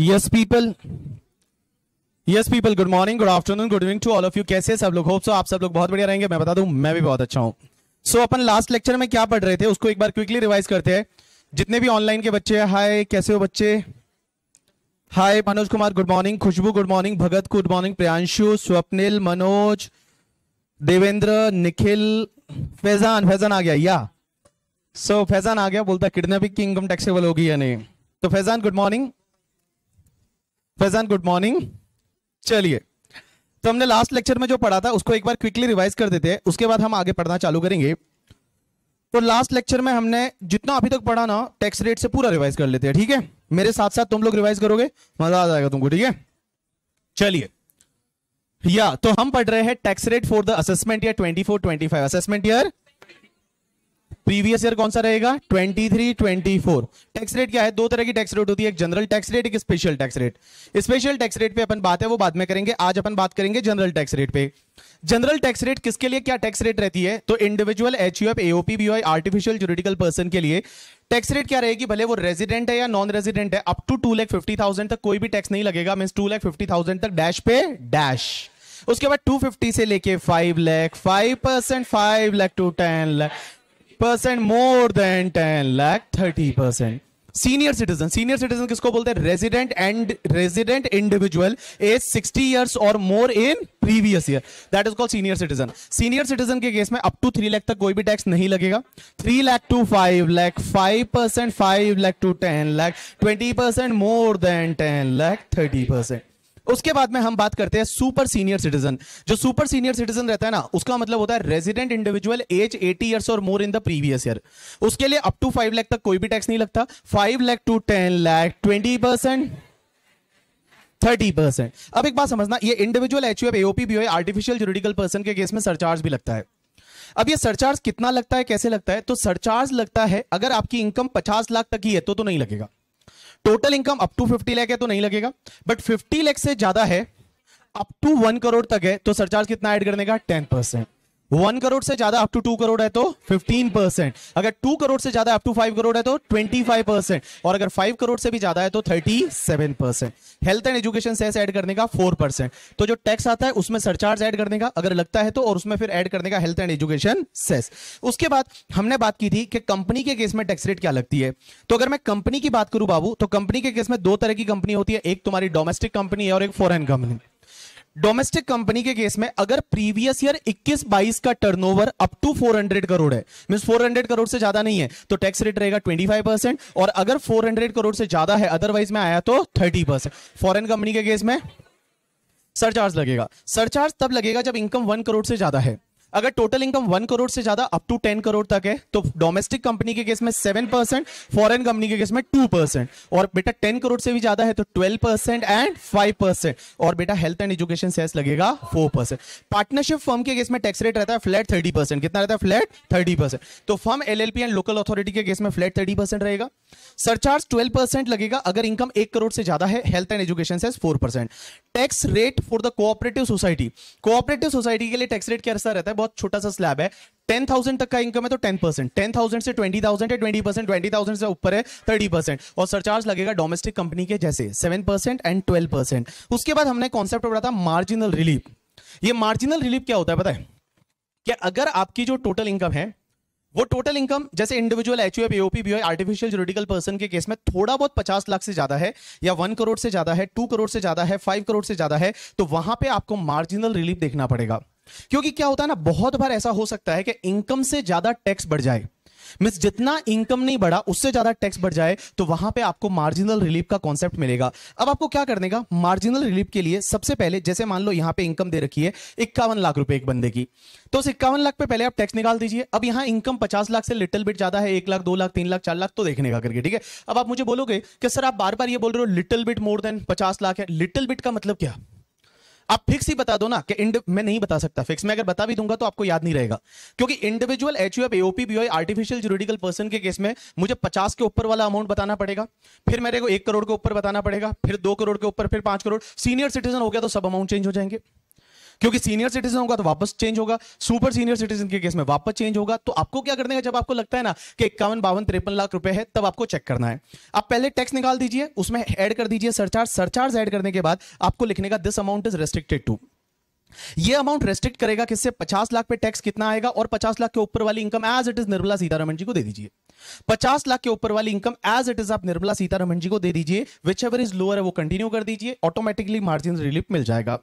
Yes people yes people good morning good afternoon good evening to all of you कैसे सब लोग hope so आप सब लोग बहुत बढ़िया रहेंगे मैं बता दूं मैं भी बहुत अच्छा हूं सो so, अपन लास्ट लेक्चर में क्या पढ़ रहे थे उसको एक बार क्विकली रिवाइज करते हैं जितने भी ऑनलाइन के बच्चे हैं हाय कैसे हो बच्चे hi Manoj Kumar good morning Khushboo good morning Bhagat good morning Priyanshu Swapnil Manoj Devendra Nikhil Faizan Faizan आ गया या सो so, फैजान आ गया बोलता किडनेपिंग की इनकम टैक्सेबल होगी या नहीं तो Faizan good morning Faizan good morning चलिए तो हमने लास्ट लेक्चर में जो पढ़ा था उसको एक बार क्विकली रिवाइज कर देते हैं उसके बाद हम आगे पढ़ना चालू करेंगे तो लास्ट लेक्चर में हमने जितना अभी तक पढ़ा ना टैक्स रेट से पूरा रिवाइज कर लेते हैं ठीक है मेरे साथ साथ तुम लोग रिवाइज करोगे मजा आ जाएगा तुमको ठीक है चलिए या तो हम पढ़ रहे हैं tax rate for the assessment year 24 25 assessment year previous year कौन सा रहेगा 23, 24 टैक्स रेट क्या है दो तरह की टैक्स रेट होती है एक जनरल टैक्स रेट एक special tax rate special tax rate पे अपन बात है वो बाद में करेंगे आज अपन बात करेंगे जनरल टैक्स रेट पे जनरल टैक्स रेट किसके लिए क्या टैक्स रेट रहती है तो individual H U F AOP B artificial juridical person के लिए टैक्स रेट क्या रहेगी भले वो रेजिडेंट है या नॉन रेजिडेंट है up to two lakh fifty thousand तक कोई भी टैक्स नहीं लगेगा mean two lakh fifty thousand तक डैश पे डैश उसके बाद 250 से लेके 5 lakh 5 percent five lakh to ten lakh percent more than ten lakh thirty percent senior citizen senior citizen किसको बोलते हैं resident and resident individual age sixty years और more in previous year that is called senior citizen senior citizen के case में up to three lakh तक कोई भी tax नहीं लगेगा three lakh to five lakh five percent five lakh to ten lakh twenty percent more than ten lakh thirty percent उसके बाद में हम बात करते हैं सुपर सीनियर सिटीजन जो सुपर सीनियर सिटीजन रहता है ना उसका मतलब होता है रेजिडेंट इंडिविजुअल एज 80 इयर्स और more in the previous year उसके लिए अप टू 5 लाख तक कोई भी टैक्स नहीं लगता 5 lakh to 10 lakh 20 percent thirty percent अब एक बात समझना ये इंडिविजुअल एच यू एओपी भी आर्टिफिशियल जुरिडिकल पर्सन के केस में सरचार्ज भी लगता है अब ये सरचार्ज कितना लगता है कैसे लगता है तो सरचार्ज लगता है अगर आपकी इनकम 50 लाख तक ही है तो तो नहीं लगेगा total income up to 50 lakh है तो नहीं लगेगा बट 50 लाख से ज्यादा है अप टू वन करोड़ तक है तो सरचार्ज कितना ऐड करने का टेन परसेंट वन करोड़ से ज्यादा अप टू टू करोड़ है तो फिफ्टीन परसेंट अगर टू करोड़ से ज्यादा अप टू फाइव करोड़ है तो ट्वेंटी फाइव परसेंट और अगर फाइव करोड़ से भी ज्यादा है तो thirty seven percent health and education cess add करने का फोर परसेंट तो जो टैक्स आता है उसमें सरचार्ज ऐड करने का अगर लगता है तो और उसमें फिर ऐड करने का हेल्थ एंड एजुकेशन सेस उसके बाद हमने बात की थी कि कंपनी के केस में टैक्स रेट क्या लगती है तो अगर मैं कंपनी की बात करूं बाबू तो कंपनी के केस में दो तरह की कंपनी होती है एक तुम्हारी डोमेस्टिक कंपनी है और एक फॉरन कंपनी डोमेस्टिक कंपनी के केस में अगर प्रीवियस ईयर 21-22 का टर्नओवर अप टू 400 करोड़ है मीन 400 करोड़ से ज्यादा नहीं है तो टैक्स रेट रहेगा 25 परसेंट और अगर 400 करोड़ से ज्यादा है अदरवाइज में आया तो 30 परसेंट फॉरन कंपनी के केस में सरचार्ज लगेगा सरचार्ज तब लगेगा जब इनकम वन करोड़ से ज्यादा है अगर टोटल इनकम वन करोड़ से ज्यादा अप टू टेन करोड़ तक है तो डोमेस्टिक कंपनी के केस में सेवन परसेंट फॉरन कंपनी के केस में टू परसेंट और बेटा टेन करोड़ से भी ज्यादा है तो twelve percent and five percent और बेटा हेल्थ एंड एजुकेशन सेस लगेगा फोर परसेंट पार्टनरशिप फर्म के केस में टैक्स रेट रहता है फ्लैट थर्टी परसेंट कितना रहता है फ्लैट थर्टी परसेंट तो firm L and local authority के केस में फ्लैट थर्टी परसेंट रहेगा सरचार्ज ट्वेल्व परसेंट लगेगा अगर इनकम एक करोड़ से ज्यादा है health and education cess four percent tax rate for the cooperative society cooperative society के लिए टैक्स रेट कैसा रहता है बहुत छोटा सा स्लैब है टेन थाउजेंड तक का इनकम है तो टेन परसेंट टेन थाउजेंड से ट्वेंटी थाउजेंड है ट्वेंटी परसेंट ट्वेंटी थाउजेंड से ऊपर है थर्टी परसेंट और सरचार्ज लगेगा डोमेस्टिक कंपनी के जैसे seven percent and twelve percent उसके बाद हमने कॉन्सेप्ट पढ़ा था मार्जिनल रिलीफ ये मार्जिनल रिलीफ क्या होता है पता है कि अगर आपकी जो टोटल इनकम है वो टोटल इनकम जैसे individual H AOP BO artificial judicial person के केस में थोड़ा बहुत पचास लाख से ज्यादा है या वन करोड़ से ज्यादा है टू करोड़ से ज्यादा है फाइव करोड़ से ज्यादा है तो वहां पे आपको मार्जिनल रिलीफ देखना पड़ेगा क्योंकि क्या होता है ना बहुत बार ऐसा हो सकता है कि इनकम से ज्यादा टैक्स बढ़ जाए मिस जितना इनकम नहीं बढ़ा उससे ज्यादा टैक्स बढ़ जाए तो वहां पे आपको मार्जिनल रिलीफ का कॉन्सेप्ट मिलेगा अब आपको क्या करने का मार्जिनल रिलीफ के लिए सबसे पहले जैसे मान लो यहां पे इनकम दे रखी है इक्यावन लाख रुपए एक बंदे की तो उस इक्यावन लाख पे पहले आप टैक्स निकाल दीजिए अब यहां इनकम पचास लाख से लिटिल बिट ज्यादा है एक लाख दो लाख तीन लाख चार लाख तो देखने का करके ठीक है अब आप मुझे बोलोगे कि सर आप बार बार ये बोल रहे हो लिटिल बिट मोर देन पचास लाख है लिटिल बिट का मतलब क्या आप फिक्स ही बता दो ना कि इंड मैं नहीं बता सकता फिक्स मैं अगर बता भी दूंगा तो आपको याद नहीं रहेगा क्योंकि individual H U F AOP B artificial juridical person के केस में मुझे पचास के ऊपर वाला अमाउंट बताना पड़ेगा फिर मेरे को एक करोड़ के ऊपर बताना पड़ेगा फिर दो करोड़ के ऊपर फिर पांच करोड़ सीनियर सिटीजन हो गया तो सब अमाउंट चेंज हो जाएंगे क्योंकि सीनियर सिटीजन होगा तो वापस चेंज होगा सुपर सीनियर सिटीजन के केस में वापस चेंज होगा तो आपको क्या करना है जब आपको लगता है ना कि इक्यावन बावन तिरपन लाख रुपए है तब आपको चेक करना है आप पहले टैक्स निकाल दीजिए उसमें एड कर दीजिए सरचार्ज सरचार्ज एड करने के बाद आपको लिखने का this amount is restricted to ये अमाउंट रेस्ट्रिक्ट करेगा किससे 50 लाख पे टैक्स कितना आएगा और 50 लाख के ऊपर वाली income as it is Nirmala Sitharaman ji को दे दीजिए पचास लाख के ऊपर वाली इनकम एज इट इज आप निर्मला सीतारमन जी को दे दीजिए विच एवर इज लोअर है वो कंटिन्यू कर दीजिए ऑटोमेटिकली मार्जिन रिलीफ मिल जाएगा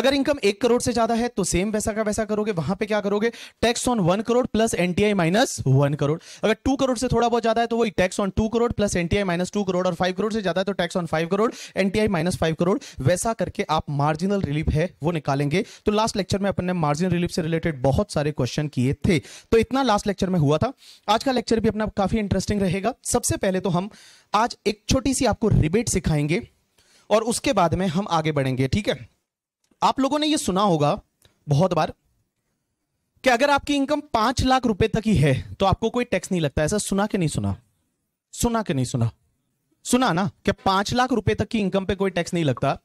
अगर इनकम एक करोड़ से ज्यादा है तो सेम वैसा का वैसा करोगे वहां पे क्या करोगे tax on one crore plus NTI minus one crore अगर टू करोड़ से थोड़ा बहुत ज्यादा है तो वही tax on two crore plus NTI minus two crore और फाइव करोड़ से ज्यादा है तो tax on five crore NTI minus five crore वैसा करके आप मार्जिनल रिलीफ है वो निकालेंगे तो लास्ट लेक्चर में अपने ने मार्जिन रिलीफ से रिलेटेड बहुत सारे क्वेश्चन किए थे तो इतना लास्ट लेक्चर में हुआ था आज का लेक्चर भी अपना काफी इंटरेस्टिंग रहेगा सबसे पहले तो हम आज एक छोटी सी आपको रिबेट सिखाएंगे और उसके बाद में हम आगे बढ़ेंगे ठीक है आप लोगों ने यह सुना होगा बहुत बार कि अगर आपकी इनकम पांच लाख रुपए तक ही है तो आपको कोई टैक्स नहीं लगता ऐसा सुना के नहीं सुना सुना के नहीं सुना सुना ना कि पांच लाख रुपए तक की इनकम पे कोई टैक्स नहीं लगता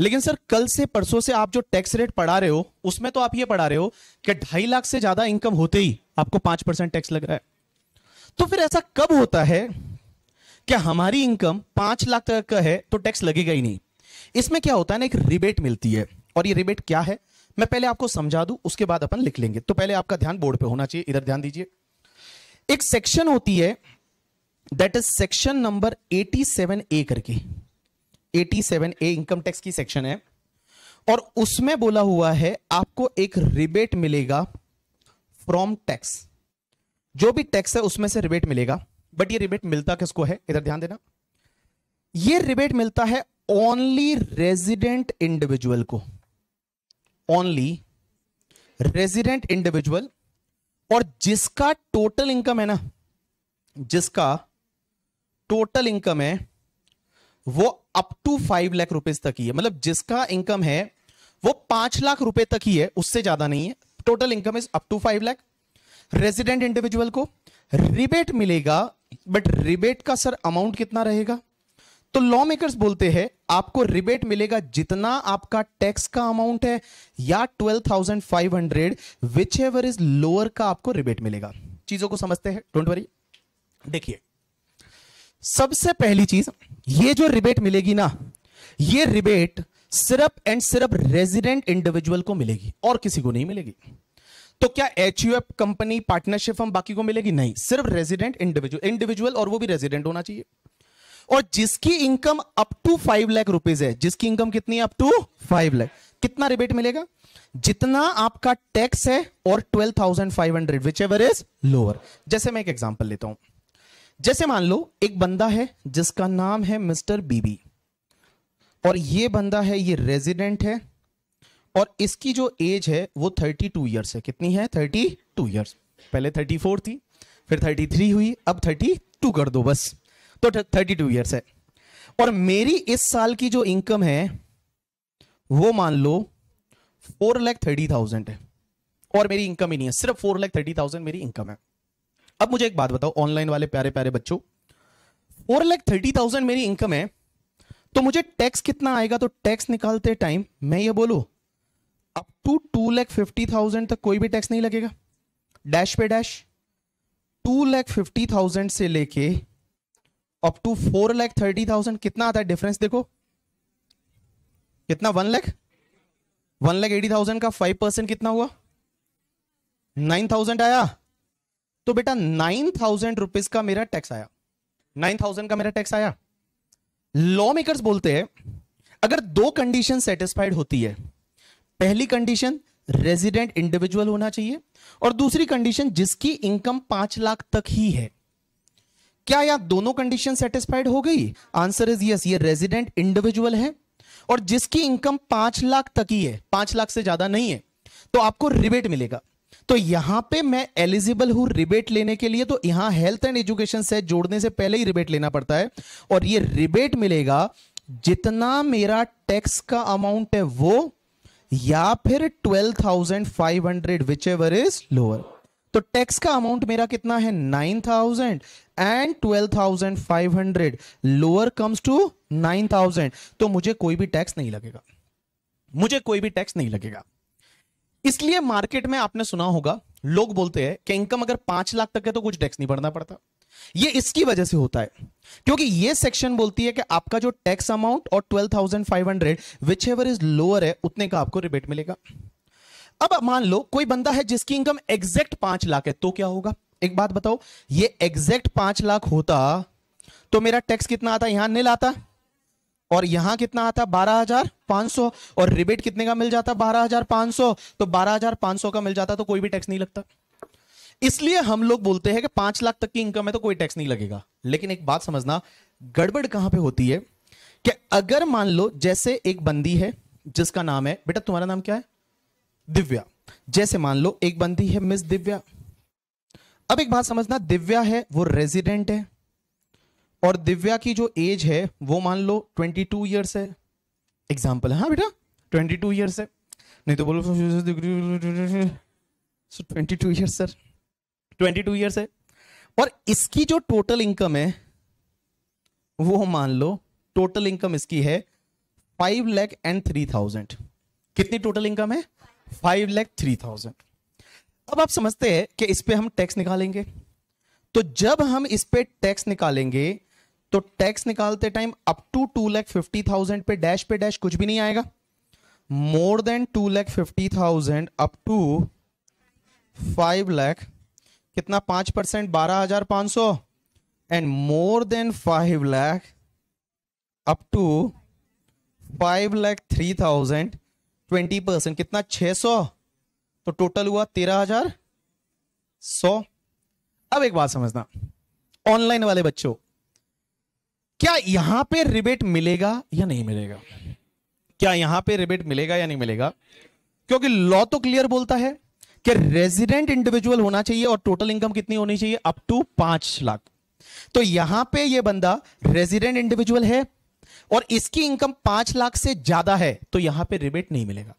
लेकिन सर कल से परसों से आप जो टैक्स रेट पढ़ा रहे हो उसमें तो आप ये पढ़ा रहे हो कि ढाई लाख से ज्यादा इनकम होते ही आपको पांच परसेंट टैक्स लग रहा है तो फिर ऐसा कब होता है क्या हमारी इनकम पांच लाख तक का है तो टैक्स लगेगा ही नहीं इसमें क्या होता है ना एक रिबेट मिलती है और ये रिबेट क्या है मैं पहले आपको समझा दूं उसके बाद अपन लिख लेंगे तो पहले आपका ध्यान बोर्ड पे होना चाहिए इधर ध्यान दीजिए एक सेक्शन होती है that is section number 87 A करके 87 ए इनकम टैक्स की सेक्शन है और उसमें बोला हुआ है आपको एक रिबेट मिलेगा फ्रॉम टैक्स जो भी टैक्स है उसमें से रिबेट मिलेगा बट ये रिबेट मिलता किसको है इधर ध्यान देना ये रिबेट मिलता है ओनली रेजिडेंट इंडिविजुअल को ओनली रेजिडेंट इंडिविजुअल और जिसका टोटल इनकम है ना जिसका टोटल इनकम है वो अप टू फाइव लाख रुपए तक ही है मतलब जिसका इनकम है वो पांच लाख रुपए तक ही है उससे ज्यादा नहीं है total income is up to five lakh resident individual को रिबेट मिलेगा बट रिबेट का सर अमाउंट कितना रहेगा तो लॉ मेकर्स बोलते हैं आपको रिबेट मिलेगा जितना आपका टैक्स का अमाउंट है या 12,500 विच एवर इज लोअर का आपको रिबेट मिलेगा चीजों को समझते हैं डोंट वरी देखिए सबसे पहली चीज ये जो रिबेट मिलेगी ना ये रिबेट सिर्फ एंड सिर्फ रेजिडेंट इंडिविजुअल को मिलेगी और किसी को नहीं मिलेगी तो क्या एच कंपनी पार्टनरशिप हम बाकी को मिलेगी नहीं सिर्फ रेजिडेंट इंडिविजुअल इंडिविजुअल और वो भी रेजिडेंट होना चाहिए और जिसकी income up to five lakh rupees है जिसकी इनकम कितनी है अप टू फाइव लाख कितना रिबेट मिलेगा जितना आपका टैक्स है और twelve thousand five hundred whichever is lower जैसे मैं एक एग्जाम्पल लेता हूं जैसे मान लो एक बंदा है जिसका नाम है मिस्टर बीबी और ये बंदा है ये रेजिडेंट है और इसकी जो एज है वो थर्टी टू ईयर्स है कितनी है थर्टी टू ईयर्स पहले थर्टी फोर थी फिर थर्टी थ्री हुई अब थर्टी टू कर दो बस तो थर्टी टू ईयर्स है और मेरी इस साल की जो इनकम है वो मान लो फोर लैख थर्टी थाउजेंड है और मेरी इनकम ही नहीं है सिर्फ फोर लैख थर्टी थाउजेंड मेरी इनकम है अब मुझे एक बात बताओ ऑनलाइन वाले प्यारे प्यारे बच्चों फोर लैख थर्टी थाउजेंड मेरी इनकम है तो मुझे टैक्स कितना आएगा तो टैक्स निकालते टाइम मैं ये बोलू up to two lakh fifty thousand तक कोई भी टैक्स नहीं लगेगा डैश पे dash two lakh fifty thousand से लेके up to four lakh thirty thousand कितना आता है डिफरेंस देखो कितना one lakh one lakh eighty thousand का फाइव परसेंट कितना हुआ नाइन थाउजेंड आया तो बेटा नाइन थाउजेंड रुपीज का मेरा टैक्स आया नाइन थाउजेंड का मेरा टैक्स आया लॉ मेकर्स बोलते हैं अगर दो कंडीशन सेटिस्फाइड होती है पहली कंडीशन रेजिडेंट इंडिविजुअल होना चाहिए और दूसरी कंडीशन जिसकी इनकम पांच लाख तक ही है क्या यह दोनों कंडीशन सेटिस्फाइड हो गई आंसर इज यस ये रेजिडेंट इंडिविजुअल है और जिसकी इनकम पांच लाख तक ही है पांच लाख से ज्यादा नहीं है तो आपको रिबेट मिलेगा तो यहां पे मैं एलिजिबल हूं रिबेट लेने के लिए तो यहां हेल्थ एंड एजुकेशन से जोड़ने से पहले ही रिबेट लेना पड़ता है और ये रिबेट मिलेगा जितना मेरा टैक्स का अमाउंट है वो या फिर twelve thousand five hundred whichever is lower तो टैक्स का अमाउंट मेरा कितना है nine thousand and twelve thousand five hundred lower comes to nine thousand तो मुझे कोई भी टैक्स नहीं लगेगा मुझे कोई भी टैक्स नहीं लगेगा इसलिए मार्केट में आपने सुना होगा लोग बोलते हैं कि इनकम अगर पांच लाख तक है तो कुछ टैक्स नहीं भरना पड़ता ये इसकी वजह से होता है क्योंकि ये सेक्शन बोलती है कि आपका जो टैक्स अमाउंट और 12,500 विच एवर इज लोअर है उतने का आपको रिबेट मिलेगा अब मान लो कोई बंदा है जिसकी इनकम एग्जैक्ट पांच लाख है तो क्या होगा एक बात बताओ ये एग्जैक्ट पांच लाख होता तो मेरा टैक्स कितना आता यहां नहीं लाता और यहां कितना आता बारह हजार पांच सौ और रिबेट कितने का मिल जाता बारह हजार पांच सौ तो बारह हजार पांच सौ का मिल जाता तो कोई भी टैक्स नहीं लगता इसलिए हम लोग बोलते हैं कि पांच लाख तक की इनकम है तो कोई टैक्स नहीं लगेगा लेकिन एक बात समझना गड़बड़ कहां पे होती है कि अगर मान लो जैसे एक बंदी है जिसका नाम है बेटा तुम्हारा नाम क्या है दिव्या जैसे मान लो एक बंदी है मिस दिव्या अब एक बात समझना दिव्या है वो रेजिडेंट है और दिव्या की जो एज है वो मान लो ट्वेंटी टू ईयर्स है एग्जाम्पल है हाँ बेटा ट्वेंटी टू ईयर्स है नहीं तो बोलो twenty two years sir twenty two years है और इसकी जो टोटल इनकम है वो मान लो टोटल इनकम इसकी है five lakh and three thousand कितनी टोटल इनकम है फाइव लैख थ्री थाउजेंड अब आप समझते हैं कि इस पर हम टैक्स निकालेंगे तो जब हम इस पर टैक्स निकालेंगे तो टैक्स निकालते time up to two lakh fifty thousand पे डैश पे डैश कुछ भी नहीं आएगा more than two lakh fifty thousand up to five lakh कितना पांच परसेंट बारह हजार पांच सौ and more than five lakh up to five lakh three thousand twenty percent कितना छह सौ तो टोटल हुआ तेरह हजार सौ अब एक बात समझना ऑनलाइन वाले बच्चों क्या यहां पे रिबेट मिलेगा या नहीं मिलेगा क्या यहां पे रिबेट मिलेगा या नहीं मिलेगा क्योंकि लॉ तो क्लियर बोलता है कि रेजिडेंट इंडिविजुअल होना चाहिए और टोटल इनकम कितनी होनी चाहिए अप टू पांच लाख तो यहां पे ये बंदा रेजिडेंट इंडिविजुअल है और इसकी इनकम पांच लाख से ज्यादा है तो यहां पे रिबेट नहीं मिलेगा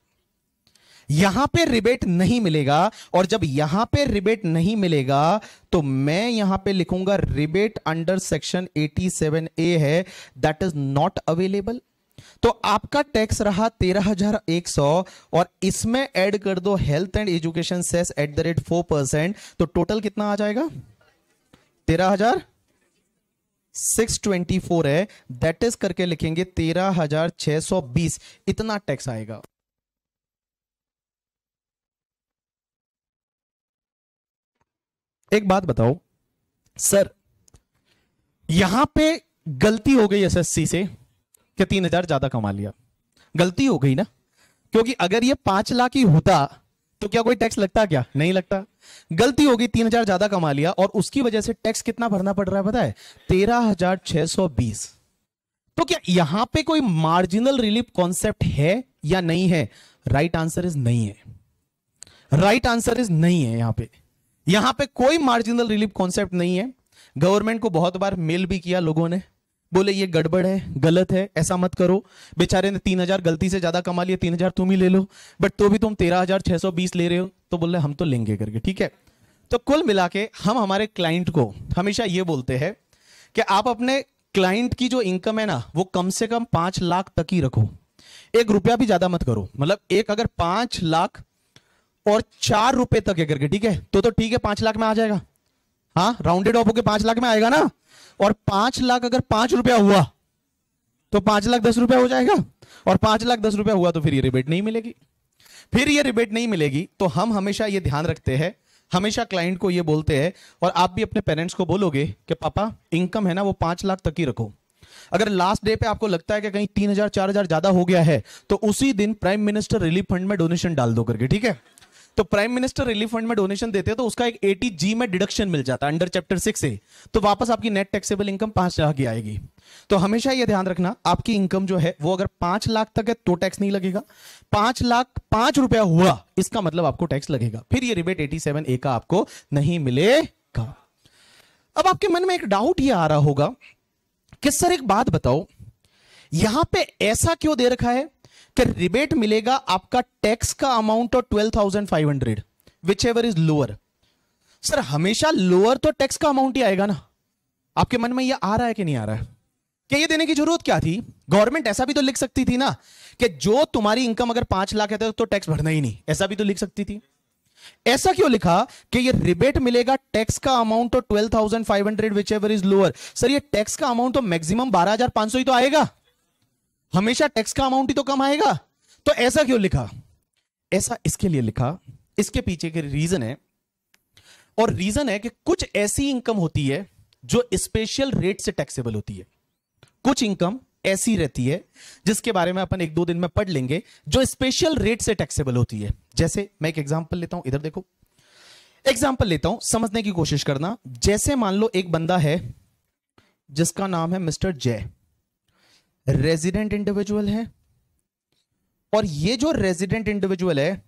यहां पे रिबेट नहीं मिलेगा और जब यहां पे रिबेट नहीं मिलेगा तो मैं यहां पे लिखूंगा रिबेट अंडर सेक्शन 87 ए है दैट इज नॉट अवेलेबल तो आपका टैक्स रहा तेरह हजार एक सौ और इसमें ऐड कर दो health and education cess at the rate four percent तो टोटल कितना आ जाएगा तेरह हजार सिक्स ट्वेंटी फोर है दैट इज करके लिखेंगे तेरह हजार छह सौ बीस इतना टैक्स आएगा एक बात बताओ सर यहां पे गलती हो गई एसएससी से कि तीन हजार ज्यादा कमा लिया गलती हो गई ना क्योंकि अगर ये पांच लाख ही होता तो क्या कोई टैक्स लगता क्या नहीं लगता गलती होगी तीन हजार ज्यादा कमा लिया और उसकी वजह से टैक्स कितना भरना पड़ रहा है पता है तेरह हजार छह सौ बीस तो क्या यहां पे कोई मार्जिनल रिलीफ कॉन्सेप्ट है या नहीं है राइट आंसर इज नहीं है राइट आंसर इज नहीं है यहां पे यहां पे कोई मार्जिनल रिलीफ कॉन्सेप्ट नहीं है गवर्नमेंट को बहुत बार मेल भी किया लोगों ने बोले ये गड़बड़ है गलत है ऐसा मत करो बेचारे ने तीन हजार गलती से ज्यादा कमा लिया तीन हजार तुम ही ले लो बट तो भी तुम तेरह हजार छह सौ बीस ले रहे हो तो बोले हम तो लेंगे करके ठीक है तो कुल मिला के हम हमारे क्लाइंट को हमेशा ये बोलते हैं कि आप अपने क्लाइंट की जो इनकम है ना वो कम से कम पांच लाख तक ही रखो एक रुपया भी ज्यादा मत करो मतलब एक अगर पांच लाख और चार रुपए तक है करके ठीक है तो तो ठीक है पांच लाख में आ जाएगा हाँ राउंडेड ऑफ होके पांच लाख में आएगा ना और पांच लाख अगर पांच रुपया हुआ तो पांच लाख दस रुपया हो जाएगा और पांच लाख दस रुपया हुआ तो फिर ये रिबेट नहीं मिलेगी फिर ये रिबेट नहीं मिलेगी तो हम हमेशा ये ध्यान रखते हैं हमेशा क्लाइंट को ये बोलते हैं और आप भी अपने पेरेंट्स को बोलोगे कि पापा इनकम है ना वो पांच लाख तक ही रखो अगर लास्ट डे पे आपको लगता है कि कहीं तीन हजार चार हजार ज्यादा हो गया है तो उसी दिन प्राइम मिनिस्टर रिलीफ फंड में डोनेशन डाल दो करके ठीक है तो प्राइम मिनिस्टर रिलीफ फंड में डोनेशन देते हैं तो उसका एक एटी जी में डिडक्शन मिल जाता है अंडर चैप्टर सिक्स से तो वापस आपकी नेट टैक्सेबल इनकम पांच लाख की आएगी तो हमेशा यह ध्यान रखना आपकी इनकम जो है वो अगर पांच लाख तक है तो टैक्स नहीं लगेगा पांच लाख पांच रुपया हुआ इसका मतलब आपको टैक्स लगेगा फिर यह रिबेट एटी सेवन ए का आपको नहीं मिलेगा अब आपके मन में एक डाउट यह आ रहा होगा कि सर एक बात बताओ यहां पे ऐसा क्यों दे रखा है कि रिबेट मिलेगा आपका टैक्स का अमाउंट और twelve thousand five hundred whichever is lower sir हमेशा लोअर तो टैक्स का अमाउंट ही आएगा ना आपके मन में यह आ रहा है कि नहीं आ रहा है क्या ये देने की जरूरत क्या थी गवर्नमेंट ऐसा भी तो लिख सकती थी ना कि जो तुम्हारी इनकम अगर पांच लाख है तो टैक्स तो भरना ही नहीं ऐसा भी तो लिख सकती थी ऐसा क्यों लिखा कि ये रिबेट मिलेगा टैक्स का अमाउंट तो hundred whichever is lower sir ये टैक्स का अमाउंट तो मैक्सिमम बारह हजार पांच सौ ही तो आएगा हमेशा टैक्स का अमाउंट ही तो कम आएगा तो ऐसा क्यों लिखा ऐसा इसके लिए लिखा इसके पीछे के रीजन है और रीजन है कि कुछ ऐसी इनकम होती है जो स्पेशल रेट से टैक्सेबल होती है कुछ इनकम ऐसी रहती है जिसके बारे में अपन एक दो दिन में पढ़ लेंगे जो स्पेशल रेट से टैक्सेबल होती है जैसे मैं एक एग्जांपल लेता हूं इधर देखो एग्जांपल लेता हूं समझने की कोशिश करना जैसे मान लो एक बंदा है जिसका नाम है मिस्टर जय रेजिडेंट इंडिविजुअल है और ये जो रेजिडेंट इंडिविजुअल है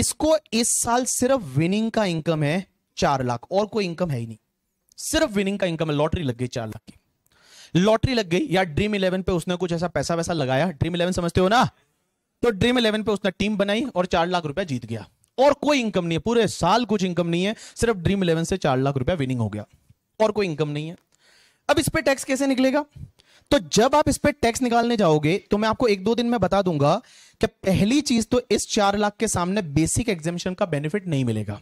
इसको इस साल सिर्फ विनिंग का इनकम है चार लाख और कोई इनकम है ही नहीं सिर्फ विनिंग का इनकम है लॉटरी लग गई चार लाख की लॉटरी लग गई या ड्रीम इलेवन पे उसने कुछ ऐसा पैसा वैसा लगाया ड्रीम इलेवन समझते हो ना तो ड्रीम इलेवन पे उसने टीम बनाई और चार लाख रुपया जीत गया और कोई इनकम नहीं है पूरे साल कुछ इनकम नहीं है सिर्फ ड्रीम इलेवन से चार लाख रुपया विनिंग हो गया और कोई इनकम नहीं है अब इस पर टैक्स कैसे निकलेगा तो जब आप इस पर टैक्स निकालने जाओगे तो मैं आपको एक दो दिन में बता दूंगा कि पहली चीज तो इस चार लाख के सामने बेसिक एग्जामेशन का बेनिफिट नहीं मिलेगा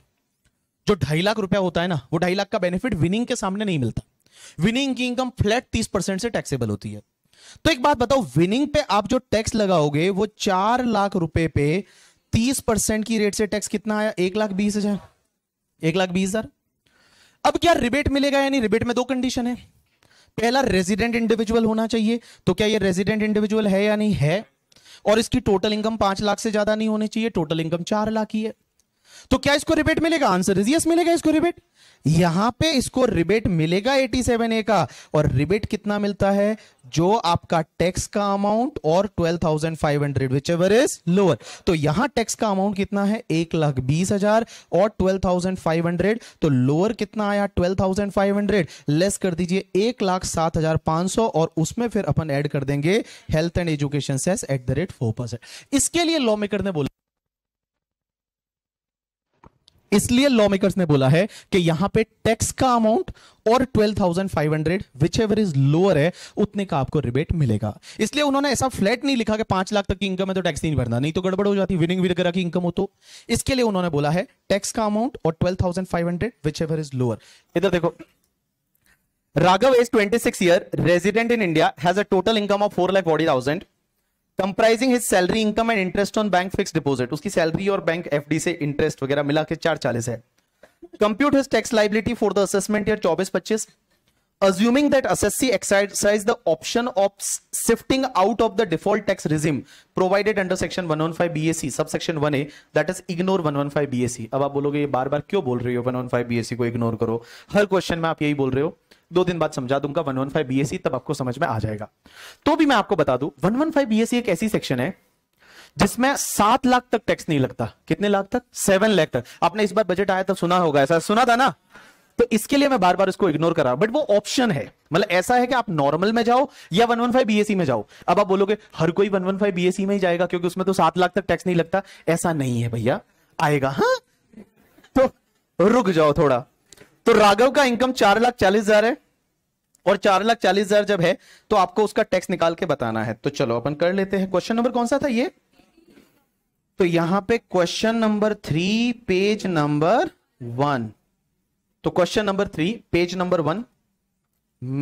जो ढाई लाख रुपया होता है ना वो ढाई लाख का बेनिफिट विनिंग के सामने नहीं मिलता विनिंग की इनकम फ्लैट तीस परसेंट से टैक्सेबल होती है तो एक बात बताओ विनिंग पे आप जो टैक्स लगाओगे वो चार लाख रुपए पे तीस परसेंट की रेट से टैक्स कितना आया एक लाख बीस हजार एक लाख बीस हजार अब क्या रिबेट मिलेगा यानी रिबेट में दो कंडीशन है पहला रेजिडेंट इंडिविजुअल होना चाहिए तो क्या ये रेजिडेंट इंडिविजुअल है या नहीं है और इसकी टोटल इनकम पांच लाख से ज्यादा नहीं होनी चाहिए टोटल इनकम चार लाख ही है तो क्या इसको रिबेट मिलेगा आंसर इज यस मिलेगा इसको रिबेट यहां पे इसको रिबेट मिलेगा 87A ए का और रिबेट कितना मिलता है जो आपका टैक्स का अमाउंट और 12,500 विच एवर इज लोअर तो यहां टैक्स का अमाउंट कितना है एक लाख बीस हजार और 12,500 तो लोअर कितना आया 12,500 लेस कर दीजिए एक लाख सात हजार पांच सौ और उसमें फिर अपन ऐड कर देंगे health and education cess at the rate four percent इसके लिए लॉ मेकर ने बोला इसलिए लॉ मेकर्स ने बोला है कि यहां पे टैक्स का अमाउंट और 12,500 विच एवर इज लोअर है उतने का आपको रिबेट मिलेगा इसलिए उन्होंने ऐसा फ्लैट नहीं लिखा कि पांच लाख तक की इनकम है तो टैक्स नहीं भरना नहीं तो गड़बड़ हो जाती विनिंग वगैरह की इनकम हो तो इसके लिए उन्होंने बोला है टैक्स का अमाउंट और hundred whichever is lower इधर देखो Raghav is twenty year resident in India has a total income of lakh lakh thousand comprising his salary income and interest on bank fix deposit उसकी सैलरी और बैंक एफ से interest वगैरह मिला के चार चालीस है compute his tax liability for the assessment year चौबीस पच्चीस assuming that SSC exercise the option of shifting out of the default tax regime provided under section 115 BAC subsection 1A that is ignore 115 BAC अब आप बोलोगे ये बार बार क्यों बोल रहे हो 115 BAC को ignore करो हर question में आप यही बोल रहे हो दो दिन बाद समझा दूंगा वन वन फाइव बीएससी तब आपको समझ में आ जाएगा तो भी मैं आपको बता दू वन वन फाइव बीएससी एक ऐसी सेक्शन है जिसमें सात लाख तक टैक्स नहीं लगता कितने लाख तक सेवन लाख तक आपने इस बार बजट आया तो सुना होगा ऐसा सुना था ना तो इसके लिए मैं बार बार इसको इग्नोर कर रहा हूं बट वो ऑप्शन है मतलब ऐसा है कि आप नॉर्मल में जाओ या वन वन फाइव बीएससी में जाओ अब आप बोलोगे हर कोई वन वन फाइव बीएससी में ही जाएगा क्योंकि उसमें तो सात लाख तक टैक्स नहीं लगता ऐसा नहीं है भैया आएगा हाँ तो रुक जाओ थोड़ा तो राघव का इनकम चार लाख चालीस हजार है और चार लाख चालीस हजार जब है तो आपको उसका टैक्स निकाल के बताना है तो चलो अपन कर लेते हैं क्वेश्चन नंबर कौन सा था ये तो यहां पे question number three page number one तो question number three page number one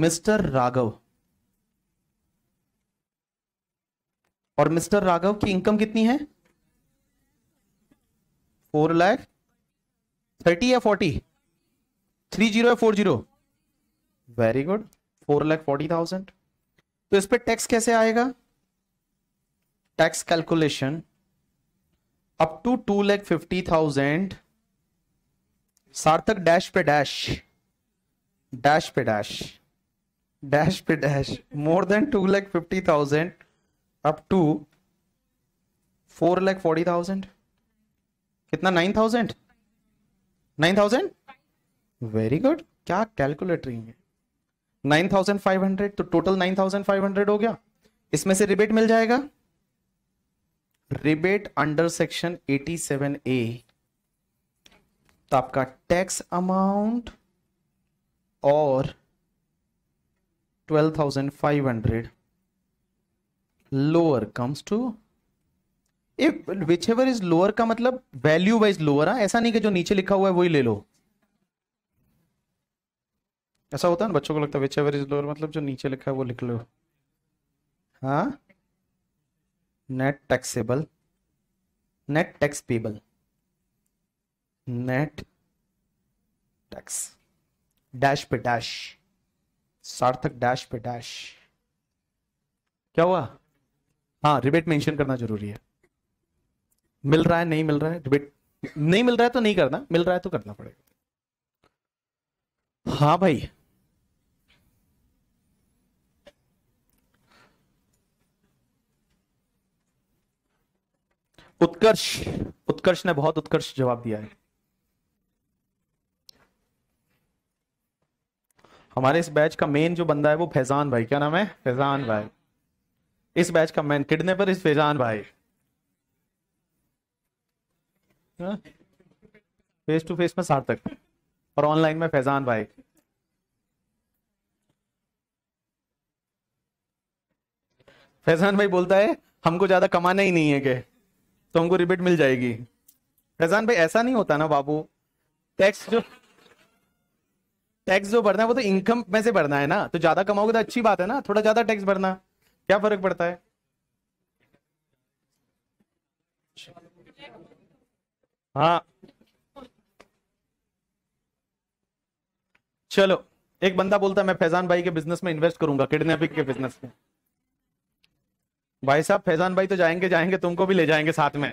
mister Raghav और मिस्टर राघव की इनकम कितनी है फोर लाख थर्टी या forty three zero four zero very good four lakh forty thousand तो इस पर टैक्स कैसे आएगा tax calculation up to two lakh fifty thousand Sarthak dash पे डैश डैश पे डैश डैश पे dash more than two lakh fifty thousand up to four lakh forty thousand कितना nine thousand nine thousand very good क्या कैलकुलेटरिंग है 9500 तो total 9500 हो गया इसमें से रिबेट मिल जाएगा रिबेट अंडर सेक्शन 87 ए तो आपका टैक्स अमाउंट और 12,500 lower comes to whichever is lower का मतलब वैल्यू वाइज लोअर है ऐसा नहीं कि जो नीचे लिखा हुआ है वही ले लो ऐसा होता है ना बच्चों को लगता है विच लोअर मतलब जो नीचे लिखा है वो लिख लो हाँ net taxable net tax payable net tax dash पे डैश सार्थक डैश पे डैश क्या हुआ हाँ रिबेट मेंशन करना जरूरी है मिल रहा है नहीं मिल रहा है रिबेट नहीं मिल रहा है तो नहीं करना मिल रहा है तो करना पड़ेगा हाँ भाई उत्कर्ष उत्कर्ष ने बहुत उत्कर्ष जवाब दिया है हमारे इस बैच का मेन जो बंदा है वो फैजान भाई क्या नाम है फैजान भाई इस बैच का किडने पर इस फैजान भाई फेस टू फेस में सार्थक और ऑनलाइन में फैजान भाई फैजान भाई बोलता है हमको ज्यादा कमाना ही नहीं है क्या तो हमको रिबेट मिल जाएगी रजान भाई ऐसा नहीं होता ना बाबू टैक्स जो टैक्स जो भरना है वो तो इनकम में से भरना है ना तो ज्यादा कमाओगे तो अच्छी बात है ना थोड़ा ज्यादा टैक्स भरना क्या फर्क पड़ता है हाँ चलो एक बंदा बोलता है मैं फैजान भाई के बिजनेस में इन्वेस्ट करूंगा किडनैपिंग के बिजनेस में भाई साहब फैजान भाई तो जाएंगे जाएंगे तुमको भी ले जाएंगे साथ में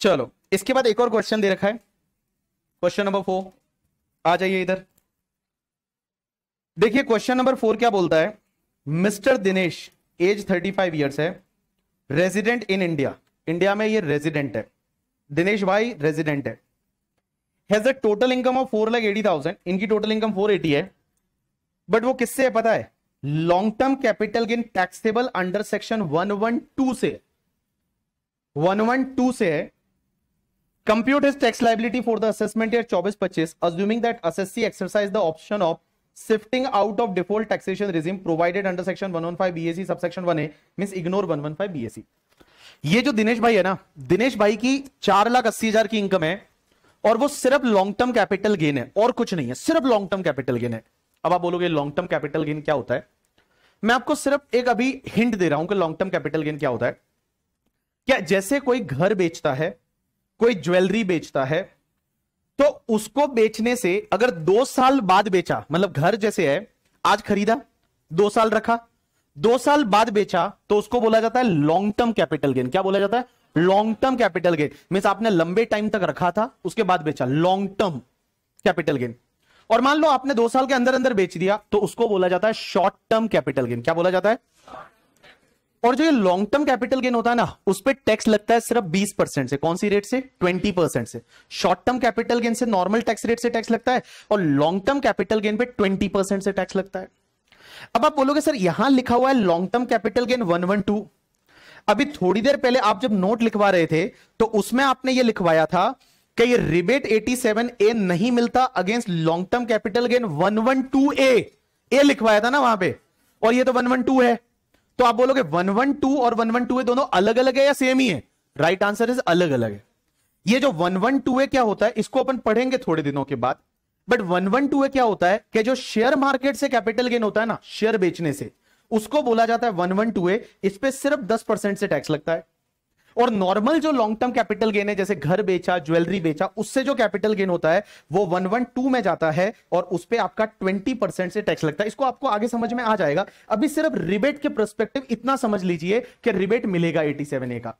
चलो इसके बाद एक और क्वेश्चन दे रखा है क्वेश्चन नंबर फोर आ जाइए इधर देखिए क्वेश्चन नंबर फोर क्या बोलता है mister Dinesh age thirty five years है रेजिडेंट इन इंडिया इंडिया में ये रेजिडेंट है दिनेश भाई रेजिडेंट है has a total income of four lakh eighty thousand इनकी टोटल इनकम फोर एटी है बट वो किससे है पता है long term capital gain taxable under section 112 से 112 से है compute his tax liability for the assessment year 24-25 assuming that assessee exercise the option of shifting out of default taxation regime provided under section 115 BAC subsection 1A means ignore 115 BAC ये जो दिनेश भाई है ना दिनेश भाई की चार लाख अस्सी हजार की इनकम है और वो सिर्फ लॉन्ग टर्म कैपिटल गेन है और कुछ नहीं है सिर्फ लॉन्ग टर्म कैपिटल गेन है अब आप बोलोगे लॉन्ग टर्म कैपिटल गेन क्या होता है मैं आपको सिर्फ एक अभी हिंट दे रहा हूं कि लॉन्ग टर्म कैपिटल गेन क्या होता है क्या जैसे कोई घर बेचता है कोई ज्वेलरी बेचता है तो उसको बेचने से अगर दो साल बाद बेचा मतलब घर जैसे है आज खरीदा दो साल रखा दो साल बाद बेचा तो उसको बोला जाता है लॉन्ग टर्म कैपिटल गेन क्या बोला जाता है long term capital gain mean आपने लंबे टाइम तक रखा था उसके बाद बेचा लॉन्ग टर्म कैपिटल गेन और मान लो आपने दो साल के अंदर अंदर बेच दिया तो उसको बोला जाता है शॉर्ट टर्म कैपिटल गेन क्या बोला जाता है और जो ये लॉन्ग टर्म कैपिटल गेन होता है ना उस पर टैक्स लगता है सिर्फ 20 परसेंट से कौन सी रेट से 20 परसेंट से शॉर्ट टर्म कैपिटल गेन से नॉर्मल टैक्स रेट से टैक्स लगता है और लॉन्ग टर्म कैपिटल गेन पे 20 परसेंट से टैक्स लगता है अब आप बोलोगे सर यहां लिखा हुआ है long term capital gain one one two अभी थोड़ी देर पहले आप जब नोट लिखवा रहे थे तो उसमें आपने ये लिखवाया था कि ये रिबेट 87 ए नहीं मिलता against long term capital gain 112 A A लिखवाया था ना वहां पे और ये तो 112 है तो आप बोलोगे 112 और 112 ए दोनों अलग अलग है या सेम ही है राइट आंसर इज अलग अलग है ये जो 112 ए क्या होता है इसको अपन पढ़ेंगे थोड़े दिनों के बाद but one one two A क्या होता है कि जो शेयर मार्केट से कैपिटल गेन होता है ना शेयर बेचने से उसको बोला जाता है वन वन टू ए इस पर सिर्फ दस परसेंट से टैक्स लगता है और नॉर्मल जो लॉन्ग टर्म कैपिटल गेन है जैसे घर बेचा ज्वेलरी बेचा उससे जो कैपिटल गेन होता है वो वन वन टू में जाता है और उस पर आपका ट्वेंटी परसेंट से टैक्स लगता है इसको आपको आगे समझ में आ जाएगा अभी सिर्फ रिबेट के परस्पेक्टिव इतना समझ लीजिए कि रिबेट मिलेगा एटी सेवन ए का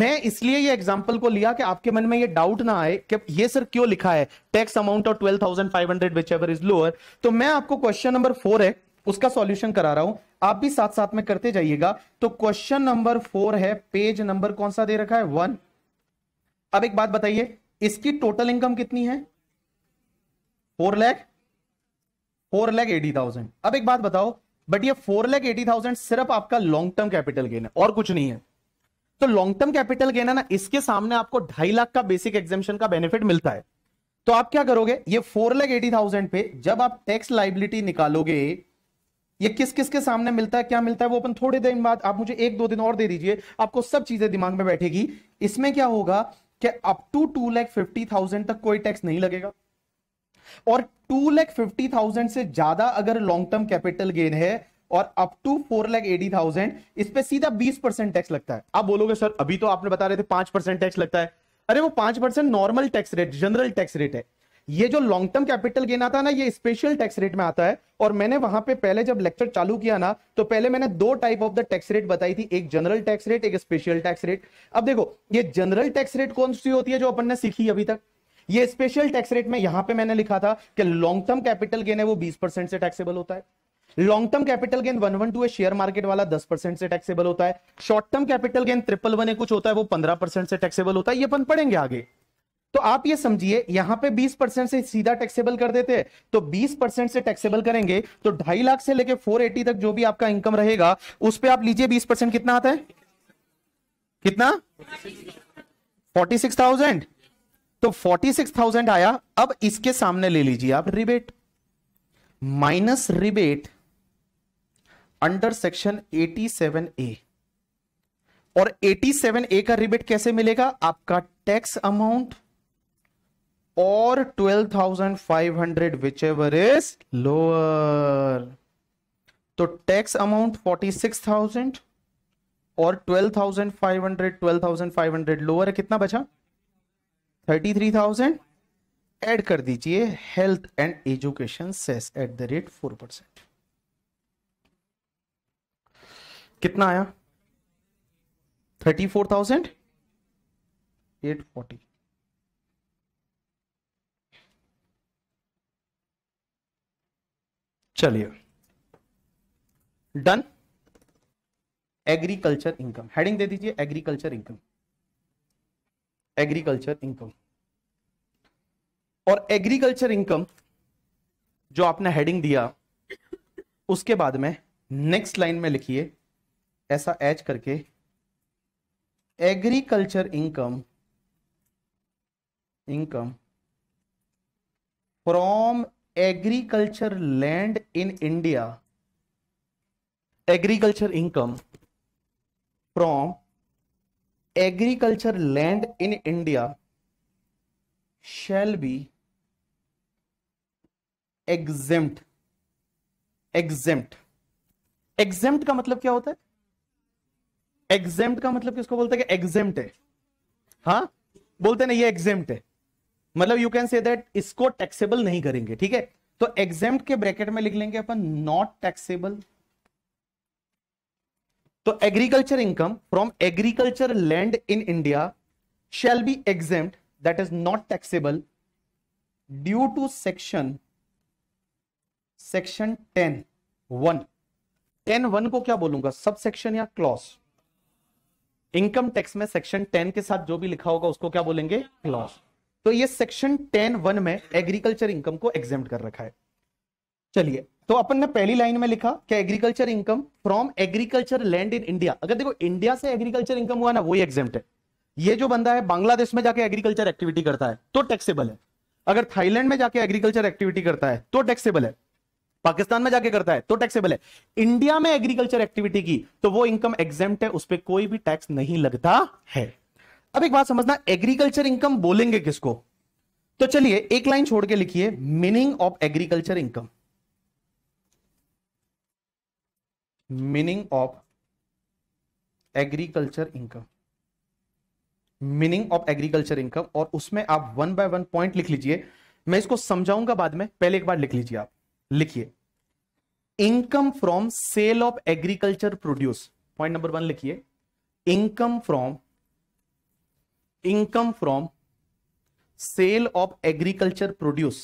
मैं इसलिए ये एग्जाम्पल को लिया कि आपके मन में ये डाउट ना आए कि ये सर क्यों लिखा है टैक्स अमाउंट और विच एवर इज लोअर तो मैं आपको क्वेश्चन नंबर फोर है उसका सॉल्यूशन करा रहा हूं आप भी साथ साथ में करते जाइएगा तो क्वेश्चन नंबर फोर है पेज नंबर कौन सा दे रखा है वन अब एक बात बताइए इसकी टोटल इनकम कितनी है four lakh four lakh eighty thousand अब एक बात बताओ बट ये फोर लैख एटी थाउजेंड सिर्फ आपका लॉन्ग टर्म कैपिटल गेन है और कुछ नहीं है तो लॉन्ग टर्म कैपिटल गेन है ना इसके सामने आपको ढाई लाख का बेसिक एग्जामेशन का बेनिफिट मिलता है तो आप क्या करोगे ये फोर लैख एटी थाउजेंड पे जब आप टैक्स लाइबिलिटी निकालोगे ये किस किस के सामने मिलता है क्या मिलता है वो अपन थोड़े देर बाद आप मुझे एक दो दिन और दे दीजिए आपको सब चीजें दिमाग में बैठेगी इसमें क्या होगा कि up to two lakh fifty thousand तक कोई टैक्स नहीं लगेगा और टू लैख फिफ्टी थाउजेंड से ज्यादा अगर लॉन्ग टर्म कैपिटल गेन है और up to four lakh eighty thousand इस पर सीधा बीस परसेंट टैक्स लगता है आप बोलोगे सर अभी तो आपने बता रहे थे पांच परसेंट टैक्स लगता है अरे वो पांच percent normal tax rate general tax rate है ये जो लॉन्ग टर्म कैपिटल गेन आता है ना ये स्पेशल टैक्स रेट में आता है और मैंने वहां पे पहले जब लेक्चर चालू किया ना तो पहले मैंने दो type of the tax rate बताई थी एक जनरल टैक्स रेट एक स्पेशल टैक्स रेट अब देखो ये जनरल टैक्स रेट कौन सी होती है जो अपन ने सीखी अभी तक ये स्पेशल टैक्स रेट में यहां पर मैंने लिखा था कि लॉन्ग टर्म कैपिटल गेन है वो बीस से टैक्सेबल होता है long term capital gain one one two है शेयर मार्केट वाला दस परसेंट से टैक्सेबल होता है short term capital gain triple one कुछ होता है वो पंद्रह परसेंट से टैक्सेबल होता है ये अपन पढ़ेंगे आगे तो आप ये समझिए यहां पे 20 परसेंट से सीधा टैक्सेबल कर देते हैं तो 20 परसेंट से टैक्सेबल करेंगे तो ढाई लाख से लेकर 480 तक जो भी आपका इनकम रहेगा उस पर आप लीजिए 20 परसेंट कितना आता है कितना 46,000 तो 46,000 आया अब इसके सामने ले लीजिए आप rebate minus rebate under section 87 A और 87 ए का रिबेट कैसे मिलेगा आपका tax amount or 12,500 whichever is lower. तो टैक्स अमाउंट 46,000 और 12,500 12,500 लोअर है कितना बचा 33,000 ऐड कर दीजिए health and education cess at the rate four percent कितना आया thirty four thousand eight forty चलिए डन एग्रीकल्चर इनकम हेडिंग दे दीजिए एग्रीकल्चर इनकम एग्रीकल्चर इनकम और एग्रीकल्चर इनकम जो आपने हेडिंग दिया उसके बाद में नेक्स्ट लाइन में लिखिए ऐसा एच करके agriculture income income from agriculture land in India agriculture income from agriculture land in India shall be exempt exempt exempt का मतलब क्या होता है एग्जेम्ट का मतलब किसको बोलते हैं कि एग्जेम्ट है हा बोलते ना ये एग्जेम्ट है मतलब यू कैन से दैट इसको टैक्सेबल नहीं करेंगे ठीक है तो एग्जाम के ब्रैकेट में लिख लेंगे अपन नॉट टैक्सेबल तो agriculture income from agriculture land in India shall be exempt that is not taxable due to section section ten one ten one को क्या बोलूंगा सब सेक्शन या क्लॉस इनकम टैक्स में सेक्शन टेन के साथ जो भी लिखा होगा उसको क्या बोलेंगे क्लॉस तो ये सेक्शन टेन वन में एग्रीकल्चर इनकम को एग्जाम कर रखा है चलिए तो अपन ने पहली लाइन में लिखा कि agriculture income from agriculture land in India अगर देखो इंडिया से एग्रीकल्चर इनकम हुआ ना वही एग्जाम है ये जो बंदा है बांग्लादेश में जाके एग्रीकल्चर एक्टिविटी करता है तो टैक्सेबल है अगर थाईलैंड में जाके एग्रीकल्चर एक्टिविटी करता है तो टैक्सेबल है पाकिस्तान में जाके करता है तो टैक्सेबल है इंडिया में एग्रीकल्चर एक्टिविटी की तो वो इनकम एग्जाम है उस पर कोई भी टैक्स नहीं लगता है अब एक बात समझना एग्रीकल्चर इनकम बोलेंगे किसको तो चलिए एक लाइन छोड़ के लिखिए meaning of agriculture income meaning of agriculture income meaning of agriculture income और उसमें आप वन बाय वन पॉइंट लिख लीजिए मैं इसको समझाऊंगा बाद में पहले एक बार लिख लीजिए आप लिखिए income from sale of agriculture produce point number one लिखिए income from income from sale of agriculture produce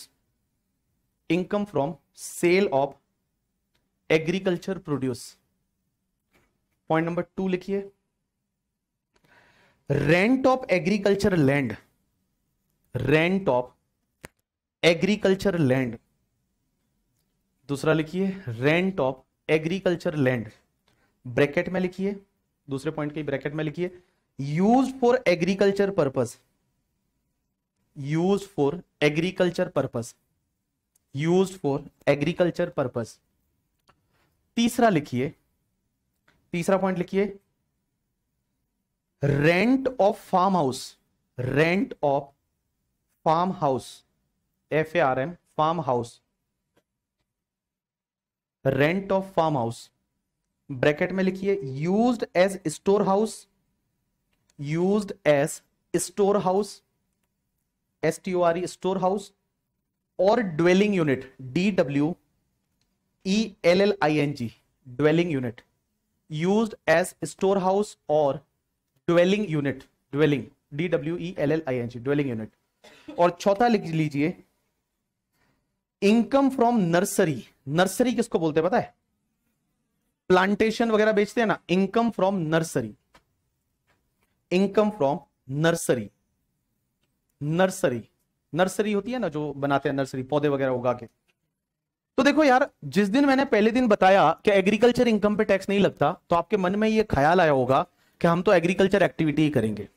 income from sale of agriculture produce point number two लिखिए rent of agriculture land rent of agriculture land दूसरा लिखिए rent of agriculture land bracket में लिखिए दूसरे point के bracket में लिखिए use for agriculture purpose use for agriculture purpose use for agriculture purpose तीसरा लिखिए तीसरा पॉइंट लिखिए rent of farm house rent of farm house F A R M farm house rent of farm house bracket में लिखिए used as store house used as storehouse S T O R E storehouse or dwelling unit D W E L L I N G dwelling unit used as storehouse or dwelling unit dwelling D W E L L I N G dwelling unit और चौथा लिख लीजिए income from nursery nursery किसको बोलते हैं पता है plantation वगैरह बेचते हैं ना income from nursery income from nursery nursery nursery होती है ना जो बनाते हैं नर्सरी पौधे वगैरह उगा के तो देखो यार जिस दिन मैंने पहले दिन बताया कि एग्रीकल्चर इनकम पे टैक्स नहीं लगता तो आपके मन में ये ख्याल आया होगा कि हम तो एग्रीकल्चर एक्टिविटी ही करेंगे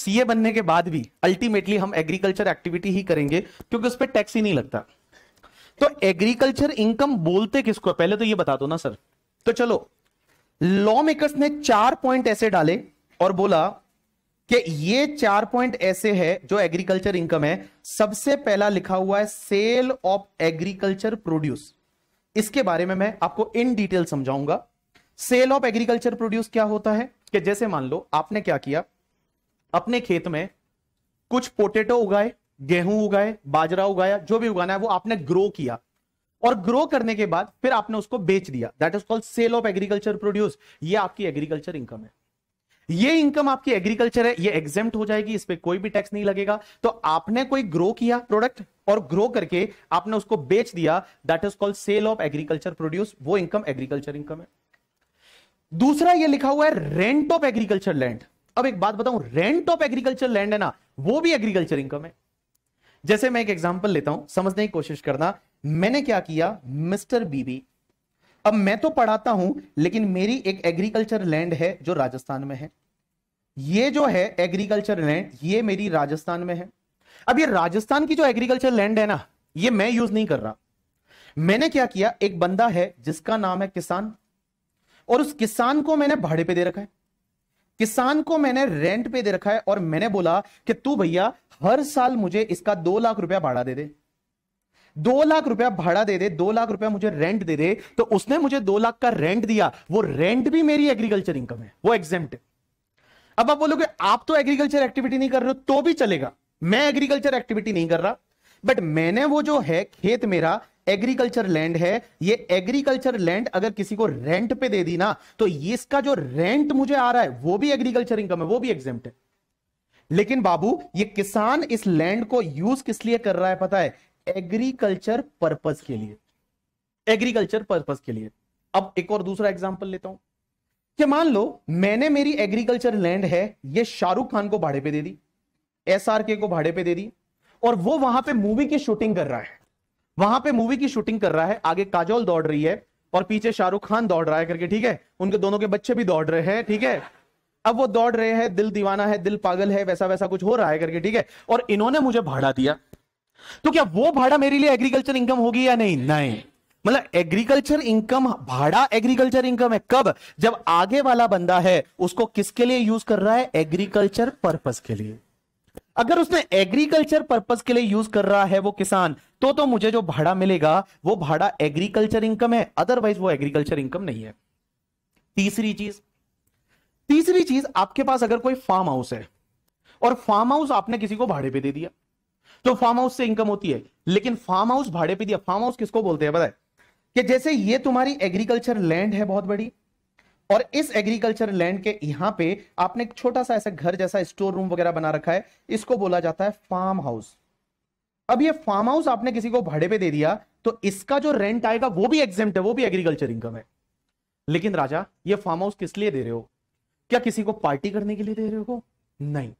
सीए बनने के बाद भी अल्टीमेटली हम एग्रीकल्चर एक्टिविटी ही करेंगे क्योंकि उस पर टैक्स ही नहीं लगता तो एग्रीकल्चर इनकम बोलते किसको पहले तो ये बता दो ना सर तो चलो लॉ मेकर्स ने चार पॉइंट ऐसे डाले और बोला कि ये चार पॉइंट ऐसे है जो एग्रीकल्चर इनकम है सबसे पहला लिखा हुआ है सेल ऑफ एग्रीकल्चर प्रोड्यूस इसके बारे में मैं आपको इन डिटेल समझाऊंगा सेल ऑफ एग्रीकल्चर प्रोड्यूस क्या होता है कि जैसे मान लो आपने क्या किया अपने खेत में कुछ पोटेटो उगाए गेहूं उगाए बाजरा उगाया जो भी उगाना है वो आपने ग्रो किया और ग्रो करने के बाद फिर आपने उसको बेच दिया that is called sale of agriculture produce ये आपकी एग्रीकल्चर इनकम है ये इनकम आपकी एग्रीकल्चर है ये एग्जेम्प्ट हो जाएगी इस पर कोई भी टैक्स नहीं लगेगा तो आपने कोई ग्रो किया प्रोडक्ट और ग्रो करके आपने उसको बेच दिया that is called sale of agriculture produce वो इनकम एग्रीकल्चर इनकम है दूसरा ये लिखा हुआ है रेंट ऑफ एग्रीकल्चर लैंड अब एक बात बताऊं रेंट ऑफ एग्रीकल्चर लैंड है ना वो भी एग्रीकल्चर इनकम है जैसे मैं एक एग्जांपल लेता हूं समझने की कोशिश करना मैंने क्या किया मिस्टर बीबी अब मैं तो पढ़ाता हूं लेकिन मेरी एक एग्रीकल्चर लैंड है जो राजस्थान में है ये जो है एग्रीकल्चर लैंड ये मेरी राजस्थान में है अब ये राजस्थान की जो एग्रीकल्चर लैंड है ना ये मैं यूज नहीं कर रहा मैंने क्या किया एक बंदा है जिसका नाम है किसान और उस किसान को मैंने भाड़े पे दे रखा है किसान को मैंने रेंट पे दे रखा है और मैंने बोला कि तू भैया हर साल मुझे इसका दो लाख रुपया भाड़ा दे दे दो लाख रुपया भाड़ा दे दे दो लाख रुपया मुझे रेंट दे दे तो उसने मुझे दो लाख का रेंट दिया वो रेंट भी मेरी एग्रीकल्चर इनकम है वो एग्जेम्प्ट अब आप बोलोगे आप तो एग्रीकल्चर एक्टिविटी नहीं कर रहे हो तो भी चलेगा मैं एग्रीकल्चर एक्टिविटी नहीं कर रहा बट मैंने वो जो है खेत मेरा एग्रीकल्चर लैंड है ये एग्रीकल्चर लैंड अगर किसी को रेंट पे दे दी ना तो ये इसका जो रेंट मुझे आ रहा है वो भी एग्रीकल्चर इनकम है वो भी एग्जेम्प्ट है लेकिन बाबू ये किसान इस लैंड को यूज किस लिए कर रहा है पता है एग्रीकल्चर पर्पज के लिए एग्रीकल्चर पर्पज के लिए अब एक और दूसरा एग्जाम्पल लेता हूं कि मान लो मैंने मेरी एग्रीकल्चर लैंड है ये शाहरुख खान को भाड़े पे दे दी एसआरके को भाड़े पे दे दी और वो वहां पे मूवी की शूटिंग कर रहा है वहां पे मूवी की शूटिंग कर रहा है आगे काजोल दौड़ रही है और पीछे शाहरुख खान दौड़ रहा है करके ठीक है उनके दोनों के बच्चे भी दौड़ रहे हैं ठीक है अब वो दौड़ रहे हैं दिल दीवाना है दिल पागल है वैसा वैसा कुछ हो रहा है करके ठीक है और इन्होंने मुझे भाड़ा दिया तो क्या वो भाड़ा मेरे लिए एग्रीकल्चर इनकम होगी या नहीं नहीं मतलब एग्रीकल्चर इनकम भाड़ा एग्रीकल्चर इनकम है कब जब आगे वाला बंदा है उसको किसके लिए यूज कर रहा है एग्रीकल्चर पर्पस के लिए अगर उसने एग्रीकल्चर पर्पस के लिए यूज कर रहा है वो किसान तो तो मुझे जो भाड़ा मिलेगा वो भाड़ा एग्रीकल्चर इनकम है अदरवाइज वो एग्रीकल्चर इनकम नहीं है तीसरी चीज तीसरी चीज आपके पास अगर कोई फार्म हाउस है और फार्म हाउस आपने किसी को भाड़े पे दे दिया तो फार्म हाउस से इनकम होती है लेकिन फार्म हाउस भाड़े पे दिया फार्म हाउस किसको बोलते हैं बताए कि जैसे ये तुम्हारी एग्रीकल्चर लैंड है बहुत बड़ी और इस एग्रीकल्चर लैंड के यहां पे आपने एक छोटा सा ऐसा घर जैसा स्टोर रूम वगैरह बना रखा है इसको बोला जाता है फार्म हाउस अब ये फार्म हाउस आपने किसी को भाड़े पे दे दिया तो इसका जो रेंट आएगा वो भी एग्जेम है वो भी एग्रीकल्चर इनकम है लेकिन राजा ये फार्म हाउस किस लिए दे रहे हो क्या किसी को पार्टी करने के लिए दे रहे हो नहीं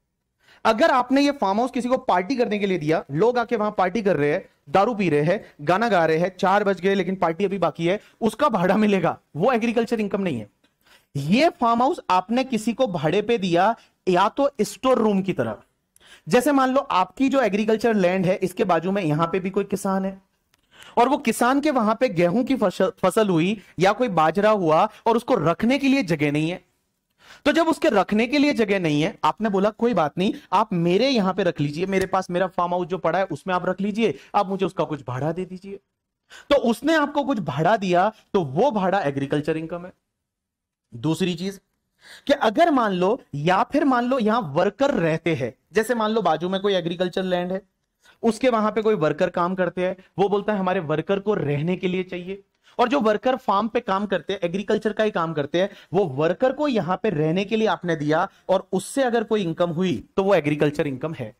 अगर आपने ये फार्म हाउस किसी को पार्टी करने के लिए दिया लोग आके वहां पार्टी कर रहे हैं दारू पी रहे हैं गाना गा रहे हैं चार बज गए लेकिन पार्टी अभी बाकी है उसका भाड़ा मिलेगा वो एग्रीकल्चर इनकम नहीं है ये फार्म हाउस आपने किसी को भाड़े पे दिया या तो स्टोर रूम की तरह जैसे मान लो आपकी जो एग्रीकल्चर लैंड है इसके बाजू में यहां पे भी कोई किसान है और वो किसान के वहां पे गेहूं की फसल हुई या कोई बाजरा हुआ और उसको रखने के लिए जगह नहीं है तो जब उसके रखने के लिए जगह नहीं है आपने बोला कोई बात नहीं आप मेरे यहां पे रख लीजिए मेरे पास मेरा फार्म हाउस जो पड़ा है उसमें आप रख लीजिए आप मुझे उसका कुछ भाड़ा दे दीजिए तो उसने आपको कुछ भाड़ा दिया तो वो भाड़ा एग्रीकल्चर इनकम है दूसरी चीज कि अगर मान लो या फिर मान लो यहां वर्कर रहते हैं जैसे मान लो बाजू में कोई एग्रीकल्चर लैंड है उसके वहां पे कोई वर्कर काम करते हैं वो बोलता है हमारे वर्कर को रहने के लिए चाहिए और जो वर्कर फार्म पे काम करते हैं एग्रीकल्चर का ही काम करते हैं वो वर्कर को यहां पे रहने के लिए आपने दिया और उससे अगर कोई इनकम हुई तो वो एग्रीकल्चर इनकम है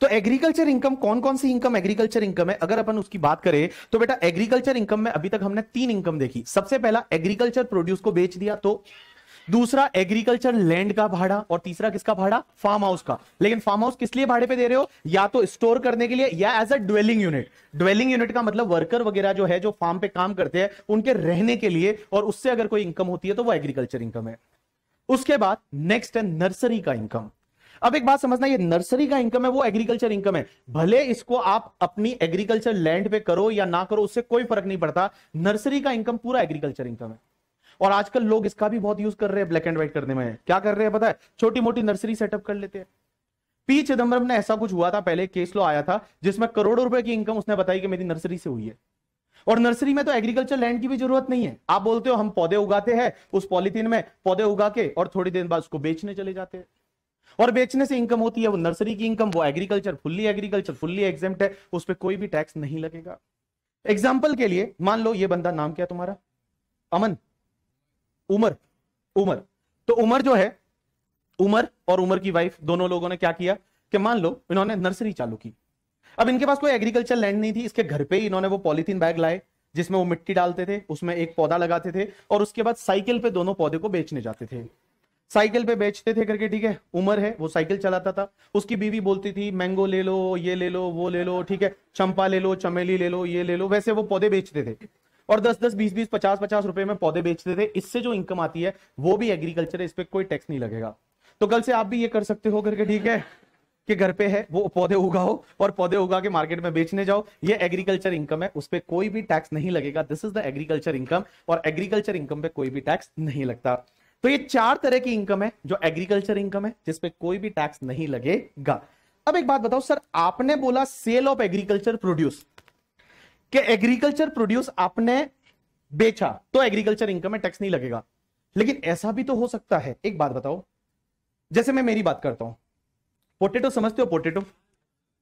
तो एग्रीकल्चर इनकम कौन कौन सी इनकम एग्रीकल्चर इनकम है अगर अपन उसकी बात करें तो बेटा एग्रीकल्चर इनकम में अभी तक हमने तीन इनकम देखी सबसे पहला एग्रीकल्चर प्रोड्यूस को बेच दिया तो दूसरा एग्रीकल्चर लैंड का भाड़ा और तीसरा किसका भाड़ा फार्म हाउस का लेकिन फार्म हाउस किस लिए भाड़े पे दे रहे हो या तो स्टोर करने के लिए या as a dwelling unit dwelling unit का मतलब वर्कर वगैरह जो है जो फार्म पे काम करते हैं उनके रहने के लिए और उससे अगर कोई इनकम होती है तो वो एग्रीकल्चर इनकम है उसके बाद नेक्स्ट है नर्सरी का इनकम अब एक बात समझना ये नर्सरी का इनकम है वो एग्रीकल्चर इनकम है भले इसको आप अपनी एग्रीकल्चर लैंड पे करो या ना करो उससे कोई फर्क नहीं पड़ता नर्सरी का इनकम पूरा एग्रीकल्चर इनकम है और आजकल लोग इसका भी बहुत यूज कर रहे हैं ब्लैक एंड व्हाइट करने में क्या कर रहे हैं पता है छोटी मोटी नर्सरी सेटअप कर लेते हैं पी चिदम्बरम ने ऐसा कुछ हुआ था पहले केस लो आया था जिसमें करोड़ों रुपए की इनकम उसने बताई कि मेरी नर्सरी से हुई है और नर्सरी में तो एग्रीकल्चर लैंड की भी जरूरत नहीं है आप बोलते हो हम पौधे उगाते हैं उस पॉलिथीन में पौधे उगा के और थोड़ी देर बाद उसको बेचने चले जाते हैं और बेचने से इनकम होती है वो नर्सरी की इनकम वो agriculture fully agriculture fully exempt है उस पर कोई भी टैक्स नहीं लगेगा एग्जाम्पल के लिए मान लो ये बंदा नाम क्या तुम्हारा अमन उमर उमर तो उमर जो है उमर और उमर की वाइफ दोनों लोगों ने क्या किया कि मान लो इन्होंने नर्सरी चालू की अब इनके पास कोई एग्रीकल्चर लैंड नहीं थी इसके घर पे ही इन्होंने वो पॉलिथीन बैग लाए जिसमें वो मिट्टी डालते थे उसमें एक पौधा लगाते थे और उसके बाद साइकिल पे दोनों पौधे को बेचने जाते थे साइकिल पे बेचते थे करके ठीक है उमर है वो साइकिल चलाता था उसकी बीवी बोलती थी मैंगो ले लो ये ले लो वो ले लो ठीक है चंपा ले लो चमेली ले लो ये ले लो वैसे वो पौधे बेचते थे और दस दस बीस बीस पचास पचास रुपए में पौधे बेचते थे इससे जो इनकम आती है वो भी एग्रीकल्चर है इस पर कोई टैक्स नहीं लगेगा तो कल से आप भी ये कर सकते हो करके ठीक है कि घर पे है वो पौधे उगाओ और पौधे उगा के मार्केट में बेचने जाओ ये एग्रीकल्चर इनकम है उस पर कोई भी टैक्स नहीं लगेगा this is the agriculture income और एग्रीकल्चर इनकम पे कोई भी टैक्स नहीं लगता तो ये चार तरह की इनकम है जो एग्रीकल्चर इनकम है जिसपे कोई भी टैक्स नहीं लगेगा अब एक बात बताओ सर आपने बोला सेल ऑफ एग्रीकल्चर प्रोड्यूस कि एग्रीकल्चर प्रोड्यूस आपने बेचा तो एग्रीकल्चर इनकम में टैक्स नहीं लगेगा लेकिन ऐसा भी तो हो सकता है एक बात बताओ जैसे मैं मेरी बात करता हूं पोटेटो समझते हो पोटेटो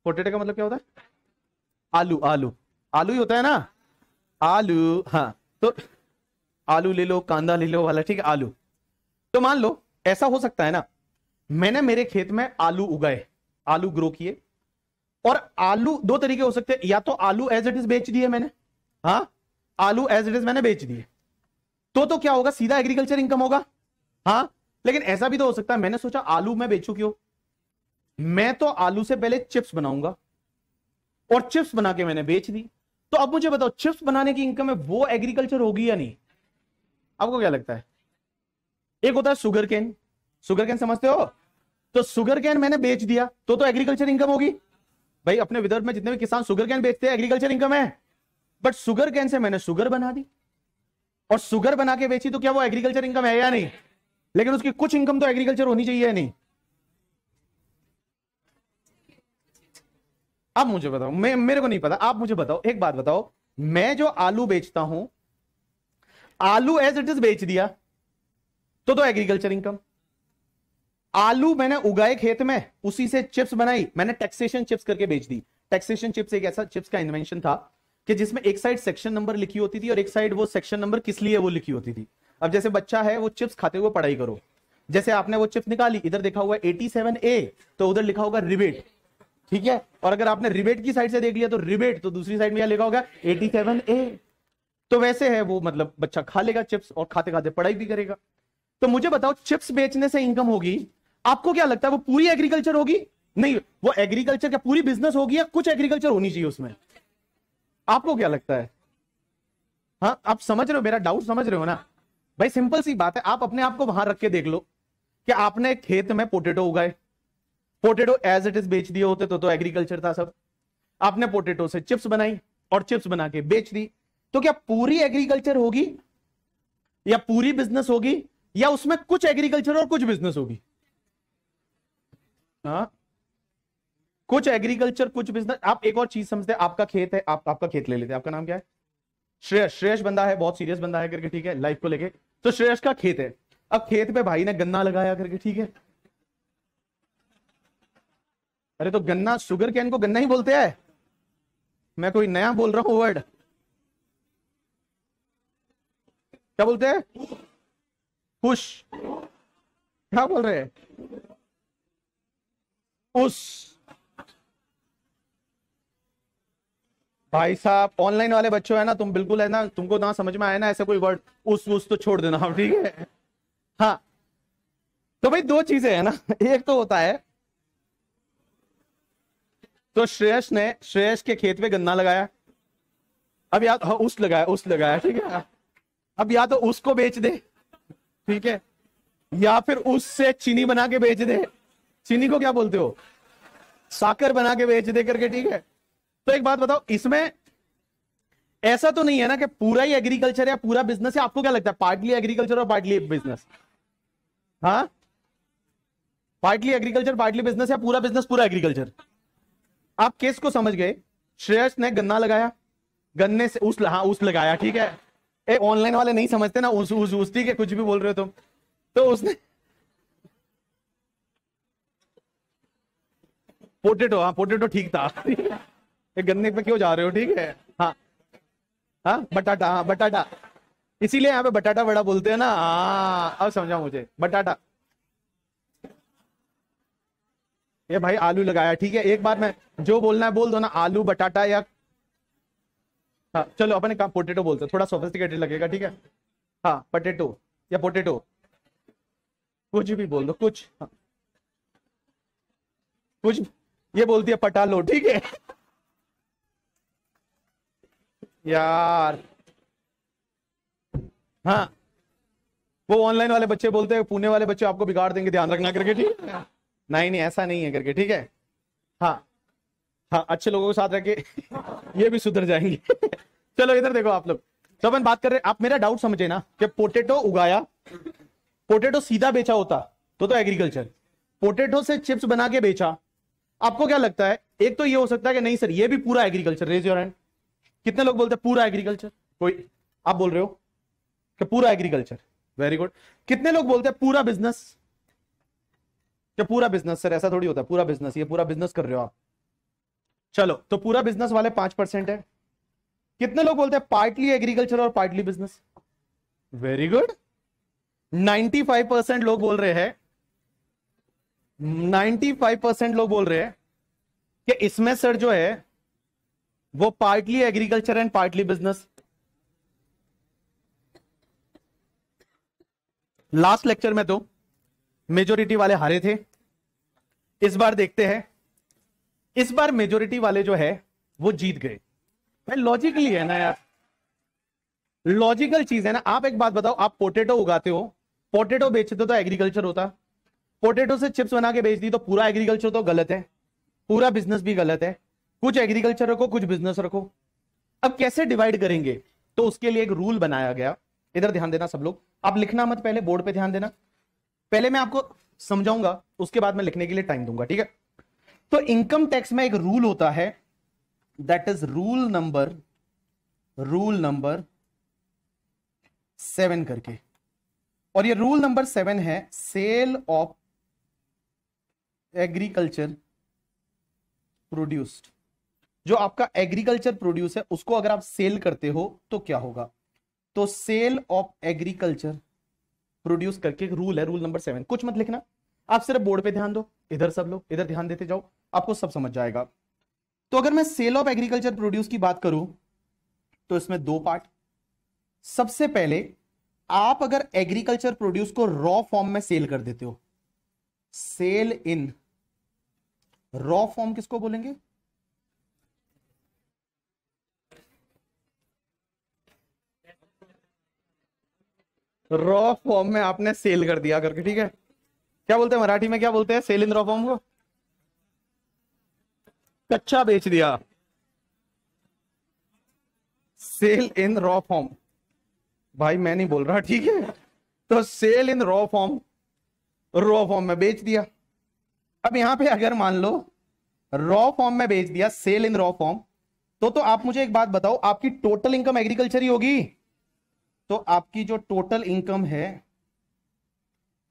पोटेटो का मतलब क्या होता है आलू आलू आलू ही होता है ना आलू हाँ तो आलू ले लो कांदा ले लो वाला ठीक है आलू तो मान लो ऐसा हो सकता है ना मैंने मेरे खेत में आलू उगाए आलू ग्रो किए और आलू दो तरीके हो सकते हैं या तो आलू एज इट इज बेच दिए मैंने हाँ आलू एज इट इज मैंने बेच दिए तो तो क्या होगा सीधा एग्रीकल्चर इनकम होगा हाँ लेकिन ऐसा भी तो हो सकता है मैंने सोचा आलू मैं बेचू क्यों मैं तो आलू से पहले चिप्स बनाऊंगा और चिप्स बना के मैंने बेच दी तो अब मुझे बताओ चिप्स बनाने की इनकम है वो एग्रीकल्चर होगी या नहीं आपको क्या लगता है एक होता है सुगर कैन सुगर कैन समझते हो तो सुगर कैन मैंने बेच दिया तो तो एग्रीकल्चर इनकम होगी भाई अपने विदर्भ में जितने भी किसान सुगर कैन बेचते हैं एग्रीकल्चर इनकम है बट सुगर कैन से मैंने सुगर बना दी और सुगर बना के बेची तो क्या वो एग्रीकल्चर इनकम है या नहीं लेकिन उसकी कुछ इनकम तो एग्रीकल्चर होनी चाहिए या नहीं आप मुझे बताओ मैं मेरे को नहीं पता आप मुझे बताओ एक बात बताओ मैं जो आलू बेचता हूं आलू एज इट इज बेच दिया तो तो एग्रीकल्चर इनकम आलू मैंने उगाए खेत में उसी से चिप्स बनाई मैंने टैक्सेशन चिप्स करके बेच दी टैक्सेशन चिप्स एक ऐसा चिप्स का इन्वेंशन था कि जिसमें एक साइड सेक्शन नंबर लिखी होती थी और एक साइड वो सेक्शन नंबर किस लिए वो लिखी होती थी अब जैसे बच्चा है वो चिप्स खाते हुए पढ़ाई करो जैसे आपने वो चिप्स निकाली इधर देखा हुआ एटी सेवन ए तो उधर लिखा होगा रिबेट ठीक है और अगर आपने रिबेट की साइड से देख लिया तो रिबेट तो दूसरी साइड में क्या लिखा होगा एटी सेवन ए तो वैसे है वो मतलब बच्चा खा लेगा चिप्स और खाते खाते पढ़ाई भी करेगा तो मुझे बताओ चिप्स बेचने से इनकम होगी आपको क्या लगता है वो पूरी एग्रीकल्चर होगी नहीं वो एग्रीकल्चर क्या पूरी बिजनेस होगी या कुछ एग्रीकल्चर होनी चाहिए उसमें आपको क्या लगता है हाँ आप समझ रहे हो मेरा डाउट समझ रहे हो ना भाई सिंपल सी बात है आप अपने आप को वहां रख के देख लो कि आपने खेत में पोटेटो उगाए पोटेटो एज इट इज बेच दिए होते तो तो एग्रीकल्चर था सब आपने पोटेटो से चिप्स बनाई और चिप्स बना के बेच दी तो क्या पूरी एग्रीकल्चर होगी या पूरी बिजनेस होगी या उसमें कुछ एग्रीकल्चर और कुछ बिजनेस होगी हाँ कुछ एग्रीकल्चर कुछ बिजनेस आप एक और चीज समझते हैं आपका खेत है आप आपका खेत ले लेते हैं आपका नाम क्या है श्रेयस श्रेयस बंदा है बहुत सीरियस बंदा है करके ठीक है लाइफ को लेके तो श्रेयस का खेत है अब खेत पे भाई ने गन्ना लगाया करके ठीक है अरे तो गन्ना शुगर कैन को गन्ना ही बोलते हैं मैं कोई नया बोल रहा हूं वर्ड क्या बोलते हैं खुश क्या बोल रहे हैं उस भाई साहब ऑनलाइन वाले बच्चों है ना तुम बिल्कुल है ना तुमको ना समझ में आया ना ऐसा कोई वर्ड उस उस तो छोड़ देना आप ठीक है हाँ तो भाई दो चीजें है ना एक तो होता है तो श्रेयस ने श्रेयस के खेत में गन्ना लगाया अब या तो हाँ, उस लगाया उस लगाया ठीक है अब या तो उसको बेच दे ठीक है या फिर उससे चीनी बना के बेच दे चीनी को क्या बोलते हो साकर बना के बेच दे करके ठीक है तो एक बात बताओ इसमें ऐसा तो नहीं है ना कि पूरा ही एग्रीकल्चर या पूरा बिजनेस है आपको क्या लगता है पार्टली एग्रीकल्चर और पार्टली बिजनेस हाँ पार्टली एग्रीकल्चर पार्टली बिजनेस या पूरा बिजनेस पूरा एग्रीकल्चर आप केस को समझ गए श्रेयस ने गन्ना लगाया गन्ने से उस हाँ उस लगाया ठीक है ए ऑनलाइन वाले नहीं समझते ना उस उस उस ठीक है कुछ भी बोल रहे हो तुम तो उसने पोटेटो हाँ पोटेटो ठीक था ये गन्ने पे क्यों जा रहे हो ठीक है हाँ हाँ बटाटा हाँ बटाटा इसीलिए यहाँ पे बटाटा बड़ा बोलते हैं ना हाँ अब समझा मुझे बटाटा ये भाई आलू लगाया ठीक है एक बार मैं जो बोलना है बोल दो ना आलू बटाटा या हाँ चलो अपने काम पोटेटो बोलते थोड़ा सोफिस्टिकेटेड लगेगा ठीक है हाँ पटेटो या पोटेटो कुछ भी बोल दो कुछ हाँ, कुछ ये बोल दिया पटा लो ठीक है यार हाँ वो ऑनलाइन वाले बच्चे बोलते हैं पुणे वाले बच्चे आपको बिगाड़ देंगे ध्यान रखना करके ठीक है नहीं नहीं ऐसा नहीं है करके ठीक है हाँ हाँ अच्छे लोगों के साथ रखे ये भी सुधर जाएंगे चलो इधर देखो आप लोग तो अपन बात कर रहे आप मेरा डाउट समझे ना कि पोटेटो उगाया पोटेटो सीधा बेचा होता तो तो एग्रीकल्चर पोटेटो से चिप्स बना के बेचा आपको क्या लगता है एक तो ये हो सकता है कि नहीं सर ये भी पूरा एग्रीकल्चर रेज योर हैंड कितने लोग बोलते हैं पूरा एग्रीकल्चर कोई आप बोल रहे हो कि पूरा एग्रीकल्चर वेरी गुड कितने लोग बोलते हैं पूरा बिजनेस क्या पूरा बिजनेस सर ऐसा थोड़ी होता है पूरा बिजनेस ये पूरा बिजनेस कर रहे हो आप चलो तो पूरा बिजनेस वाले पांच परसेंट है कितने लोग बोलते हैं पार्टली एग्रीकल्चर और partly business very good 95 percent लोग बोल रहे हैं 95 परसेंट लोग बोल रहे हैं कि इसमें सर जो है वो partly agriculture and partly business last lecture में तो मेजोरिटी वाले हारे थे इस बार देखते हैं इस बार मेजोरिटी वाले जो है वो जीत गए भाई लॉजिकली है ना यार लॉजिकल चीज है ना आप एक बात बताओ आप पोटेटो उगाते हो पोटेटो बेचते हो तो एग्रीकल्चर होता पोटेटो से चिप्स बना के बेच दी तो पूरा एग्रीकल्चर तो गलत है पूरा बिजनेस भी गलत है कुछ एग्रीकल्चर रखो कुछ बिजनेस रखो अब कैसे डिवाइड करेंगे तो उसके लिए एक रूल बनाया गया इधर ध्यान देना सब लोग आप लिखना मत पहले बोर्ड पे ध्यान देना पहले मैं आपको समझाऊंगा उसके बाद मैं लिखने के लिए टाइम दूंगा ठीक है तो इनकम टैक्स में एक रूल होता है that is rule number rule number seven करके और ये रूल नंबर सेवन है सेल ऑफ एग्रीकल्चर प्रोड्यूस्ड जो आपका एग्रीकल्चर प्रोड्यूस है उसको अगर आप सेल करते हो तो क्या होगा तो सेल ऑफ एग्रीकल्चर प्रोड्यूस करके रूल है रूल नंबर सेवन कुछ मत लिखना आप सिर्फ बोर्ड पे ध्यान दो इधर सब लोग इधर ध्यान देते जाओ आपको सब समझ जाएगा तो अगर मैं सेल ऑफ एग्रीकल्चर प्रोड्यूस की बात करूं तो इसमें दो पार्ट सबसे पहले आप अगर एग्रीकल्चर प्रोड्यूस को रॉ फॉर्म में सेल कर देते हो सेल इन रॉ फॉर्म किसको बोलेंगे रॉ फॉर्म में आपने सेल कर दिया करके ठीक है क्या बोलते हैं मराठी में क्या बोलते हैं सेल इन रॉ फॉर्म को कच्चा बेच दिया सेल इन रॉ फॉर्म भाई मैं नहीं बोल रहा ठीक है तो sale in raw form raw form में बेच दिया अब यहां पे अगर मान लो रॉ फॉर्म में बेच दिया सेल इन रॉ फॉर्म तो तो आप मुझे एक बात बताओ आपकी टोटल इनकम एग्रीकल्चर ही होगी तो आपकी जो टोटल इनकम है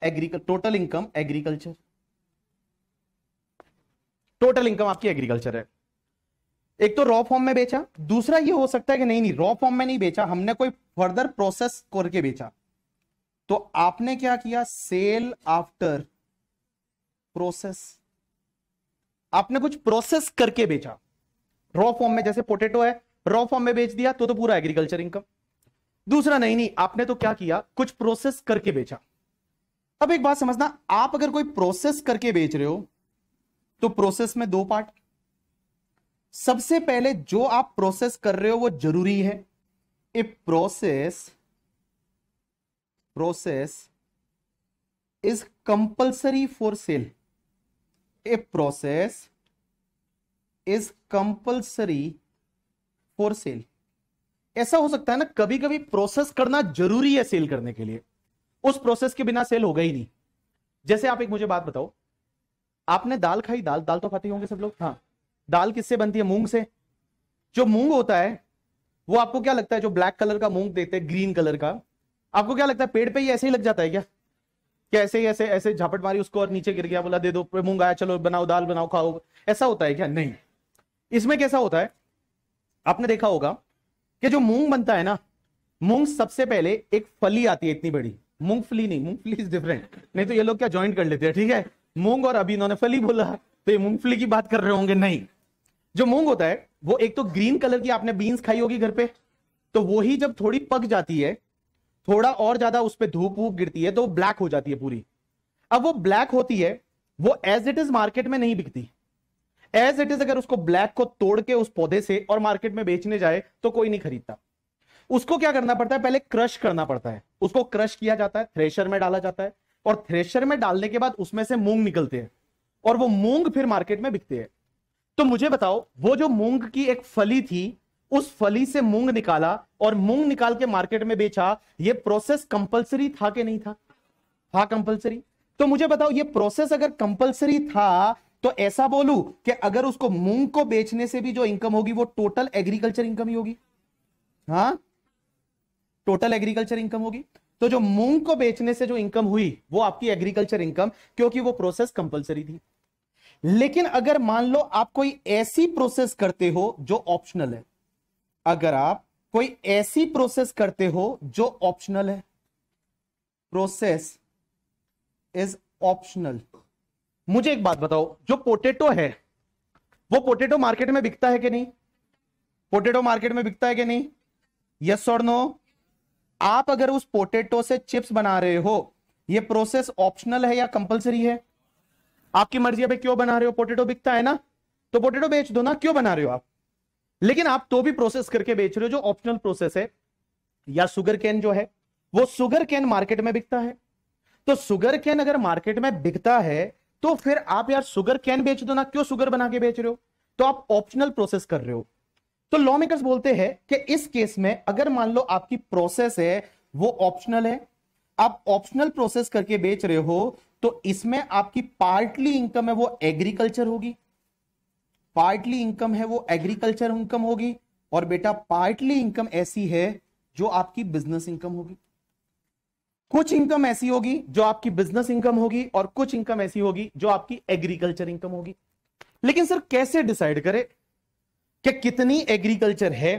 agriculture total income agriculture total income आपकी एग्रीकल्चर है एक तो रॉ फॉर्म में बेचा दूसरा ये हो सकता है कि नहीं नहीं रॉ फॉर्म में नहीं बेचा हमने कोई फर्दर प्रोसेस करके बेचा तो आपने क्या किया सेल आफ्टर प्रोसेस आपने कुछ प्रोसेस करके बेचा रॉ फॉर्म में जैसे पोटेटो है रॉ फॉर्म में बेच दिया तो तो पूरा एग्रीकल्चर इनकम दूसरा नहीं नहीं आपने तो क्या किया कुछ प्रोसेस करके बेचा अब एक बात समझना आप अगर कोई प्रोसेस करके बेच रहे हो तो प्रोसेस में दो पार्ट सबसे पहले जो आप प्रोसेस कर रहे हो वो जरूरी है a process process is compulsory for sale a process is compulsory for sale ऐसा हो सकता है ना कभी कभी प्रोसेस करना जरूरी है सेल करने के लिए उस प्रोसेस के बिना सेल होगा ही नहीं जैसे आप एक मुझे बात बताओ आपने दाल खाई दाल दाल तो खाते होंगे सब लोग हाँ दाल किससे बनती है मूंग से जो मूंग होता है वो आपको क्या लगता है जो ब्लैक कलर का मूंग देते हैं ग्रीन कलर का आपको क्या लगता है पेड़ पे ही ऐसे ही लग जाता है क्या कि ऐसे ही ऐसे ऐसे झापट मारी उसको और नीचे गिर गया बोला दे दो मूंग आया चलो बनाओ दाल बनाओ खाओ ऐसा होता है क्या नहीं इसमें कैसा होता है आपने देखा होगा कि जो मूंग बनता है ना मूंग सबसे पहले एक फली आती है इतनी बड़ी मूंगफली नहीं मूंगफली इज डिफरेंट नहीं तो ये लोग क्या ज्वाइंट कर लेते हैं ठीक है मूंग और अभी इन्होंने फली बोला तो ये मूंगफली की बात कर रहे होंगे नहीं जो मूंग होता है वो एक तो ग्रीन कलर की आपने बीन्स खाई होगी घर पे तो वही जब थोड़ी पक जाती है थोड़ा और ज्यादा उस पर धूप वूप गिरती है तो ब्लैक हो जाती है पूरी अब वो ब्लैक होती है वो एज इट इज मार्केट में नहीं बिकती एज इट इज अगर उसको ब्लैक को तोड़ के उस पौधे से और मार्केट में बेचने जाए तो कोई नहीं खरीदता उसको क्या करना पड़ता है पहले क्रश करना पड़ता है उसको क्रश किया जाता है थ्रेशर में डाला जाता है और थ्रेशर में डालने के बाद उसमें से मूंग निकलते हैं और वो मूंग फिर मार्केट में बिकते हैं तो मुझे बताओ वो जो मूंग की एक फली थी उस फली से मूंग निकाला और मूंग निकाल के मार्केट में बेचा यह प्रोसेस कंपलसरी था कि नहीं था था कंपलसरी तो मुझे बताओ ये प्रोसेस अगर कंपलसरी था तो ऐसा बोलू कि अगर उसको मूंग को बेचने से भी जो इनकम होगी वो टोटल एग्रीकल्चर इनकम ही होगी हाँ टोटल एग्रीकल्चर इनकम होगी तो जो मूंग को बेचने से जो इनकम हुई वो आपकी एग्रीकल्चर इनकम क्योंकि वो प्रोसेस कंपलसरी थी लेकिन अगर मान लो आप कोई ऐसी प्रोसेस करते हो जो ऑप्शनल है अगर आप कोई ऐसी प्रोसेस करते हो जो ऑप्शनल है प्रोसेस इज ऑप्शनल मुझे एक बात बताओ जो पोटेटो है वो पोटेटो मार्केट में बिकता है कि नहीं पोटेटो मार्केट में बिकता है कि नहीं यस और नो आप अगर उस पोटेटो से चिप्स बना रहे हो ये प्रोसेस ऑप्शनल है या कंपलसरी है आपकी मर्जी अभी क्यों बना रहे हो पोटेटो बिकता है ना तो पोटेटो बेच दो ना क्यों बना रहे हो आप लेकिन आप तो भी प्रोसेस करके बेच रहे हो जो ऑप्शनल प्रोसेस है या सुगर कैन जो है वो सुगर कैन मार्केट में बिकता है तो सुगर कैन अगर मार्केट में बिकता है तो फिर आप यार सुगर कैन बेच दो ना क्यों सुगर बना के बेच रहे हो तो आप ऑप्शनल प्रोसेस कर रहे हो तो लॉ मेकर्स बोलते हैं कि इस केस में अगर मान लो आपकी प्रोसेस है वो ऑप्शनल है आप ऑप्शनल प्रोसेस करके बेच रहे हो तो इसमें आपकी पार्टली इनकम है वो एग्रीकल्चर होगी पार्टली इनकम है वो एग्रीकल्चर इनकम होगी और बेटा पार्टली इनकम ऐसी है जो आपकी बिजनेस इनकम होगी कुछ इनकम ऐसी होगी जो आपकी बिजनेस इनकम होगी और कुछ इनकम ऐसी होगी जो आपकी एग्रीकल्चर इनकम होगी लेकिन सर कैसे डिसाइड करें कि कितनी एग्रीकल्चर है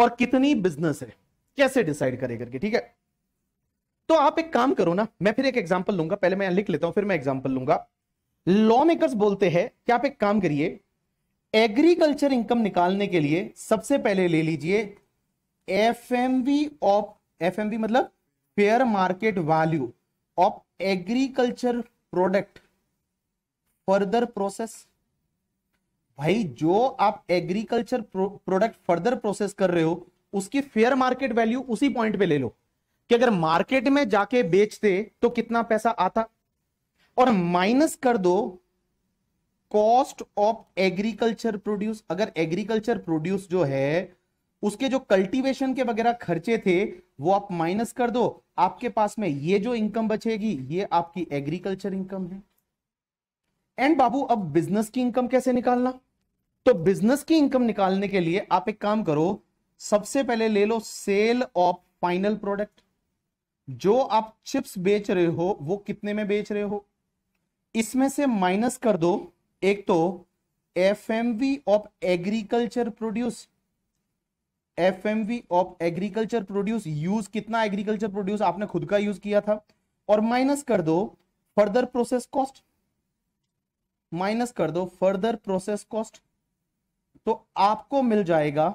और कितनी बिजनेस है कैसे डिसाइड करें करके ठीक है तो आप एक काम करो ना मैं फिर एक एग्जाम्पल लूंगा पहले मैं लिख लेता हूं फिर मैं एग्जाम्पल लूंगा लॉ मेकर्स बोलते हैं कि आप एक काम करिए एग्रीकल्चर इनकम निकालने के लिए सबसे पहले ले लीजिए F M V of F M V मतलब fair market value of agriculture product further process भाई जो आप एग्रीकल्चर प्रोडक्ट फर्दर प्रोसेस कर रहे हो उसकी फेयर मार्केट वैल्यू उसी पॉइंट पे ले लो कि अगर मार्केट में जाके बेचते तो कितना पैसा आता और माइनस कर दो कॉस्ट ऑफ एग्रीकल्चर प्रोड्यूस अगर एग्रीकल्चर प्रोड्यूस जो है उसके जो कल्टीवेशन के वगैरह खर्चे थे वो आप माइनस कर दो आपके पास में ये जो इनकम बचेगी ये आपकी एग्रीकल्चर इनकम है एंड बाबू अब बिजनेस की इनकम कैसे निकालना तो बिजनेस की इनकम निकालने के लिए आप एक काम करो सबसे पहले ले लो सेल ऑफ फाइनल प्रोडक्ट जो आप चिप्स बेच रहे हो वो कितने में बेच रहे हो इसमें से माइनस कर दो एक तो F of agriculture produce F of agriculture produce use कितना एग्रीकल्चर प्रोड्यूस आपने खुद का यूज किया था और माइनस कर दो फर्दर प्रोसेस कॉस्ट माइनस कर दो फर्दर प्रोसेस कॉस्ट तो आपको मिल जाएगा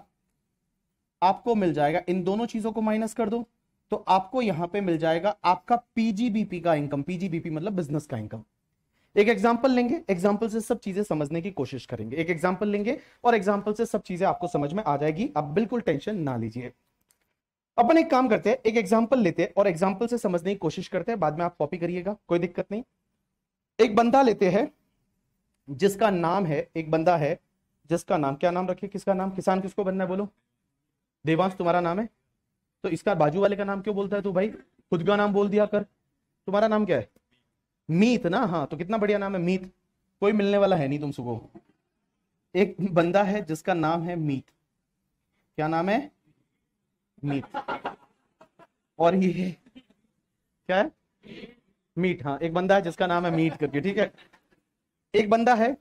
आपको मिल जाएगा इन दोनों चीजों को माइनस कर दो तो आपको यहां पे मिल जाएगा आपका पीजीबीपी का इनकम पीजीबीपी मतलब बिजनेस का इनकम एक एग्जाम्पल लेंगे एग्जाम्पल से सब चीजें समझने की कोशिश करेंगे एक एग्जाम्पल लेंगे और एग्जाम्पल से सब चीजें आपको समझ में आ जाएगी आप बिल्कुल टेंशन ना लीजिए अपन एक काम करते हैं एक एग्जाम्पल लेते हैं और एग्जाम्पल से समझने की कोशिश करते हैं बाद में आप कॉपी करिएगा कोई दिक्कत नहीं एक बंदा लेते हैं जिसका नाम है एक बंदा है जिसका नाम क्या नाम रखे किसका नाम किसान किसको बनना है बोलो देवांश तुम्हारा नाम है तो इसका बाजू वाले का नाम क्यों बोलता है तू भाई खुद का नाम बोल दिया कर तुम्हारा नाम क्या है मीत ना हाँ तो कितना बढ़िया नाम है मीत कोई मिलने वाला है नहीं तुम सुबह एक बंदा है जिसका नाम है मीत क्या नाम है मीत और ये क्या है मीट हाँ एक बंदा है जिसका नाम है मीट करके ठीक है एक बंदा है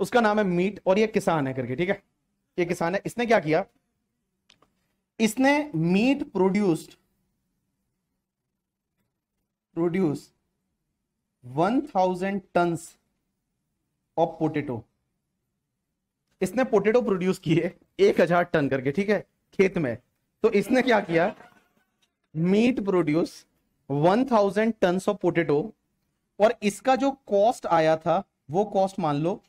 उसका नाम है मीट और ये किसान है करके ठीक है ये किसान है इसने क्या किया इसने मीट produced produce thousand tons of potato इसने पोटेटो प्रोड्यूस किए एक हजार टन करके ठीक है खेत में तो इसने क्या किया मीट produce thousand tons of potato और इसका जो कॉस्ट आया था वो कॉस्ट मान लो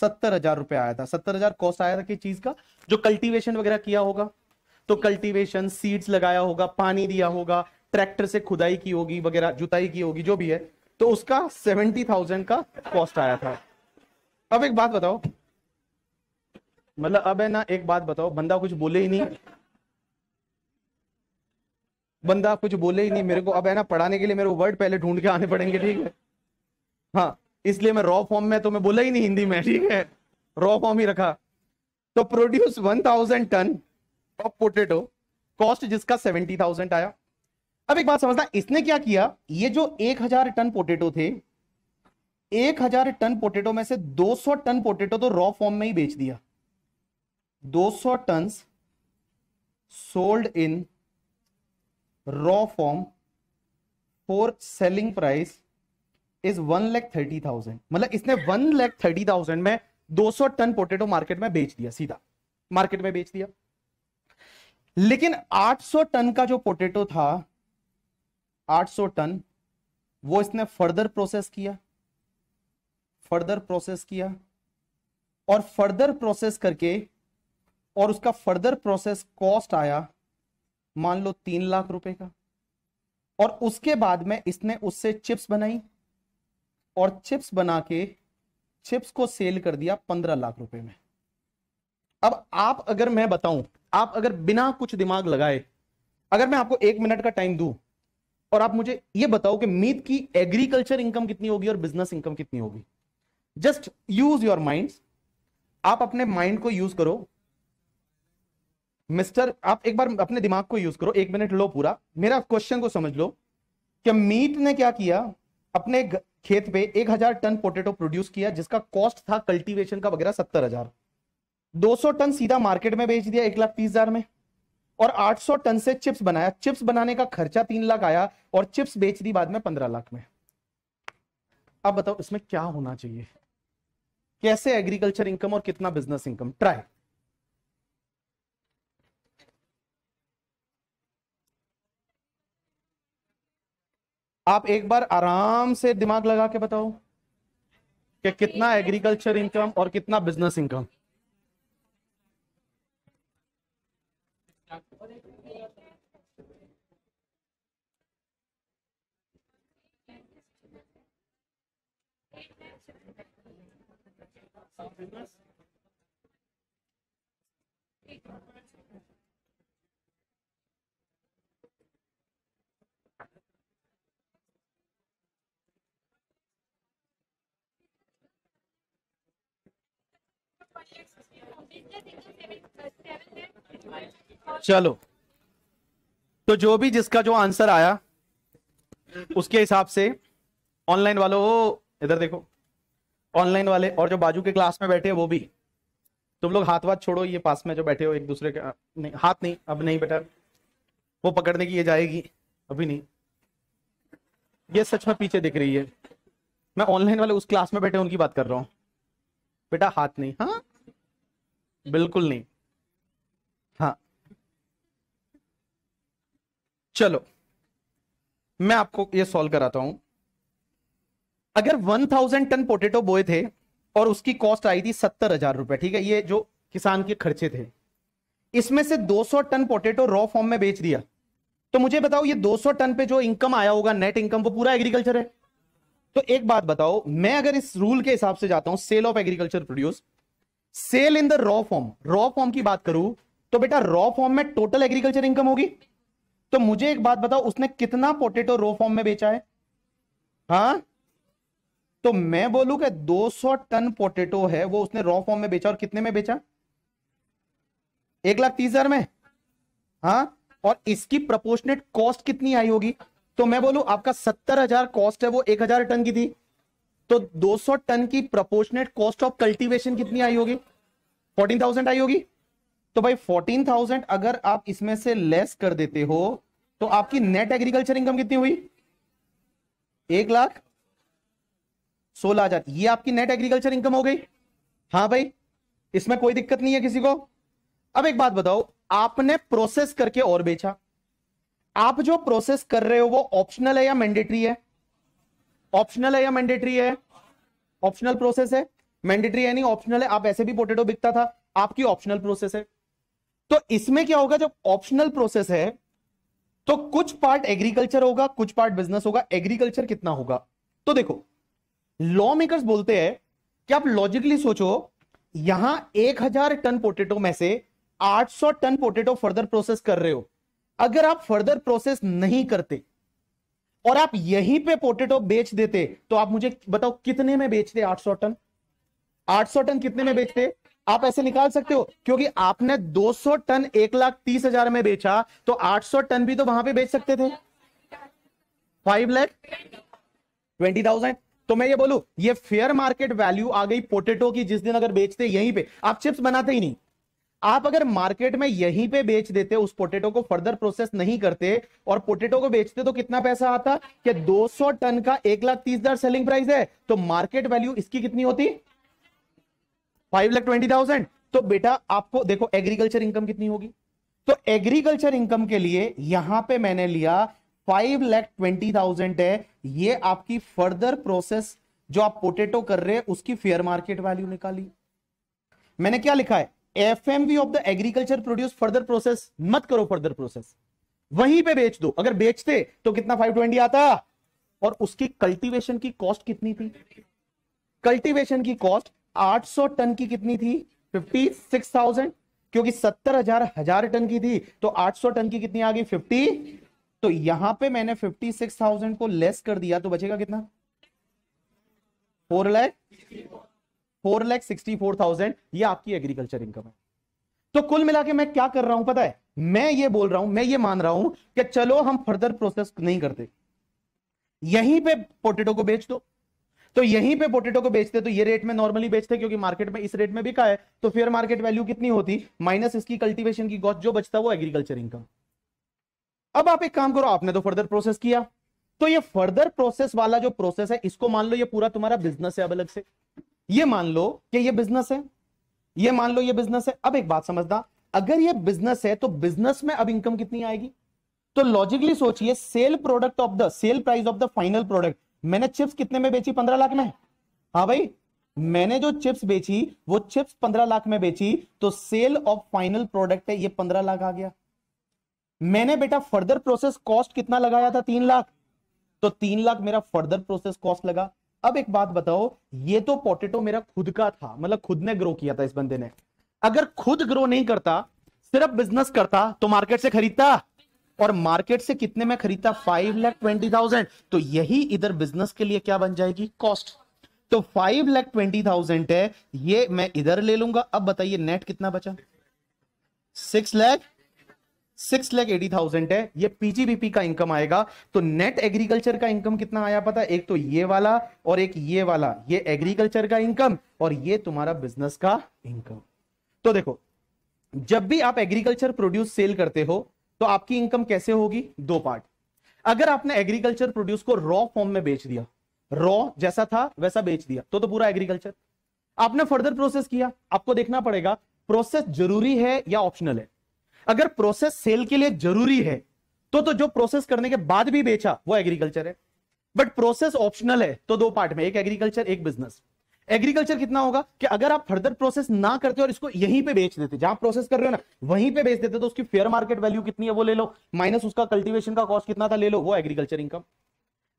सत्तर हजार रुपए आया था सत्तर हजार कॉस्ट आया था किस चीज का जो कल्टीवेशन वगैरह किया होगा तो कल्टीवेशन सीड्स लगाया होगा पानी दिया होगा ट्रैक्टर से खुदाई की होगी वगैरह जुताई की होगी जो भी है तो उसका सेवेंटी थाउजेंड का कॉस्ट आया था अब एक बात बताओ मतलब अब है ना एक बात बताओ बंदा कुछ बोले ही नहीं बंदा कुछ बोले ही नहीं मेरे को अब है ना पढ़ाने के लिए मेरे को वर्ड पहले ढूंढ के आने पड़ेंगे ठीक है हाँ इसलिए मैं रॉ फॉर्म में तो मैं बोला ही नहीं हिंदी में ठीक है रॉ फॉर्म ही रखा तो produce one thousand ton of potato cost जिसका सेवेंटी थाउजेंड आया अब एक बात समझना इसने क्या किया ये जो 1000 टन पोटेटो थे 1000 टन पोटेटो में से 200 टन पोटेटो तो रॉ फॉर्म में ही बेच दिया 200 ton sold in raw form for selling price is one lakh thirty thousand मतलब इसने वन लैख थर्टी थाउजेंड में 200 टन पोटेटो मार्केट में बेच दिया सीधा मार्केट में बेच दिया लेकिन 800 टन का जो पोटेटो था 800 टन वो इसने फर्दर प्रोसेस किया फर्दर प्रोसेस किया और फर्दर प्रोसेस करके और उसका फर्दर प्रोसेस कॉस्ट आया मान लो तीन लाख रुपए का और उसके बाद में इसने उससे चिप्स बनाई और चिप्स बना के चिप्स को सेल कर दिया पंद्रह लाख रुपए में अब आप अगर मैं बताऊं आप अगर बिना कुछ दिमाग लगाए अगर मैं आपको एक मिनट का टाइम दूं और आप मुझे ये बताओ कि मीत की एग्रीकल्चर इनकम कितनी होगी और बिजनेस इनकम कितनी होगी जस्ट यूज योर माइंड आप अपने माइंड को यूज करो मिस्टर आप एक बार अपने दिमाग को यूज करो एक मिनट लो पूरा मेरा क्वेश्चन को समझ लो कि मीट ने क्या किया अपने खेत पे एक हजार टन पोटेटो प्रोड्यूस किया जिसका कॉस्ट था कल्टीवेशन का वगैरह सत्तर हजार दो सौ टन सीधा मार्केट में बेच दिया एक लाख तीस हजार में और 800 टन से चिप्स बनाया चिप्स बनाने का खर्चा तीन लाख आया और चिप्स बेच दी बाद में पंद्रह लाख में अब बताओ इसमें क्या होना चाहिए कैसे एग्रीकल्चर इनकम और कितना बिजनेस इनकम ट्राई आप एक बार आराम से दिमाग लगा के बताओ कि कितना एग्रीकल्चर इनकम और कितना बिजनेस इनकम चलो तो जो भी जिसका जो आंसर आया उसके हिसाब से ऑनलाइन वालों इधर देखो ऑनलाइन वाले और जो बाजू के क्लास में बैठे हैं वो भी तुम लोग हाथ वाथ छोड़ो ये पास में जो बैठे हो एक दूसरे के नहीं हाथ नहीं अब नहीं बेटा वो पकड़ने की ये जाएगी अभी नहीं ये सच में पीछे दिख रही है मैं ऑनलाइन वाले उस क्लास में बैठे उनकी बात कर रहा हूँ बेटा हाथ नहीं हाँ बिल्कुल नहीं हाँ चलो मैं आपको ये सॉल्व कराता हूं अगर 1000 टन पोटेटो बोए थे और उसकी कॉस्ट आई थी सत्तर हजार रुपए ठीक है ये जो किसान के खर्चे थे इसमें से 200 टन पोटेटो रॉ फॉर्म में बेच दिया तो मुझे बताओ ये 200 टन पे जो इनकम आया होगा नेट इनकम वो पूरा एग्रीकल्चर है तो एक बात बताओ मैं अगर इस रूल के हिसाब से जाता हूं sale of agriculture produce sale in the raw form raw form की बात करूं तो बेटा रॉ फॉर्म में टोटल एग्रीकल्चर इनकम होगी तो मुझे एक बात बताओ उसने कितना पोटेटो रॉ फॉर्म में बेचा है हाँ तो मैं बोलू कि 200 टन पोटेटो है वो उसने रॉ फॉर्म में बेचा और कितने में बेचा एक लाख तीस हजार में हा और इसकी प्रपोर्शनेट कॉस्ट कितनी आई होगी तो मैं बोलू आपका सत्तर हजार कॉस्ट है वो एक हजार टन की थी तो 200 टन की प्रपोर्शनेट कॉस्ट ऑफ कल्टीवेशन कितनी आई होगी 14,000 आई होगी तो भाई 14,000 अगर आप इसमें से लेस कर देते हो तो आपकी नेट एग्रीकल्चर इनकम कितनी हुई एक लाख सोलह हजार ये आपकी नेट एग्रीकल्चर इनकम हो गई हाँ भाई इसमें कोई दिक्कत नहीं है किसी को अब एक बात बताओ आपने प्रोसेस करके और बेचा आप जो प्रोसेस कर रहे हो वो ऑप्शनल है या मैंडेटरी है ऑप्शनल है या मैंडेटरी है ऑप्शनल प्रोसेस है मैंडेटरी है नहीं ऑप्शनल है आप ऐसे भी पोटेटो बिकता था आपकी ऑप्शनल प्रोसेस है तो इसमें क्या होगा जब ऑप्शनल प्रोसेस है तो कुछ पार्ट एग्रीकल्चर होगा कुछ पार्ट बिजनेस होगा एग्रीकल्चर कितना होगा तो देखो लॉ मेकर्स बोलते हैं कि आप लॉजिकली सोचो यहां 1000 टन पोटेटो में से 800 टन पोटेटो फर्दर प्रोसेस कर रहे हो अगर आप फर्दर प्रोसेस नहीं करते और आप यहीं पे पोटेटो बेच देते तो आप मुझे बताओ कितने में बेचते 800 टन 800 टन कितने में बेचते आप ऐसे निकाल सकते हो क्योंकि आपने 200 टन एक लाख तीस हजार में बेचा तो 800 टन भी तो वहां पे बेच सकते थे फाइव लैख ट्वेंटी थाउजेंड तो मैं ये बोलू ये फेयर मार्केट वैल्यू आ गई पोटेटो की जिस दिन अगर बेचते यहीं पे आप चिप्स बनाते ही नहीं आप अगर मार्केट में यहीं पे बेच देते उस पोटेटो को फर्दर प्रोसेस नहीं करते और पोटेटो को बेचते तो कितना पैसा आता कि 200 टन का एक लाख तीस हजार सेलिंग प्राइस है तो मार्केट वैल्यू इसकी कितनी होती फाइव लाख ट्वेंटी थाउजेंड तो बेटा आपको देखो एग्रीकल्चर इनकम कितनी होगी तो एग्रीकल्चर इनकम के लिए यहां पे मैंने लिया फाइव लैख ट्वेंटी थाउजेंड है ये आपकी फर्दर प्रोसेस जो आप पोटेटो कर रहे हैं उसकी फेयर मार्केट वैल्यू निकाली मैंने क्या लिखा है F of the agriculture produce further process मत करो फर्दर प्रोसेस वहीं पे बेच दो अगर बेचते तो कितना 520 आता और उसकी कल्टीवेशन की कॉस्ट कितनी थी कल्टीवेशन की कॉस्ट 800 टन की कितनी थी 56,000 क्योंकि 70,000 हजार टन की थी तो 800 टन की कितनी आ गई फिफ्टी तो यहां पे मैंने 56,000 को लेस कर दिया तो बचेगा कितना four lakh four lakh sixty four thousand ये आपकी एग्रीकल्चर इनकम है तो कुल मिला के मैं क्या कर रहा हूं पता है मैं ये बोल रहा हूं मैं ये मान रहा हूं कि चलो हम फर्दर प्रोसेस नहीं करते यहीं पे पोटेटो को बेच दो तो यहीं पे पोटेटो को बेचते तो ये रेट में नॉर्मली बेचते क्योंकि मार्केट में इस रेट में बिका है तो फेयर मार्केट वैल्यू कितनी होती माइनस इसकी कल्टीवेशन की कॉस्ट जो बचता है वो एग्रीकल्चर इनकम अब आप एक काम करो आपने तो फर्दर प्रोसेस किया तो ये फर्दर प्रोसेस वाला जो प्रोसेस है इसको मान लो ये पूरा तुम्हारा बिजनेस है अब अलग से ये मान लो कि ये बिजनेस है ये मान लो ये बिजनेस है अब एक बात समझना अगर ये बिजनेस है तो बिजनेस में अब इनकम कितनी आएगी तो लॉजिकली सोचिए sale product of the sale price of the final product मैंने चिप्स कितने में बेची पंद्रह लाख में हाँ भाई मैंने जो चिप्स बेची वो चिप्स पंद्रह लाख में बेची तो सेल ऑफ फाइनल प्रोडक्ट है ये पंद्रह लाख आ गया मैंने बेटा फर्दर प्रोसेस कॉस्ट कितना लगाया था तीन लाख तो तीन लाख मेरा फर्दर प्रोसेस कॉस्ट लगा अब एक बात बताओ ये तो पोटेटो मेरा खुद का था मतलब खुद ने ग्रो किया था इस बंदे ने अगर खुद ग्रो नहीं करता सिर्फ बिजनेस करता तो मार्केट से खरीदता और मार्केट से कितने में खरीदता फाइव लैख ट्वेंटी थाउजेंड तो यही इधर बिजनेस के लिए क्या बन जाएगी कॉस्ट तो फाइव लैख ट्वेंटी थाउजेंड है ये मैं इधर ले लूंगा अब बताइए नेट कितना बचा six lakh six lakh eighty thousand है ये पीजीबीपी का इनकम आएगा तो नेट एग्रीकल्चर का इनकम कितना आया पता एक तो ये वाला और एक ये वाला ये एग्रीकल्चर का इनकम और ये तुम्हारा बिजनेस का इनकम तो देखो जब भी आप एग्रीकल्चर प्रोड्यूस सेल करते हो तो आपकी इनकम कैसे होगी दो पार्ट अगर आपने एग्रीकल्चर प्रोड्यूस को रॉ फॉर्म में बेच दिया रॉ जैसा था वैसा बेच दिया तो तो पूरा एग्रीकल्चर आपने फर्दर प्रोसेस किया आपको देखना पड़ेगा प्रोसेस जरूरी है या ऑप्शनल है अगर प्रोसेस सेल के लिए जरूरी है तो तो जो प्रोसेस करने के बाद भी बेचा वो एग्रीकल्चर है बट प्रोसेस ऑप्शनल है तो दो पार्ट में एक एग्रीकल्चर एक बिजनेस एग्रीकल्चर कितना होगा कि अगर आप फर्दर प्रोसेस ना करते और इसको यहीं पे बेच देते जहां प्रोसेस कर रहे हो ना वहीं पे बेच देते तो उसकी फेयर मार्केट वैल्यू कितनी है वो ले लो माइनस उसका कल्टीवेशन का कॉस्ट कितना था ले लो वो एग्रीकल्चर इनकम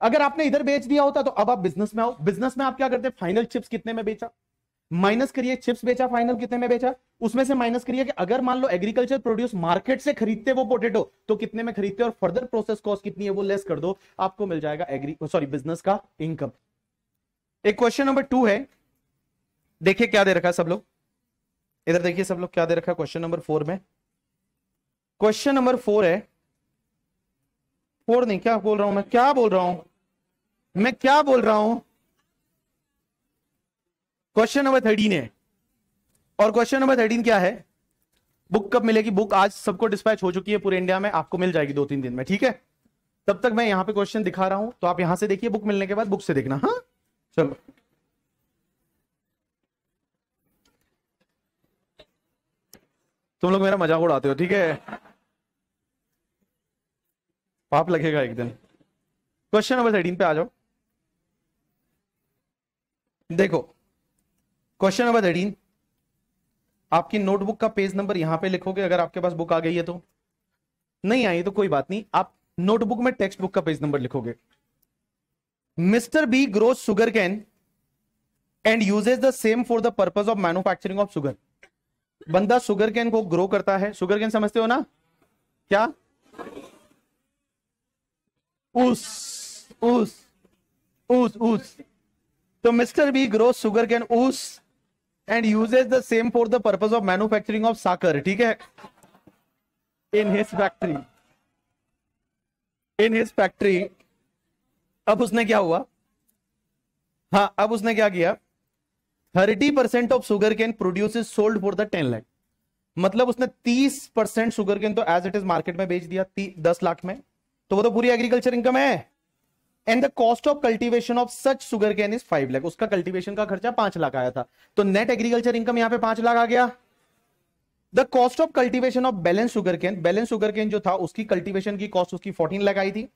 अगर आपने इधर बेच दिया होता तो अब आप बिजनेस में आओ बिजनेस में आप क्या करते फाइनल चिप्स कितने में बेचा माइनस करिए चिप्स बेचा फाइनल कितने में बेचा उसमें से माइनस करिए कि अगर मान लो एग्रीकल्चर प्रोड्यूस मार्केट से खरीदते वो पोटेटो तो कितने में खरीदते और फर्दर प्रोसेस कॉस्ट कितनी है वो लेस कर दो आपको मिल जाएगा एग्री सॉरी बिजनेस का इनकम एक क्वेश्चन नंबर टू है देखिए क्या दे रखा है सब लोग इधर देखिए सब लोग क्या दे रखा है क्वेश्चन नंबर फोर में क्वेश्चन नंबर फोर है फोर नहीं क्या बोल रहा हूं मैं क्या बोल रहा हूं मैं क्या बोल रहा हूं क्वेश्चन नंबर थर्टीन है और क्वेश्चन नंबर थर्टीन क्या है बुक कब मिलेगी बुक आज सबको डिस्पैच हो चुकी है पूरे इंडिया में आपको मिल जाएगी दो तीन दिन में ठीक है तब तक मैं यहां पे क्वेश्चन दिखा रहा हूं तो आप यहां से देखिए बुक मिलने के बाद बुक से देखना हाँ चलो तुम लोग मेरा मजाक उड़ाते हो ठीक है पाप लगेगा एक दिन क्वेश्चन नंबर थर्टीन पे आ जाओ देखो क्वेश्चन नंबर थर्टीन आपकी नोटबुक का पेज नंबर यहां पे लिखोगे अगर आपके पास बुक आ गई है तो नहीं आई तो कोई बात नहीं आप नोटबुक में टेक्स्ट बुक का पेज नंबर लिखोगे Mister B grow sugarcane and uses the same for the purpose of manufacturing of sugar बंदा सुगर कैन को ग्रो करता है सुगर कैन समझते हो ना क्या उस उस उस उस तो Mister B grow sugarcane उस and uses the same for the purpose of manufacturing of sugar ठीक है in his factory in his factory अब उसने क्या हुआ हाँ अब उसने क्या किया thirty percent of sugar sugarcane produce is sold for the ten lakh मतलब उसने तीस परसेंट सुगर कैन तो एज इट इज मार्केट में बेच दिया दस लाख में तो वो तो पूरी एग्रीकल्चर इनकम है and the cost of cultivation of such sugarcane is five lakh उसका कल्टीवेशन का खर्चा पांच लाख आया था तो नेट एग्रीकल्चर इनकम यहां पे पांच लाख आ गया the cost of cultivation of balance sugarcane balance sugarcane जो था उसकी कल्टीवेशन की कॉस्ट उसकी फोर्टीन लाख आई थी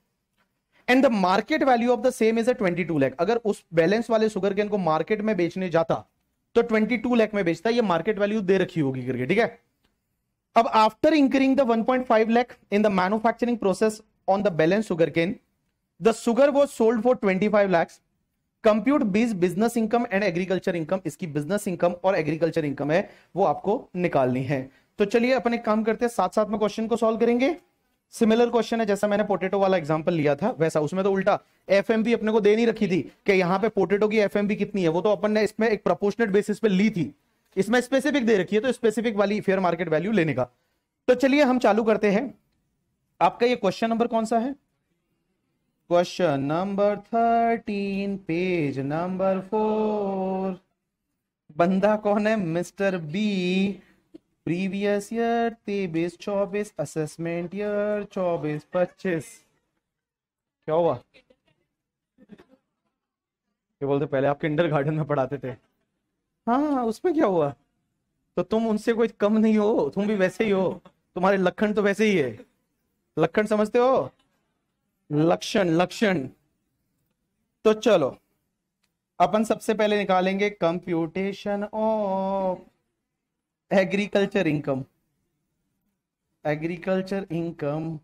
and the market value of the same is a twenty two lakh अगर उस बैलेंस वाले सुगर कैन को मार्केट में बेचने जाता तो ट्वेंटी टू लैख में बेचता ये मार्केट वैल्यू दे रखी होगी करके ठीक है अब after incurring the 1.5 lakh in the manufacturing process on the balance sugarcane The sugar was sold for 25 lakhs. Compute बीज business income and agriculture income इसकी बिजनेस इनकम और एग्रीकल्चर इनकम है वो आपको निकालनी है तो चलिए अपन एक काम करते हैं साथ साथ में क्वेश्चन को सॉल्व करेंगे सिमिलर क्वेश्चन है जैसा मैंने पोटेटो वाला एग्जांपल लिया था वैसा उसमें तो उल्टा एफ अपने को दे नहीं रखी थी कि यहाँ पे पोटेटो की एफ कितनी है वो तो अपन ने इसमें एक प्रपोर्शनेट बेसिस पे ली थी इसमें स्पेसिफिक दे रखी है तो स्पेसिफिक वाली फेयर मार्केट वैल्यू लेने का तो चलिए हम चालू करते हैं आपका ये क्वेश्चन नंबर कौन सा है question number thirteen page number four बंदा कौन है मिस्टर बी प्रीवियस ईयर तेईस चौबीस असेसमेंट ईयर चौबीस पच्चीस क्या हुआ ये बोलते पहले आप किंडर गार्डन में पढ़ाते थे हाँ उसमें क्या हुआ तो तुम उनसे कोई कम नहीं हो तुम भी वैसे ही हो तुम्हारे लखन तो वैसे ही है लखन समझते हो लक्षण लक्षण तो चलो अपन सबसे पहले निकालेंगे computation of agriculture income agriculture income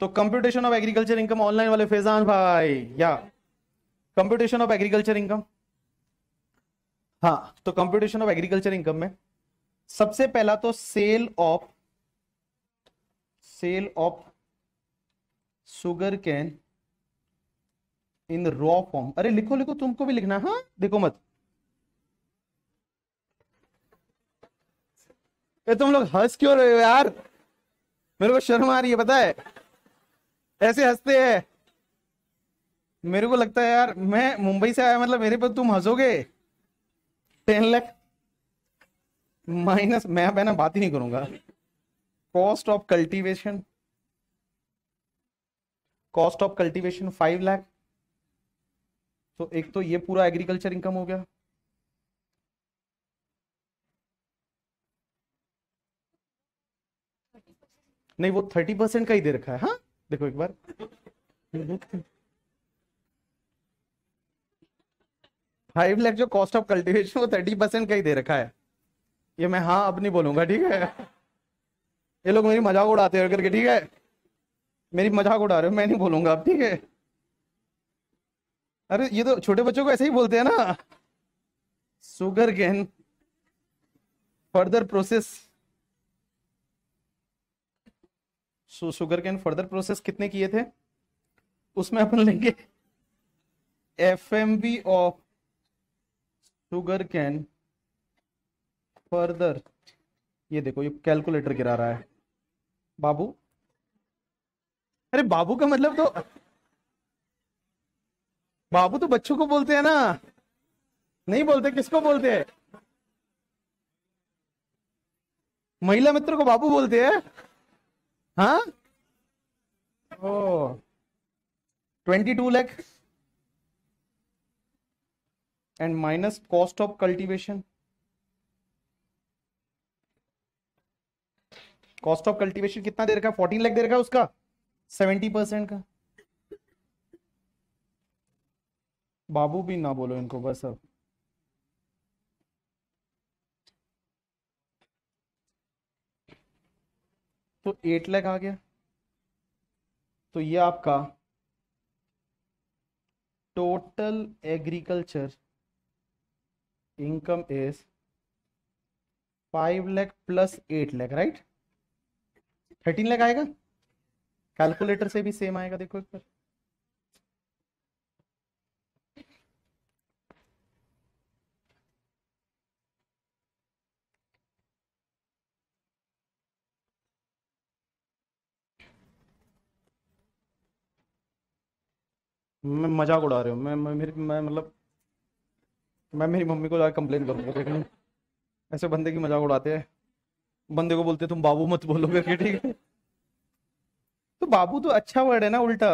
तो computation of agriculture income online वाले फैजान भाई या कंप्यूटेशन ऑफ एग्रीकल्चर इनकम हाँ तो कंप्यूटेशन ऑफ एग्रीकल्चर इनकम में सबसे पहला तो sale of sale of sugar cane in raw form अरे लिखो लिखो तुमको भी लिखना हाँ देखो मत ये तुम लोग हंस क्यों रहे हो यार मेरे को शर्म आ रही है पता है ऐसे हंसते हैं मेरे को लगता है यार मैं मुंबई से आया मतलब मेरे पर तुम हंसोगे टेन लाख माइनस मैं ना बात ही नहीं करूंगा cost of cultivation cost of cultivation five lakh तो एक तो ये पूरा एग्रीकल्चर इनकम हो गया नहीं वो थर्टी परसेंट का ही दे रखा है हाँ देखो एक बार फाइव लाख जो कॉस्ट ऑफ कल्टीवेशन वो थर्टी परसेंट का ही दे रखा है ये मैं हाँ अब नहीं बोलूंगा ठीक है ये लोग मेरी मजाक उड़ाते हैं करके ठीक है मेरी मजाक उड़ा रहे हो मैं नहीं बोलूंगा आप ठीक है अरे ये तो छोटे बच्चों को ऐसे ही बोलते हैं ना sugar cane further process sugar cane further process कितने किए थे उसमें अपन लेंगे F M B of sugar cane further ये देखो ये कैलकुलेटर गिरा रहा है बाबू अरे बाबू का मतलब तो बाबू तो बच्चों को बोलते हैं ना नहीं बोलते किसको बोलते हैं महिला मित्र को बाबू बोलते हैं हाँ ओ twenty two lakh and minus cost of cultivation cost of cultivation कितना दे रखा है फोर्टीन लैख दे रखा है उसका सेवेंटी परसेंट का बाबू भी ना बोलो इनको बस अब तो एट लैख आ गया तो ये आपका total agriculture income is five lakh plus eight lakh right thirteen lakh आएगा कैलकुलेटर से भी सेम आएगा देखो एक बार मैं मजाक उड़ा रहा हूँ मैं मैं मेरी मैं मतलब मैं मेरी मम्मी को जाकर कंप्लेन करूँगा कहीं ऐसे बंदे की मजाक उड़ाते हैं बंदे को बोलते तुम बाबू मत बोलोगे ठीक है तो बाबू तो अच्छा वर्ड है ना उल्टा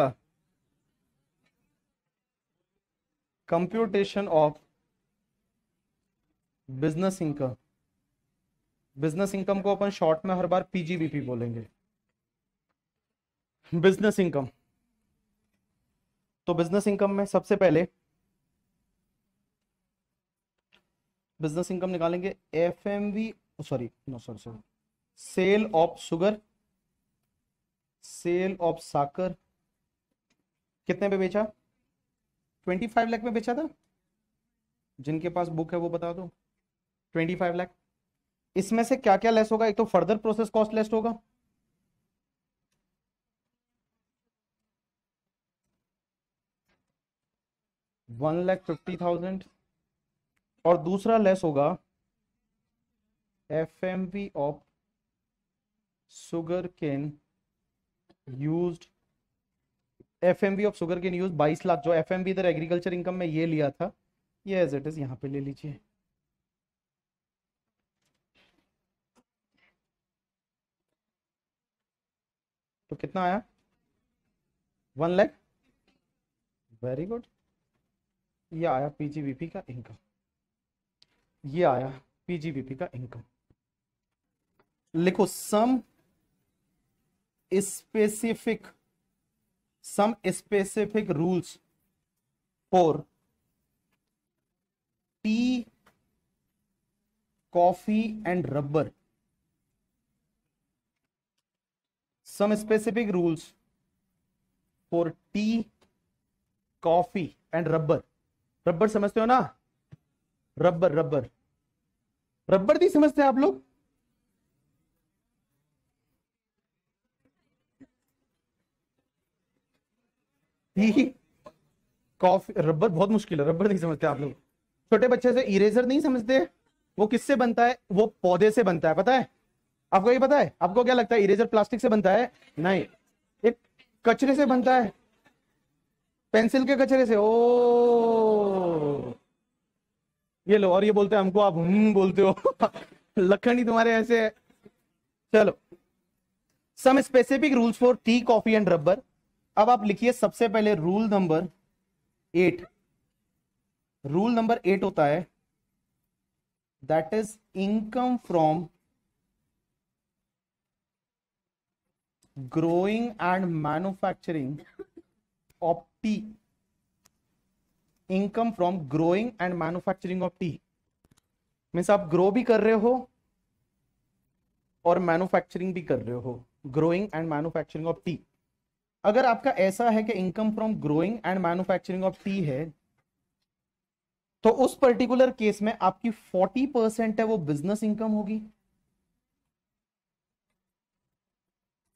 computation of business income business income को अपन शॉर्ट में हर बार पीजीबीपी बोलेंगे बिजनेस इनकम तो बिजनेस इनकम में सबसे पहले बिजनेस इनकम निकालेंगे F M V sorry no sorry sorry sale of sugar sale of sugar कितने पे बेचा ट्वेंटी फाइव लाख में बेचा था जिनके पास बुक है वो बता दो ट्वेंटी फाइव लाख इसमें से क्या क्या लेस होगा एक तो फर्दर प्रोसेस कॉस्ट लेस होगा वन लैख फिफ्टी थाउजेंड और दूसरा लेस होगा F M V of sugar cane used FMV of sugar cane use 22 lakh जो एफएमवी इधर एग्रीकल्चर इनकम में ये लिया था ये एज इट इज यहाँ पे ले लीजिए तो कितना आया वन लैख वेरी गुड ये आया पीजीबीपी का इनकम ये आया पीजीबीपी का इनकम लिखो some specific some specific rules for tea coffee and rubber some specific rules for tea coffee and rubber rubber समझते हो ना रबर रबर रबर दी समझते हैं आप लोग ही कॉफी रबर बहुत मुश्किल है रबर नहीं समझते आप लोग छोटे बच्चे से इरेजर नहीं समझते वो किससे बनता है वो पौधे से बनता है पता है आपको ये पता है आपको क्या लगता है इरेजर प्लास्टिक से बनता है नहीं एक कचरे से बनता है पेंसिल के कचरे से ओ ये लो और ये बोलते हैं हमको आप हम हम्म बोलते हो लखन ही तुम्हारे ऐसे है चलो some specific rules for tea coffee and rubber अब आप लिखिए सबसे पहले rule number eight rule number eight होता है that is income from growing and manufacturing of tea income from growing and manufacturing of tea means आप grow भी कर रहे हो और मैन्युफैक्चरिंग भी कर रहे हो growing and manufacturing of tea अगर आपका ऐसा है कि income from growing and manufacturing of tea है तो उस पर्टिकुलर केस में आपकी 40 परसेंट है वो बिजनेस इनकम होगी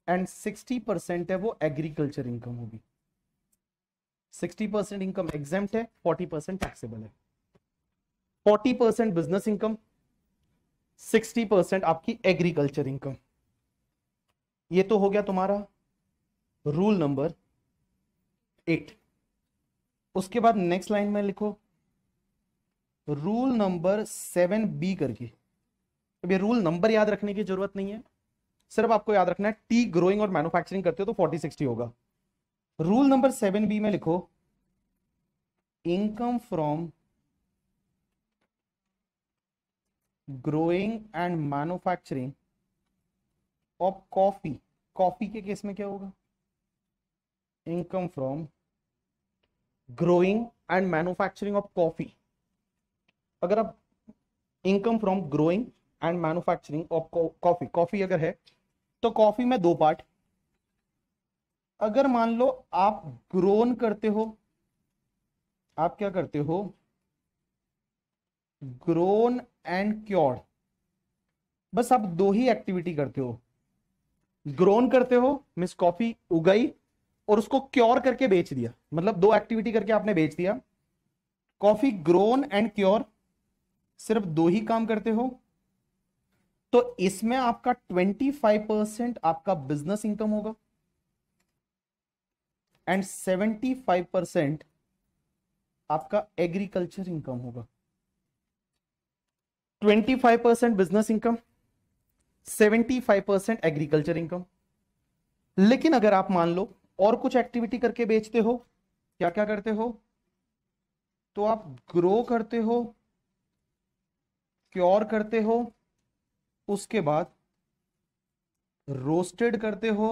एंड 60 परसेंट है वो एग्रीकल्चर इनकम होगी 60 परसेंट इनकम एग्जाम है 40 परसेंट टैक्सेबल है 40 परसेंट बिजनेस इनकम 60 परसेंट आपकी एग्रीकल्चर इनकम ये तो हो गया तुम्हारा रूल नंबर एट उसके बाद नेक्स्ट लाइन में लिखो रूल नंबर सेवन बी करके अब ये रूल नंबर याद रखने की जरूरत नहीं है सिर्फ आपको याद रखना है टी ग्रोइंग और मैन्युफैक्चरिंग करते हो तो फोर्टी सिक्सटी होगा रूल नंबर सेवन बी में लिखो income from growing and manufacturing of coffee coffee के केस में क्या होगा income from growing and manufacturing of coffee अगर आप income from growing and manufacturing of coffee coffee अगर है तो कॉफी में दो पार्ट अगर मान लो आप ग्रोन करते हो आप क्या करते हो ग्रोन एंड क्योर बस आप दो ही एक्टिविटी करते हो ग्रोन करते हो मिस कॉफी उगाई और उसको क्योर करके बेच दिया मतलब दो एक्टिविटी करके आपने बेच दिया कॉफी ग्रोन एंड क्योर सिर्फ दो ही काम करते हो तो इसमें आपका 25 परसेंट आपका बिजनेस इनकम होगा एंड 75 परसेंट आपका एग्रीकल्चर इनकम होगा 25 percent business income 75 percent agriculture income लेकिन अगर आप मान लो और कुछ एक्टिविटी करके बेचते हो क्या क्या करते हो तो आप ग्रो करते हो क्योर करते हो उसके बाद रोस्टेड करते हो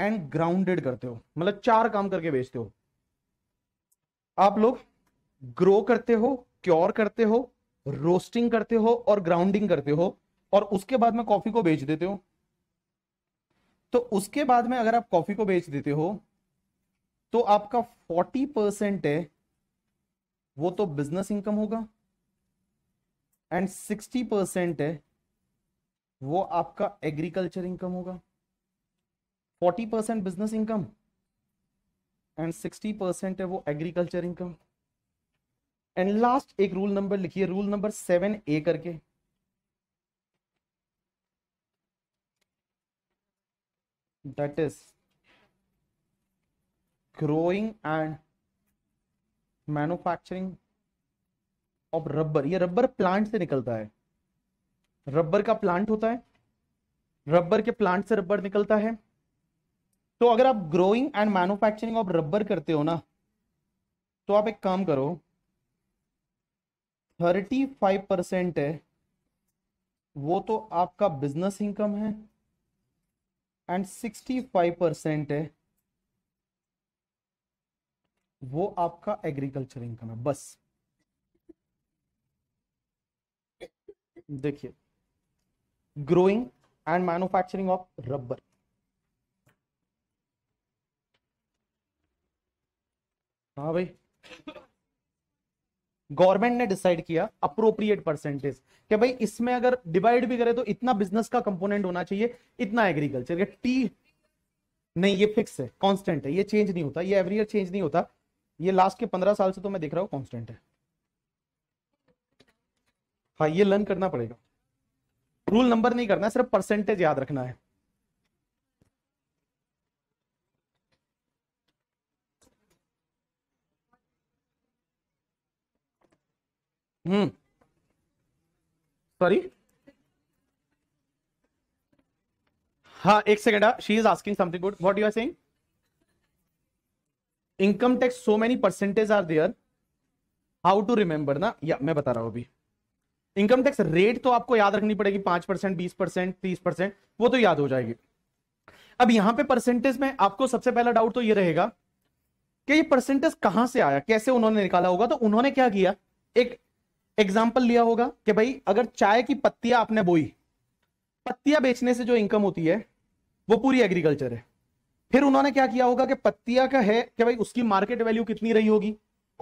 एंड ग्राउंडेड करते हो मतलब चार काम करके बेचते हो आप लोग ग्रो करते हो क्योर करते हो रोस्टिंग करते हो और ग्राउंडिंग करते हो और उसके बाद में कॉफी को बेच देते हो तो उसके बाद में अगर आप कॉफी को बेच देते हो तो आपका फोर्टी परसेंट है वो तो बिजनेस इनकम होगा एंड सिक्सटी परसेंट है वो आपका एग्रीकल्चर इनकम होगा forty percent business income and sixty percent है वो एग्रीकल्चर इनकम एंड लास्ट एक रूल नंबर लिखिए रूल नंबर सेवन ए करके that is growing and manufacturing of rubber ये rubber प्लांट से निकलता है रबर का प्लांट होता है रबर के प्लांट से रबर निकलता है तो अगर आप growing and manufacturing of rubber करते हो ना तो आप एक काम करो थर्टी फाइव परसेंट है वो तो आपका बिजनेस इनकम है एंड 65 परसेंट है वो आपका एग्रीकल्चर इनकम है बस देखिए growing and manufacturing of rubber हाँ भाई गवर्नमेंट ने डिसाइड किया अप्रोप्रिएट परसेंटेज कि भाई इसमें अगर डिवाइड भी करें तो इतना बिजनेस का कंपोनेंट होना चाहिए इतना एग्रीकल्चर टी नहीं ये फिक्स है कांस्टेंट है ये चेंज नहीं होता ये एवरी ईयर चेंज नहीं होता ये लास्ट के पंद्रह साल से तो मैं देख रहा हूं कांस्टेंट है हाँ ये लर्न करना पड़ेगा रूल नंबर नहीं करना सिर्फ परसेंटेज याद रखना है हम्म सॉरी हाँ एक second she is asking something good what you are saying income tax so many percentage are there how to remember ना या मैं बता रहा हूं अभी इनकम टैक्स रेट तो आपको याद रखनी पड़ेगी पांच परसेंट बीस परसेंट तीस परसेंट वो तो याद हो जाएगी अब यहां पे परसेंटेज में आपको सबसे पहला डाउट तो ये रहेगा कि ये परसेंटेज कहां से आया कैसे उन्होंने निकाला होगा तो उन्होंने क्या किया एक एग्जाम्पल लिया होगा कि भाई अगर चाय की पत्तियां आपने बोई पत्तियां बेचने से जो इनकम होती है वो पूरी एग्रीकल्चर है फिर उन्होंने क्या किया होगा कि पत्तिया का है कि भाई उसकी मार्केट वैल्यू कितनी रही होगी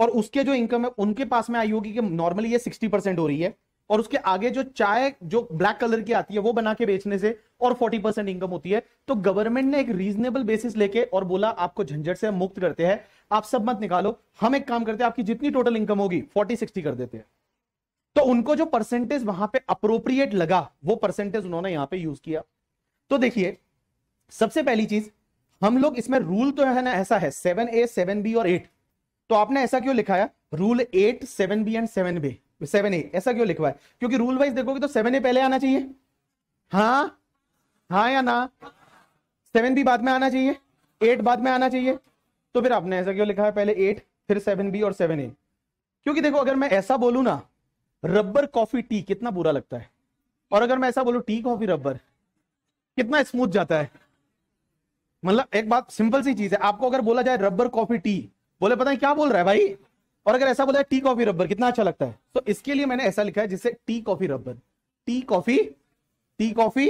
और उसके जो इनकम है उनके पास में आई होगी कि नॉर्मली ये सिक्सटी परसेंट हो रही है और उसके आगे जो चाय जो ब्लैक कलर की आती है वो बना के बेचने से और फोर्टी परसेंट इनकम होती है तो गवर्नमेंट ने एक रीजनेबल बेसिस लेके और बोला आपको झंझट से मुक्त करते हैं आप सब मत निकालो हम एक काम करते हैं आपकी जितनी टोटल इनकम होगी फोर्टी सिक्सटी कर देते हैं तो उनको जो परसेंटेज वहां पे अप्रोप्रिएट लगा वो परसेंटेज उन्होंने यहां पे यूज किया तो देखिए सबसे पहली चीज हम लोग इसमें रूल तो है ना ऐसा है सेवन ए सेवन बी और एट तो आपने ऐसा क्यों है rule eight seven B and seven B seven A ऐसा क्यों लिखवा है क्योंकि रूल वाइज देखोगे तो सेवन ए पहले आना चाहिए हाँ हाँ या ना सेवन बी बाद में आना चाहिए एट बाद में आना चाहिए तो फिर आपने ऐसा क्यों लिखा है पहले एट फिर सेवन बी और सेवन ए क्योंकि देखो अगर मैं ऐसा बोलू ना रबर कॉफी टी कितना बुरा लगता है और अगर मैं ऐसा बोलूं टी कॉफी रबर कितना स्मूथ जाता है मतलब एक बात सिंपल सी चीज है आपको अगर बोला जाए रबर कॉफी टी बोले पता है क्या बोल रहा है भाई और अगर ऐसा बोला टी कॉफी रबर कितना अच्छा लगता है तो इसके लिए मैंने ऐसा लिखा है जिससे tea coffee rubber tea coffee tea coffee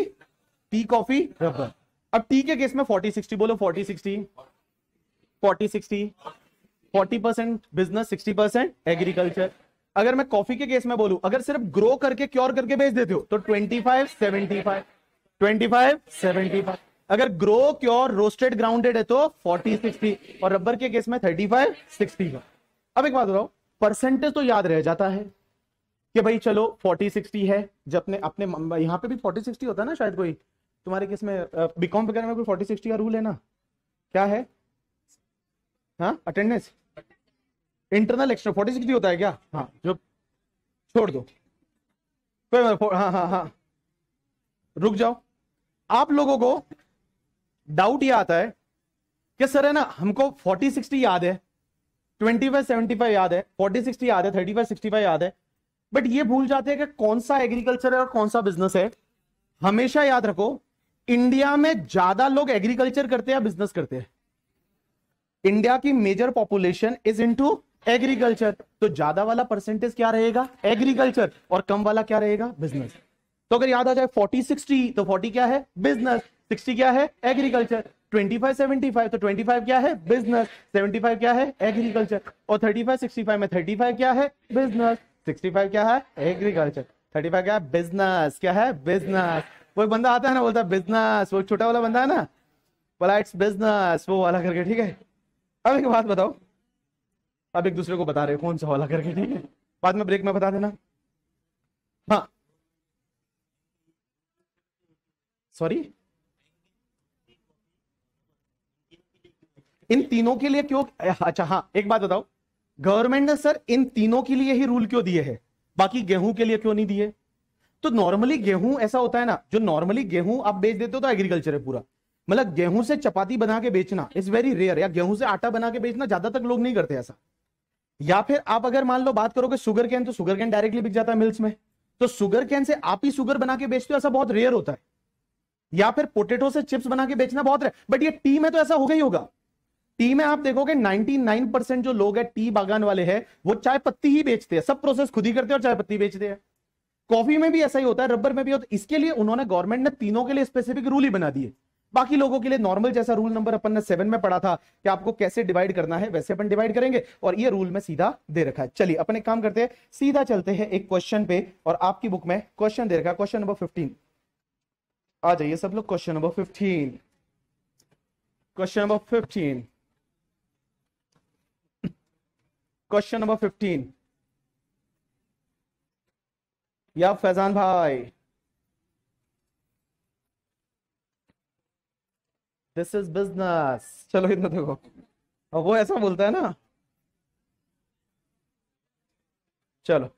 tea coffee rubber अब टी के केस में फोर्टी सिक्सटी बोलो forty sixty forty sixty forty percent business sixty percent agriculture अगर मैं कॉफी के केस में बोलू अगर सिर्फ ग्रो करके क्योर करके बेच देते हो तो twenty five seventy five twenty five seventy five अगर ग्रो क्योर रोस्टेड ग्राउंडेड है तो फोर्टी सिक्सटी और रबर के केस में थर्टी फाइव सिक्सटी का अब एक बात बताओ परसेंटेज तो याद रह जाता है कि भाई चलो फोर्टी सिक्सटी है जब अपने अपने यहाँ पे भी फोर्टी सिक्सटी होता है ना शायद कोई तुम्हारे केस में बीकॉम वगैरह में कोई फोर्टी सिक्सटी का रूल है ना क्या है हाँ attendance internal external forty six होता है क्या हाँ जो छोड़ दो हाँ हाँ हाँ रुक जाओ आप लोगों को डाउट ये आता है कि सर है ना हमको फोर्टी सिक्सटी याद है ट्वेंटी फाइव सेवेंटी फाइव याद है फोर्टी सिक्सटी याद है थर्टी फाइव सिक्सटी फाइव याद है बट ये भूल जाते हैं कि कौन सा एग्रीकल्चर है और कौन सा बिजनेस है हमेशा याद रखो इंडिया में ज्यादा लोग एग्रीकल्चर करते हैं या बिजनेस करते हैं इंडिया की major population is into agriculture तो ज्यादा वाला परसेंटेज क्या रहेगा एग्रीकल्चर और कम वाला क्या रहेगा बिजनेस तो अगर याद आ जाए 40 60 तो 40 क्या है बिजनेस 60 क्या है एग्रीकल्चर 25 75 तो 25 क्या है बिजनेस 75 क्या है एग्रीकल्चर और 35 65 में 35 क्या है बिजनेस 65 क्या है एग्रीकल्चर 35 क्या है बिजनेस क्या है बिजनेस वो बंदा आता है ना बोलता है बिजनेस वो छोटा वाला बंदा है ना बोला इट्स बिजनेस वो वाला करके ठीक है अब एक बात बताओ अब एक दूसरे को बता रहे कौन सा हवाला करके ठीक है बाद में ब्रेक में बता देना हाँ सॉरी इन तीनों के लिए क्यों अच्छा हाँ एक बात बताओ गवर्नमेंट ने सर इन तीनों के लिए ही रूल क्यों दिए हैं बाकी गेहूं के लिए क्यों नहीं दिए तो नॉर्मली गेहूं ऐसा होता है ना जो नॉर्मली गेहूं आप बेच देते हो तो एग्रीकल्चर है पूरा मतलब गेहूं से चपाती बना के बेचना इज वेरी रेयर या गेहूं से आटा बना के बेचना ज्यादातर लोग नहीं करते ऐसा या फिर आप अगर मान लो बात करोगे सुगर कैन तो सुगर कैन डायरेक्टली बिक जाता है मिल्स में तो सुगर कैन से आप ही सुगर बना के बेचते हो ऐसा बहुत रेयर होता है या फिर पोटेटो से चिप्स बना के बेचना बहुत रेयर बट ये टी में तो ऐसा होगा ही होगा टी में आप देखोगे 99 परसेंट जो लोग हैं टी बागान वाले हैं वो चाय पत्ती ही बेचते हैं सब प्रोसेस खुद ही करते हैं और चाय पत्ती बेचते हैं कॉफी में भी ऐसा ही होता है रबर में भी होता है इसके लिए उन्होंने गवर्नमेंट ने तीनों के लिए स्पेसिफिक रूल ही बना दिए बाकी लोगों के लिए नॉर्मल जैसा रूल नंबर अपन ने सेवन में पढ़ा था कि आपको कैसे डिवाइड करना है वैसे अपन डिवाइड करेंगे और ये रूल में सीधा दे रखा है चलिए अपन एक काम करते हैं सीधा चलते हैं एक क्वेश्चन पे और आपकी बुक में क्वेश्चन दे रखा है क्वेश्चन नंबर फिफ्टीन आ जाइए सब लोग question number fifteen question number fifteen question number fifteen या फैजान भाई दिस इज बिजनेस चलो इतना देखो और वो ऐसा बोलता है ना चलो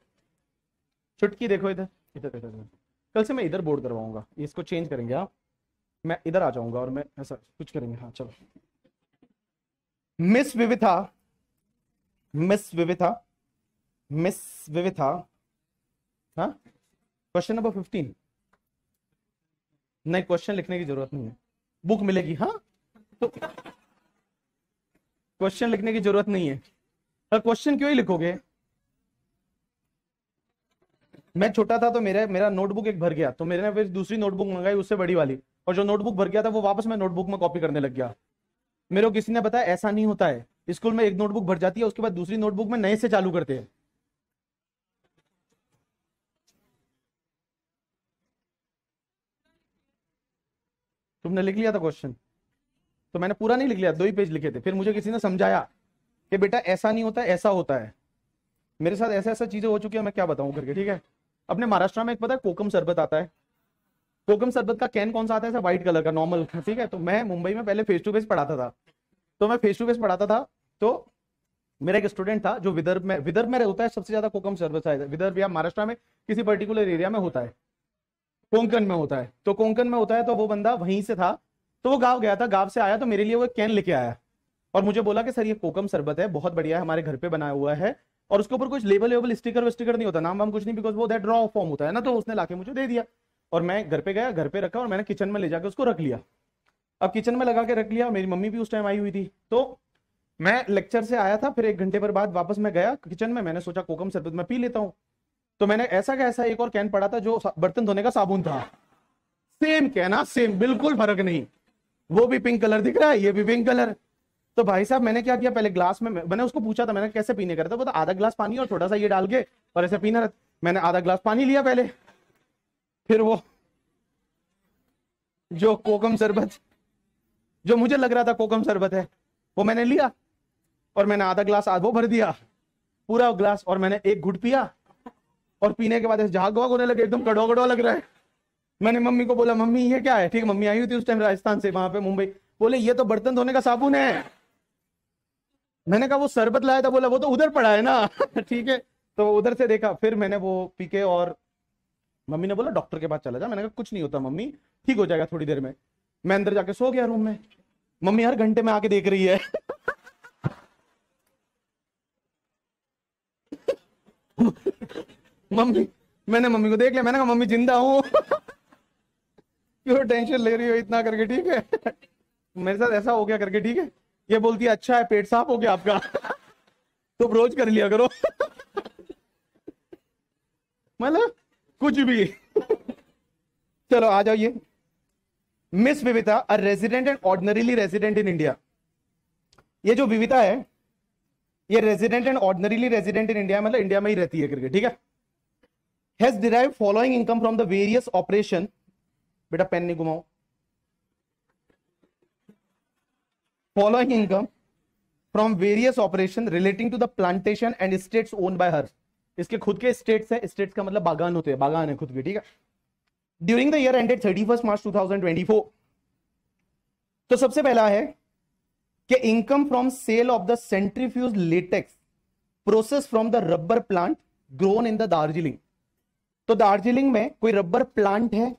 चुटकी देखो इधर इधर इधर कल से मैं इधर बोर्ड करवाऊंगा इसको चेंज करेंगे आप मैं इधर आ जाऊंगा और मैं ऐसा कुछ करेंगे हाँ चलो miss Vivitha miss Vivitha miss Vivitha हाँ क्वेश्चन नंबर फिफ्टीन नहीं क्वेश्चन लिखने की जरूरत नहीं है बुक मिलेगी हाँ तो क्वेश्चन लिखने की जरूरत नहीं है और क्वेश्चन क्यों ही लिखोगे मैं छोटा था तो मेरा मेरा नोटबुक एक भर गया तो मेरे ने फिर दूसरी नोटबुक मंगाई उससे बड़ी वाली और जो नोटबुक भर गया था वो वापस मैं नोटबुक में कॉपी करने लग गया मेरे को किसी ने बताया ऐसा नहीं होता है स्कूल में एक नोटबुक भर जाती है उसके बाद दूसरी नोटबुक में नए से चालू करते हैं तुमने लिख लिया था क्वेश्चन तो मैंने पूरा नहीं लिख लिया दो ही पेज लिखे थे फिर मुझे किसी ने समझाया कि बेटा ऐसा नहीं होता ऐसा होता है मेरे साथ ऐसा ऐसा चीजें हो चुकी है मैं क्या बताऊं करके ठीक है अपने महाराष्ट्र में एक पता है कोकम शरबत आता है कोकम शरबत का कैन कौन सा आता है व्हाइट कलर का नॉर्मल ठीक है तो मैं मुंबई में पहले फेस टू फेस पढ़ाता था तो मैं फेस टू फेस पढ़ाता था तो मेरा एक स्टूडेंट था जो विदर्भ में विदर्भ में होता है सबसे ज्यादा कोकम शरबत विदर्भ या महाराष्ट्र में किसी पर्टिकुलर एरिया में होता है कोंकण में होता है तो कोंकण में होता है तो वो बंदा वहीं से था तो वो गाँव गया था गाँव से आया तो मेरे लिए वो कैन लेके आया और मुझे बोला कि सर ये कोकम शरबत है बहुत बढ़िया है हमारे घर पे बनाया हुआ है और उसके ऊपर कुछ लेबल वेबल स्टिकर वस्टिकर नहीं होता नाम वाम कुछ नहीं बिकॉज वो दैट रॉ फॉर्म होता है ना तो उसने लाके मुझे दे दिया और मैं घर पे गया घर पे रखा और मैंने किचन में ले जाकर उसको रख लिया अब किचन में लगा के रख लिया मेरी मम्मी भी उस टाइम आई हुई थी तो मैं लेक्चर से आया था फिर एक घंटे पर बाद वापस मैं गया किचन में मैंने सोचा कोकम शरबत मैं पी लेता हूँ तो मैंने ऐसा का ऐसा एक और कैन पड़ा था जो बर्तन धोने का साबुन था सेम कैन सेम बिल्कुल फर्क नहीं वो भी पिंक कलर दिख रहा है ये भी पिंक कलर तो भाई साहब मैंने क्या किया पहले ग्लास में मैंने उसको पूछा था मैंने कैसे पीने करा था तो आधा ग्लास पानी और थोड़ा सा ये डाल के और ऐसे पीना रहता मैंने आधा ग्लास पानी लिया पहले फिर वो जो कोकम शरबत जो मुझे लग रहा था कोकम शरबत है वो मैंने लिया और मैंने आधा ग्लास वो भर दिया पूरा ग्लास और मैंने एक घुट पिया और पीने के बाद ऐसे झाग वाग होने लगे एकदम कड़वा कड़वा लग रहा है मैंने मम्मी को बोला मम्मी ये क्या है ठीक मम्मी आई हुई थी उस टाइम राजस्थान से वहां पे मुंबई बोले ये तो बर्तन धोने का साबुन है मैंने कहा वो शरबत लाया था बोला वो तो उधर पड़ा है ना ठीक है तो उधर से देखा फिर मैंने वो पीके और मम्मी ने बोला डॉक्टर के पास चला जा मैंने कहा कुछ नहीं होता मम्मी ठीक हो जाएगा थोड़ी देर में मैं अंदर जाके सो गया रूम में मम्मी हर घंटे में आके देख रही है मम्मी मैंने मम्मी को देख लिया मैंने कहा मम्मी जिंदा हूँ क्यों टेंशन ले रही हो इतना करके ठीक है मेरे साथ ऐसा हो गया करके ठीक है ये बोलती है अच्छा है पेट साफ हो गया आपका तुम रोज कर लिया करो मतलब कुछ भी चलो आ जाओ ये miss Vivita a resident and ordinarily resident in India ये जो विविता है ये resident and ordinarily resident in India मतलब इंडिया में ही रहती है करके ठीक है has derive following income from the various operation बेटा पेन नहीं घुमाओ following income from various operation relating to the plantation and estates own by her इसके खुद के स्टेट्स है स्टेट्स का मतलब बागान होते हैं बागान है खुद के ठीक है during the year ended thirty first March two thousand twenty four तो सबसे पहला है कि income from sale of the centrifuge latex process from the rubber plant grown in the Darjeeling तो दार्जिलिंग में कोई रबर प्लांट है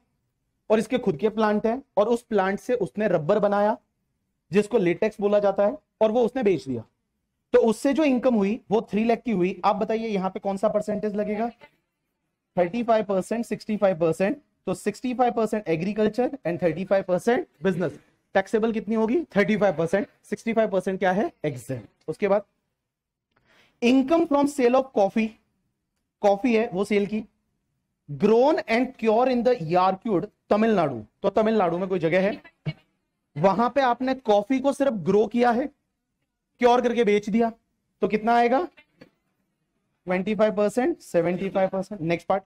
और इसके खुद के प्लांट है और उस प्लांट से उसने रबर बनाया जिसको लेटेक्स बोला जाता है और वो उसने बेच दिया तो उससे जो इनकम हुई वो थ्री लैख की हुई आप बताइए यहाँ पे कौन सा परसेंटेज लगेगा thirty five percent sixty five percent तो sixty five percent agriculture and thirty five percent business taxable कितनी होगी thirty five percent sixty five percent क्या है एग्जेम उसके बाद income from sale of coffee coffee है वो सेल की grown and cure in the यारक्यूड तमिलनाडु तो तमिलनाडु में कोई जगह है वहां पे आपने कॉफी को सिर्फ ग्रो किया है क्योर करके बेच दिया तो कितना आएगा 25 percent seventy five percent next part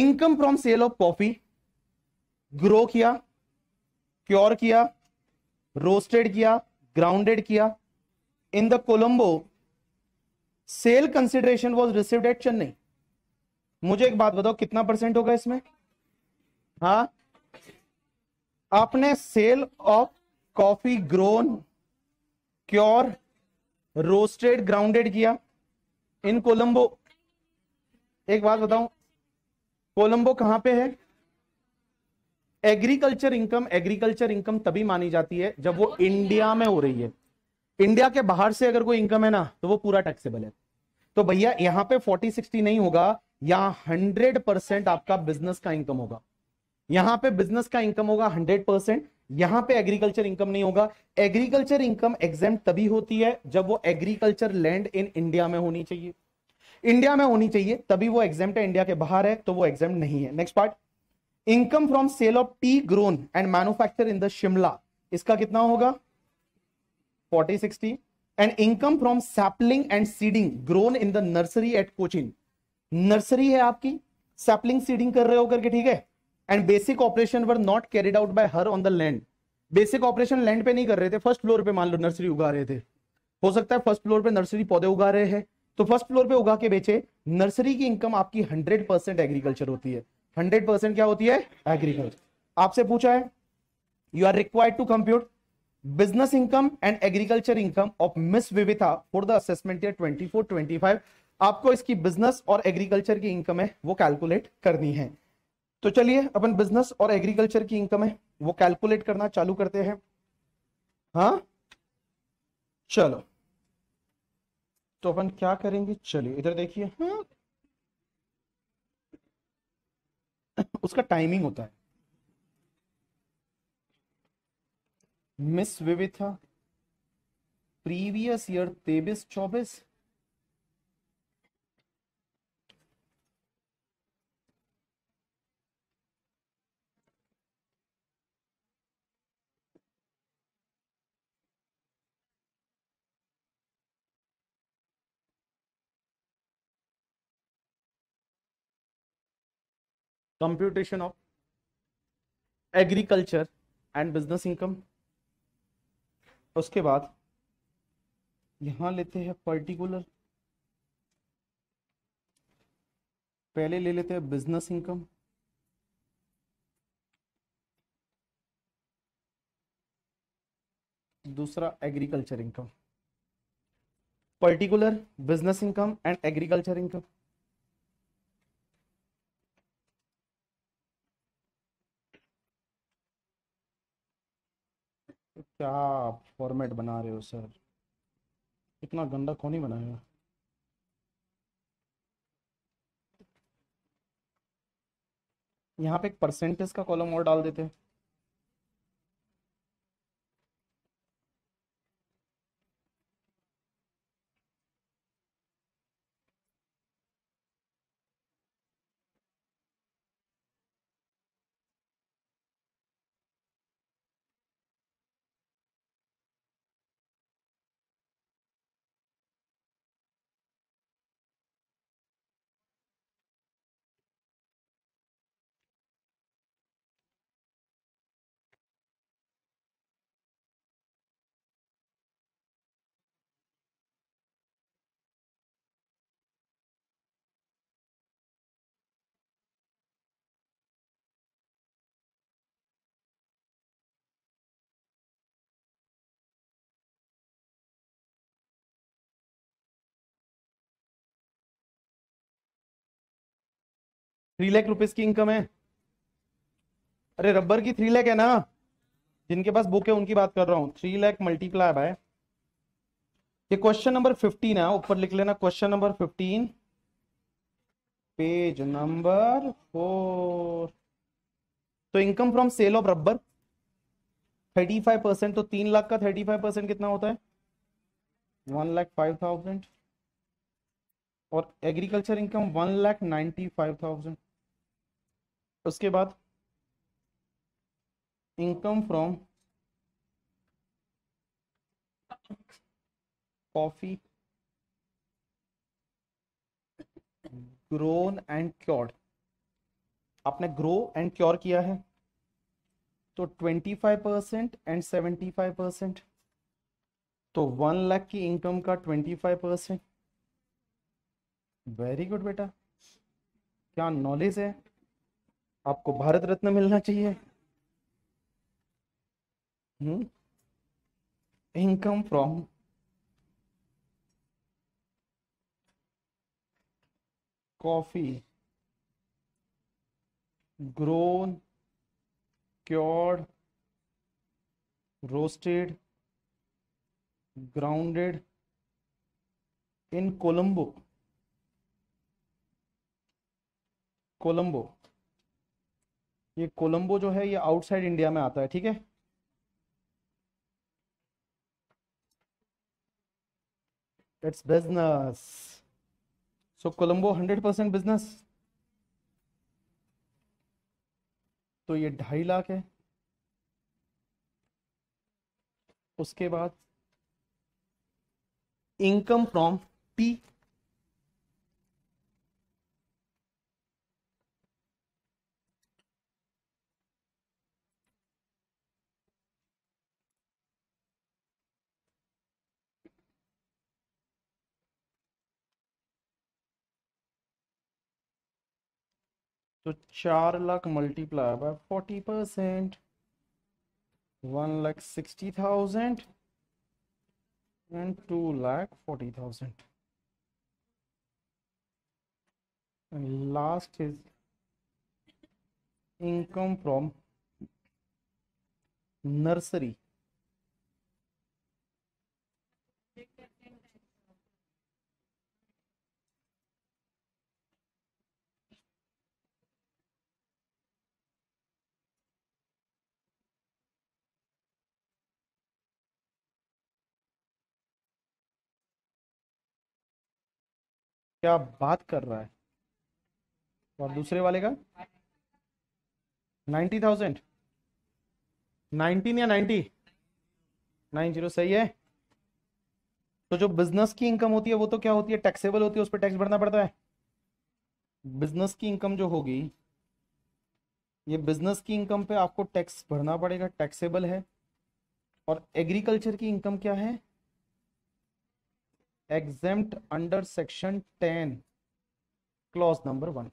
income from sale of coffee grow किया क्योर किया रोस्टेड किया ग्राउंडेड किया in the Colombo sale consideration was received at Chennai मुझे एक बात बताओ कितना परसेंट होगा इसमें हाँ आपने sale of coffee grown cure roasted grounded किया इन कोलंबो एक बात बताऊं कोलंबो कहां पे है एग्रीकल्चर इनकम एग्रीकल्चर इनकम तभी मानी जाती है जब वो इंडिया में हो रही है इंडिया के बाहर से अगर कोई इनकम है ना तो वो पूरा टैक्सेबल है तो भैया यहां पे 40 60 नहीं होगा यहां हंड्रेड परसेंट आपका बिजनेस का इनकम होगा यहां पे बिजनेस का इनकम होगा हंड्रेड परसेंट यहां पे एग्रीकल्चर इनकम नहीं होगा एग्रीकल्चर इनकम एग्जाम तभी होती है जब वो एग्रीकल्चर लैंड इन इंडिया में होनी चाहिए इंडिया में होनी चाहिए तभी वो एग्जाम इंडिया के बाहर है तो वो एग्जाम नहीं है next part income from sale of tea grown and manufacture in the Shimla इसका कितना होगा forty sixty and income from sapling and seeding grown in the nursery at coaching nursery है आपकी सैपलिंग सीडिंग कर रहे हो करके ठीक है and basic operation were not carried out by her on the land basic operation land पे नहीं कर रहे थे फर्स्ट फ्लोर पे मान लो नर्सरी उगा रहे थे हो सकता है फर्स्ट फ्लोर पे नर्सरी पौधे उगा रहे हैं तो फर्स्ट फ्लोर पे उगा के बेचे नर्सरी की इनकम आपकी हंड्रेड परसेंट एग्रीकल्चर होती है हंड्रेड परसेंट क्या होती है एग्रीकल्चर आपसे पूछा है you are required to compute business income and agriculture income of miss Vivitha for the assessment year twenty five आपको इसकी बिजनेस और एग्रीकल्चर की इनकम है वो कैलकुलेट करनी है तो चलिए अपन बिजनेस और एग्रीकल्चर की इनकम है वो कैलकुलेट करना चालू करते हैं हाँ चलो तो अपन क्या करेंगे चलिए इधर देखिए हाँ। उसका टाइमिंग होता है मिस विविथा प्रीवियस ईयर तेबिस चौबीस computation of agriculture and business income उसके बाद यहां लेते हैं पर्टिकुलर पहले ले लेते हैं बिजनेस इनकम दूसरा agriculture income particular business income and agriculture income क्या आप फॉर्मेट बना रहे हो सर इतना गंदा कौन ही बनाएगा यहाँ पे एक परसेंटेज का कॉलम और डाल देते हैं थ्री लाख रुपीज की इनकम है अरे रबर की थ्री लाख है ना जिनके पास बुक है उनकी बात कर रहा हूं थ्री लाख मल्टीप्लाई बाय ये क्वेश्चन नंबर फिफ्टीन है हाँ, ऊपर लिख लेना question number fifteen page number four तो income from sale of rubber thirty five percent तो तीन लाख का थर्टी फाइव परसेंट कितना होता है वन लाख फाइव थाउजेंड और agriculture income one lakh ninety five thousand उसके बाद income from coffee grown and cure आपने ग्रो एंड क्योर किया है तो 25 परसेंट एंड 75 परसेंट तो वन लाख की इनकम का 25 परसेंट वेरी गुड बेटा क्या नॉलेज है आपको भारत रत्न मिलना चाहिए income from coffee grown cured roasted grounded in Colombo Colombo ये कोलंबो जो है ये आउटसाइड इंडिया में आता है ठीक है it's business so Colombo hundred percent business तो ये ढाई लाख है उसके बाद इनकम फ्रॉम पी तो चार lakh multiply by forty percent one lakh sixty thousand and two lakh forty thousand and last is income from nursery क्या बात कर रहा है और दूसरे वाले का नाइन्टी थाउजेंड नाइनटीन या नाइन्टी नाइन जीरो सही है तो जो बिजनेस की इनकम होती है वो तो क्या होती है टैक्सेबल होती है उस पर टैक्स भरना पड़ता है बिजनेस की इनकम जो होगी ये बिजनेस की इनकम पे आपको टैक्स भरना पड़ेगा टैक्सेबल है और एग्रीकल्चर की इनकम क्या है exempt under section 10 clause number one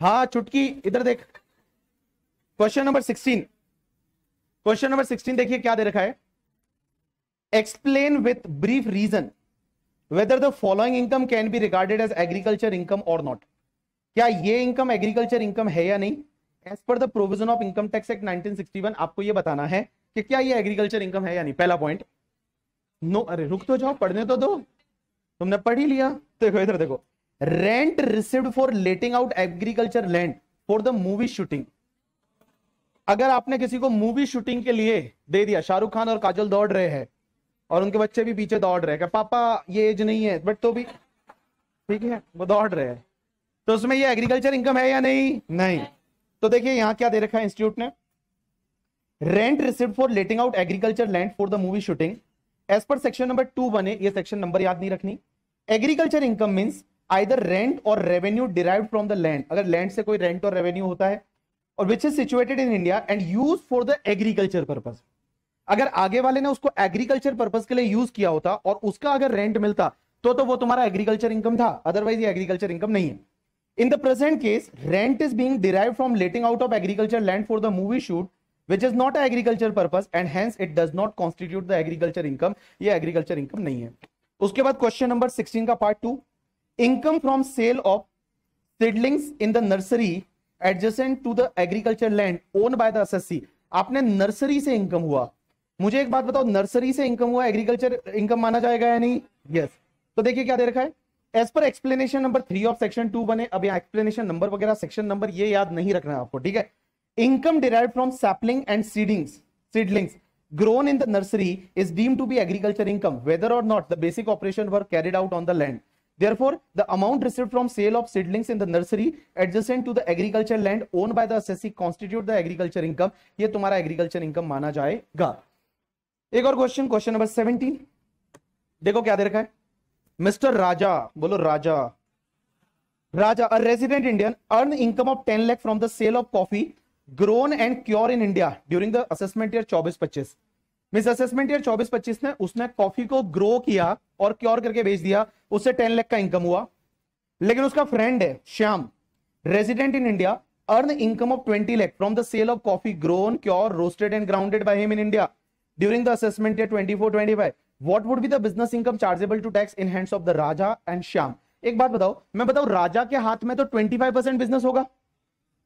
हाँ चुटकी इधर देख क्वेश्चन नंबर 16 क्वेश्चन नंबर 16 देखिए क्या दे रखा है explain with brief reason whether the following income can be regarded as agriculture income और नॉट क्या ये इनकम एग्रीकल्चर इनकम है या नहीं as per the provision of income tax act 1961 आपको ये बताना है कि क्या ये एग्रीकल्चर इनकम है या नहीं पहला पॉइंट नो अरे रुक तो जाओ पढ़ने तो दो तुमने पढ़ ही लिया देखो इधर देखो rent receive for letting out agriculture land for the movie shooting अगर आपने किसी को मूवी शूटिंग के लिए दे दिया शाहरुख खान और काजल दौड़ रहे हैं और उनके बच्चे भी पीछे दौड़ रहे हैं पापा ये एज नहीं है बट तो भी ठीक है वो दौड़ रहे हैं तो उसमें ये एग्रीकल्चर इनकम है या नहीं नहीं तो देखिए यहां क्या दे रखा है इंस्टीट्यूट ने rent receipt for letting out agriculture land for the movie shooting as per section number two बने ये सेक्शन नंबर याद नहीं रखनी agriculture income mean either rent और revenue derive from the land अगर लैंड से कोई रेंट और रेवेन्यू होता है और which is situated in India and use for the agriculture purpose अगर आगे वाले ने उसको एग्रीकल्चर पर्पज के लिए यूज किया होता और उसका अगर रेंट मिलता तो तो वो तुम्हारा एग्रीकल्चर इनकम था अदरवाइज ये एग्रीकल्चर इनकम नहीं है In the present case, rent is being derived from letting out of agriculture land for the movie shoot, which is not agriculture purpose and hence it does not constitute the agriculture income. ये agriculture income नहीं है उसके बाद question number 16 का part two income from sale of seedlings in the nursery adjacent to the agriculture land own by the SSC आपने nursery से income हुआ मुझे एक बात बताओ नर्सरी से इनकम हुआ एग्रीकल्चर इनकम माना जाएगा या नहीं यस yes. तो देखिए क्या दे रखा है as per explanation number three of section two बने अब यहाँ एक्सप्लेनेशन नंबर वगैरह सेक्शन नंबर ये याद नहीं रखना है आपको ठीक है income derive from sapling and seedings seedlings grown in the nursery is deem to be agriculture income whether और not the basic operation were carried out on the land therefore the amount received from sale of seedlings in the nursery adjacent to the agriculture land owned by the assessee constitute the agriculture income ye tumhara agriculture income mana jayega ek aur question question number 17 देखो क्या दे रखा है mister Raja बोलो Raja Raja a resident Indian earn income of ten lakh from the sale of coffee grown and cure in India during the assessment year चौबीस पच्चीस miss assessment year चौबीस पच्चीस ने उसने कॉफी को ग्रो किया और क्योर करके बेच दिया उससे टेन लैख का इनकम हुआ लेकिन उसका फ्रेंड है Shyam resident in India earn income of twenty lakh from the sale of coffee grown cure roasted and grounded by him in India during the assessment year twenty four twenty five what would be the business income chargeable to tax in hands of the Raja and Shyam एक बात बताओ मैं बताऊ राजा के हाथ में तो twenty five percent business होगा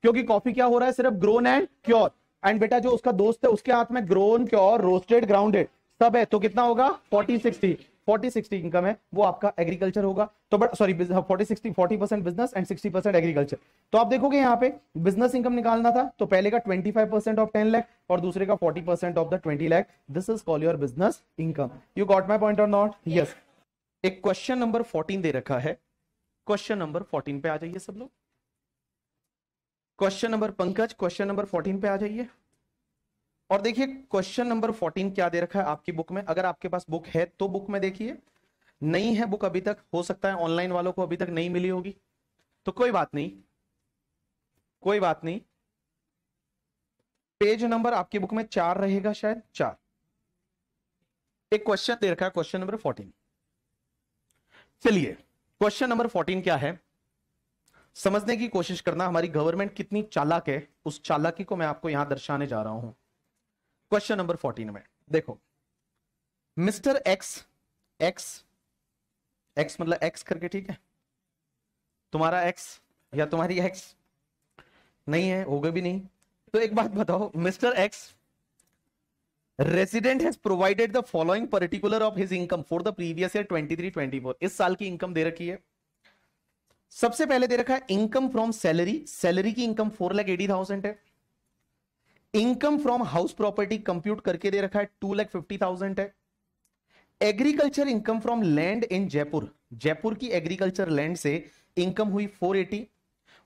क्योंकि कॉफी क्या हो रहा है सिर्फ ग्रोन एंड क्योर एंड बेटा जो उसका दोस्त है उसके हाथ में ग्रोन क्योर रोस्टेड ग्राउंडेड सब है तो कितना होगा forty sixty forty sixty income है वो आपका एग्रीकल्चर होगा तो but sorry forty sixty forty percent business and sixty percent agriculture तो आप देखोगे यहाँ पे बिजनेस इनकम निकालना था तो पहले का twenty five percent of ten lakh और दूसरे का forty percent of the twenty lakh this is call your business income you got my point और नॉट यस एक क्वेश्चन नंबर फोर्टीन दे रखा है क्वेश्चन नंबर फोर्टीन पे आ जाइए सब लोग question number Pankaj question number fourteen पे आ जाइए और देखिए क्वेश्चन नंबर 14 क्या दे रखा है आपकी बुक में अगर आपके पास बुक है तो बुक में देखिए नहीं है बुक अभी तक हो सकता है ऑनलाइन वालों को अभी तक नहीं मिली होगी तो कोई बात नहीं कोई बात नहीं पेज नंबर आपकी बुक में चार रहेगा शायद चार एक क्वेश्चन दे रखा है क्वेश्चन नंबर फोर्टीन चलिए क्वेश्चन नंबर फोर्टीन क्या है समझने की कोशिश करना हमारी गवर्नमेंट कितनी चालाक है उस चालाकी को मैं आपको यहां दर्शाने जा रहा हूं क्वेश्चन नंबर फोर्टीन में देखो मिस्टर एक्स एक्स एक्स मतलब एक्स करके ठीक है तुम्हारा एक्स या तुम्हारी एक्स नहीं है होगा भी नहीं तो एक बात बताओ mister X resident has provided the following particular of his income for the previous year 23 24 इस साल की इनकम दे रखी है सबसे पहले दे रखा है इनकम फ्रॉम सैलरी सैलरी की income four lakh eighty thousand है income from house property compute करके दे रखा है टू लैख फिफ्टी थाउजेंड है agriculture income from land in Jaipur Jaipur की एग्रीकल्चर लैंड से इनकम हुई फोर एटी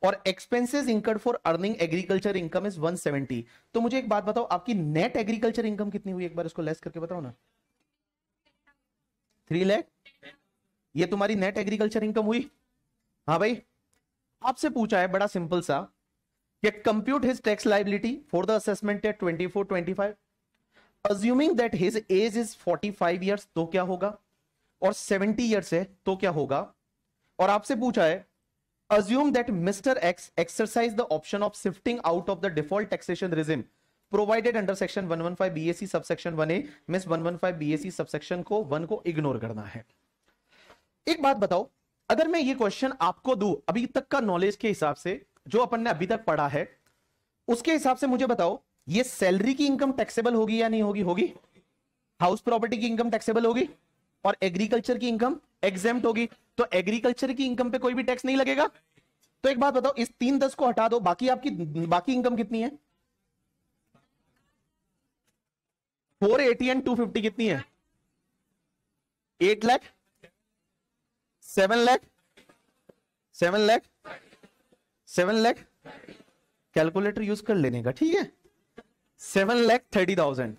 और expenses incurred for earning agriculture income is one seventy तो मुझे एक बात बताओ आपकी नेट एग्रीकल्चर इनकम कितनी हुई एक बार इसको लेस करके बताओ ना थ्री लैख ये तुम्हारी नेट एग्रीकल्चर इनकम हुई हाँ भाई आपसे पूछा है बड़ा सिंपल सा Yet compute his tax liability for the assessment year 24-25. Assuming that his age is 45 years तो क्या होगा और 70 years है तो क्या होगा और आपसे पूछा है assume that Mr. X exercise the option of shifting out of the default taxation regime provided under section 115 BAC subsection 1A miss 115 BAC subsection को 1 को इग्नोर करना है एक बात बताओ अगर मैं ये क्वेश्चन आपको दू अभी तक का नॉलेज के हिसाब से जो अपन ने अभी तक पढ़ा है उसके हिसाब से मुझे बताओ ये सैलरी की इनकम टैक्सेबल होगी या नहीं होगी होगी हाउस प्रॉपर्टी की इनकम टैक्सेबल होगी और एग्रीकल्चर की इनकम एग्जेम्प्ट होगी तो एग्रीकल्चर की इनकम पे कोई भी टैक्स नहीं लगेगा तो एक बात बताओ इस तीन दस को हटा दो बाकी आपकी बाकी इनकम कितनी है four eighty and two fifty कितनी है eight lakh seven lakh seven lakh seven lakh calculator use कर लेने का ठीक है सेवन लैख थर्टी थाउजेंड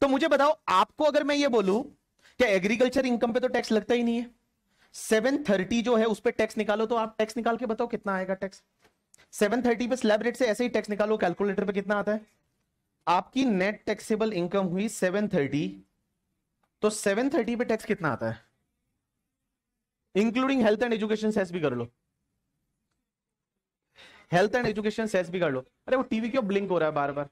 तो मुझे बताओ आपको अगर मैं ये बोलूं कि एग्रीकल्चर इनकम पे तो टैक्स लगता ही नहीं है सेवन थर्टी जो है उस पर टैक्स निकालो तो आप टैक्स निकाल के बताओ कितना आएगा टैक्स सेवन थर्टी पे स्लैब रेट से ऐसे ही टैक्स निकालो कैलकुलेटर पे कितना आता है आपकी नेट टैक्सेबल इनकम हुई सेवन थर्टी तो सेवन थर्टी पे टैक्स कितना आता है including health and education cess भी कर लो हेल्थ एंड एजुकेशन सेस भी कर लो अरे वो टीवी क्यों ब्लिंक हो रहा है बार बार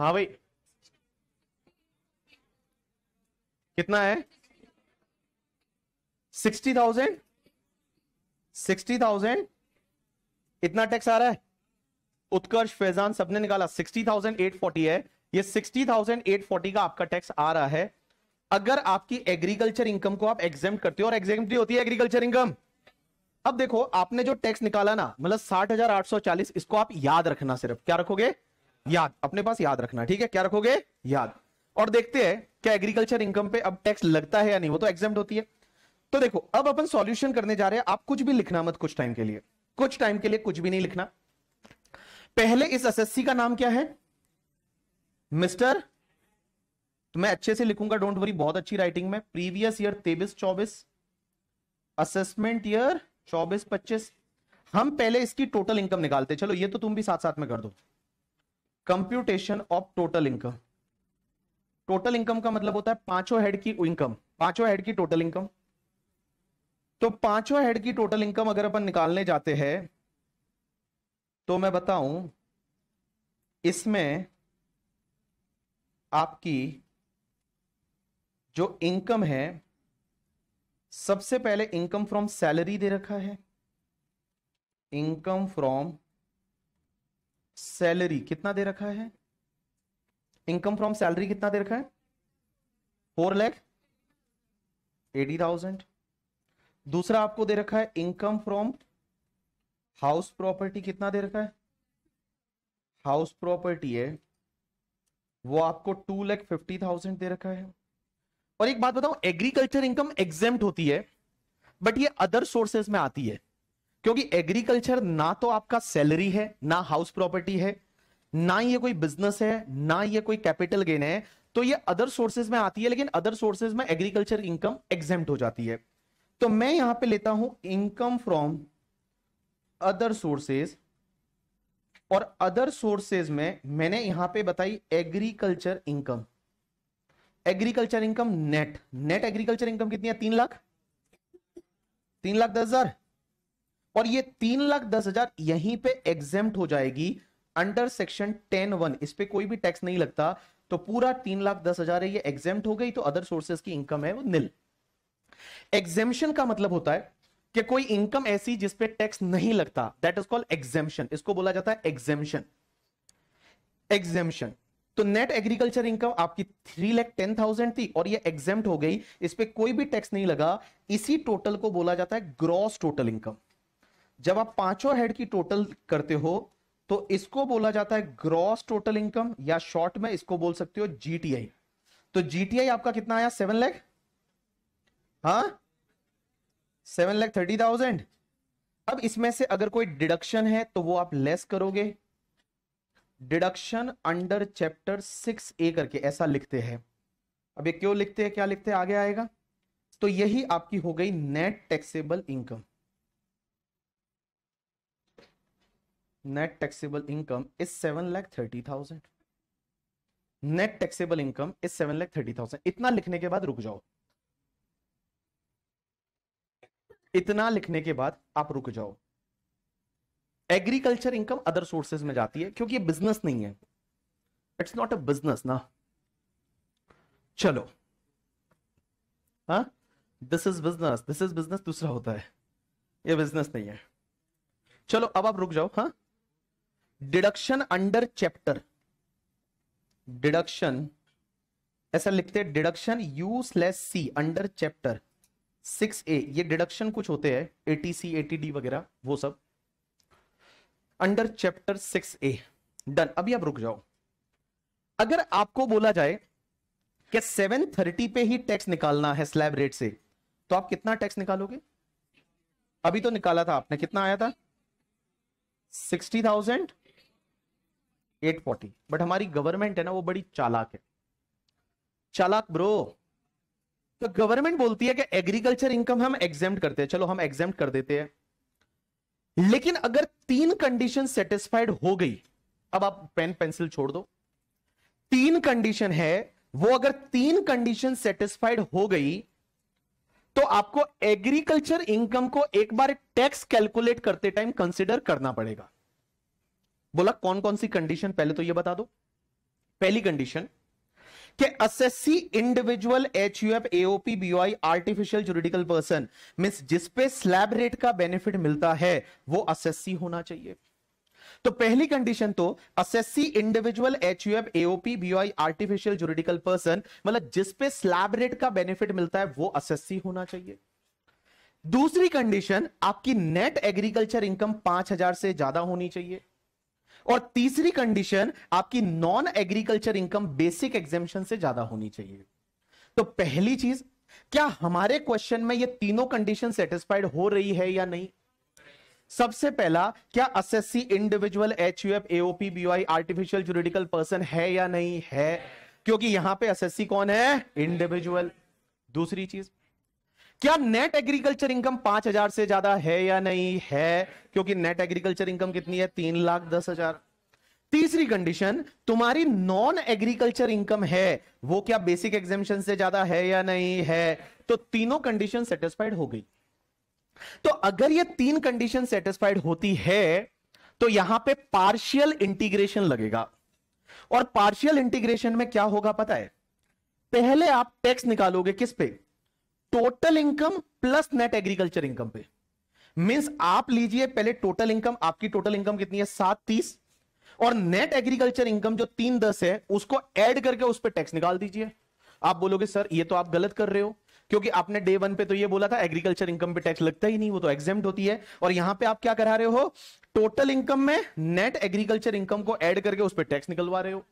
हाँ भाई कितना है सिक्सटी थाउजेंड सिक्सटी थाउजेंड इतना टैक्स आ रहा है उत्कर्ष फैजान सबने निकाला सिक्सटी थाउजेंड एट फोर्टी है ये सिक्सटी थाउजेंड एट फोर्टी का आपका टैक्स आ रहा है अगर आपकी एग्रीकल्चर इनकम को आप एग्जाम करते हो और एग्जाम होती है एग्रीकल्चर इनकम अब देखो आपने जो टैक्स निकाला ना मतलब साठ हजार आठ सौ चालीस इसको आप याद रखना सिर्फ क्या रखोगे याद अपने पास याद रखना ठीक है क्या रखोगे याद और देखते हैं क्या एग्रीकल्चर इनकम पे अब टैक्स लगता है या नहीं वो तो एग्जाम होती है तो देखो अब अपन सॉल्यूशन करने जा रहे हैं आप कुछ भी लिखना मत कुछ टाइम के लिए कुछ टाइम के लिए कुछ भी नहीं लिखना पहले इस एस का नाम क्या है मिस्टर तो मैं अच्छे से लिखूंगा डोंट वरी बहुत अच्छी राइटिंग में प्रीवियस ईयर तेबिस चौबीस असेसमेंट ईयर चौबीस पच्चीस हम पहले इसकी टोटल इनकम निकालते चलो ये तो तुम भी साथ साथ में कर दो computation of total income total income का मतलब होता है पांचों हेड की इनकम पांचों हेड की टोटल इनकम तो पांचों हेड की टोटल इनकम अगर अपन निकालने जाते हैं तो मैं बताऊं इसमें आपकी जो इनकम है सबसे पहले इनकम फ्रॉम सैलरी दे रखा है इनकम फ्रॉम सैलरी कितना दे रखा है इनकम फ्रॉम सैलरी कितना दे रखा है फोर लैख एटी थाउजेंड दूसरा आपको दे रखा है इनकम फ्रॉम हाउस प्रॉपर्टी कितना दे रखा है हाउस प्रॉपर्टी है वो आपको टू लैख फिफ्टी थाउजेंड दे रखा है और एक बात बताऊं एग्रीकल्चर इनकम एग्जेम होती है बट ये अदर सोर्सेस में आती है क्योंकि एग्रीकल्चर ना तो आपका सैलरी है ना हाउस प्रॉपर्टी है ना ये कोई बिजनेस है ना ये कोई कैपिटल गेन है तो ये अदर सोर्सेज में आती है लेकिन अदर सोर्सेज में एग्रीकल्चर इनकम एग्जेम हो जाती है तो मैं यहां पे लेता हूं इनकम फ्रॉम अदर सोर्सेज और अदर सोर्सेज में मैंने यहां पे बताई agriculture income agriculture income net net agriculture income कितनी है तीन लाख तीन लाख दस हजार और ये तीन लाख दस हजार यहीं पे एग्जेम्प्ट हो जाएगी अंडर सेक्शन टेन वन इस पर कोई भी टैक्स नहीं लगता तो पूरा तीन लाख दस हजार है ये एग्जेम्प्ट हो गई तो अदर सोर्सेस की इनकम है वो निल एग्जेम्पशन का मतलब होता है कि कोई इनकम ऐसी जिस पे टैक्स नहीं लगता दैट इज कॉल्ड एग्जेम्पशन इसको बोला जाता है एग्जेम्पशन एग्जेम्पशन तो नेट एग्रीकल्चर इनकम आपकी थ्री लैख टेन थाउजेंड थी और ये एग्जेम हो गई इस पर कोई भी टैक्स नहीं लगा इसी टोटल को बोला जाता है ग्रॉस टोटल इनकम जब आप पांचों हेड की टोटल करते हो तो इसको बोला जाता है ग्रॉस टोटल इनकम या शॉर्ट में इसको बोल सकते हो जीटीआई तो जीटीआई आपका कितना आया सेवन लैख हा सेवन लैख थर्टी थाउजेंड अब इसमें से अगर कोई डिडक्शन है तो वो आप लेस करोगे deduction under chapter six A करके ऐसा लिखते हैं अब ये क्यों लिखते हैं क्या लिखते हैं आगे आएगा तो यही आपकी हो गई net taxable income net taxable income is seven lakh thirty thousand net taxable income is seven lakh thirty thousand इतना लिखने के बाद रुक जाओ इतना लिखने के बाद आप रुक जाओ एग्रीकल्चर इनकम अदर सोर्सेज में जाती है क्योंकि ये बिजनेस नहीं है इट्स नॉट अ बिजनेस ना चलो हा this is business this is business दूसरा होता है ये बिजनेस नहीं है चलो अब आप रुक जाओ हा डिडक्शन अंडर चैप्टर डिडक्शन ऐसा लिखते हैं deduction use less C under chapter six A ये डिडक्शन कुछ होते हैं एटीसी एटीडी वगैरह वो सब under chapter six A done अभी आप रुक जाओ अगर आपको बोला जाए कि सेवन थर्टी पे ही टैक्स निकालना है स्लैब रेट से तो आप कितना टैक्स निकालोगे अभी तो निकाला था आपने कितना आया था sixty thousand eight forty but हमारी गवर्नमेंट है ना वो बड़ी चालाक है चालाक ब्रो तो गवर्नमेंट बोलती है कि एग्रीकल्चर इनकम हम एग्जाम करते हैं चलो हम एग्जाम कर देते हैं लेकिन अगर तीन कंडीशन सेटिस्फाइड हो गई अब आप पेन पेंसिल छोड़ दो तीन कंडीशन है वो अगर तीन कंडीशन सेटिस्फाइड हो गई तो आपको एग्रीकल्चर इनकम को एक बार टैक्स कैलकुलेट करते टाइम कंसिडर करना पड़ेगा बोला कौन कौन सी कंडीशन पहले तो ये बता दो पहली कंडीशन कि assessee individual H U F AOP BOI artificial juridical person mean जिसपे स्लैब रेट का बेनिफिट मिलता है वो असेसी होना चाहिए तो पहली कंडीशन तो assessee individual H U F AOP BOI artificial juridical person मतलब जिसपे स्लैब रेट का बेनिफिट मिलता है वो असेसी होना चाहिए दूसरी कंडीशन आपकी नेट एग्रीकल्चर इनकम पांच हजार से ज्यादा होनी चाहिए और तीसरी कंडीशन आपकी non agriculture income basic exemption से ज्यादा होनी चाहिए तो पहली चीज क्या हमारे क्वेश्चन में ये तीनों कंडीशन सेटिस्फाइड हो रही है या नहीं सबसे पहला क्या see individual H U F AOP BOI artificial juridical person है या नहीं है क्योंकि यहां पे एसएससी कौन है इंडिविजुअल दूसरी चीज क्या नेट एग्रीकल्चर इनकम पांच हजार से ज्यादा है या नहीं है क्योंकि नेट एग्रीकल्चर इनकम कितनी है तीन लाख दस हजार तीसरी कंडीशन तुम्हारी नॉन एग्रीकल्चर इनकम है वो क्या बेसिक एग्जामेशन से ज्यादा है या नहीं है तो तीनों कंडीशन सेटिस्फाइड हो गई तो अगर ये तीन कंडीशन सेटिस्फाइड होती है तो यहां पे पार्शियल इंटीग्रेशन लगेगा और पार्शियल इंटीग्रेशन में क्या होगा पता है पहले आप टैक्स निकालोगे किस पे total income plus net agriculture income पे मींस आप लीजिए पहले टोटल इनकम आपकी टोटल इनकम कितनी है सात तीस और नेट एग्रीकल्चर इनकम जो तीन दस है उसको ऐड करके उस पर टैक्स निकाल दीजिए आप बोलोगे सर ये तो आप गलत कर रहे हो क्योंकि आपने डे वन पे तो ये बोला था एग्रीकल्चर इनकम पे टैक्स लगता ही नहीं वो तो एग्जाम होती है और यहां पे आप क्या करा रहे हो टोटल इनकम में नेट एग्रीकल्चर इनकम को ऐड करके उस पर टैक्स निकलवा रहे हो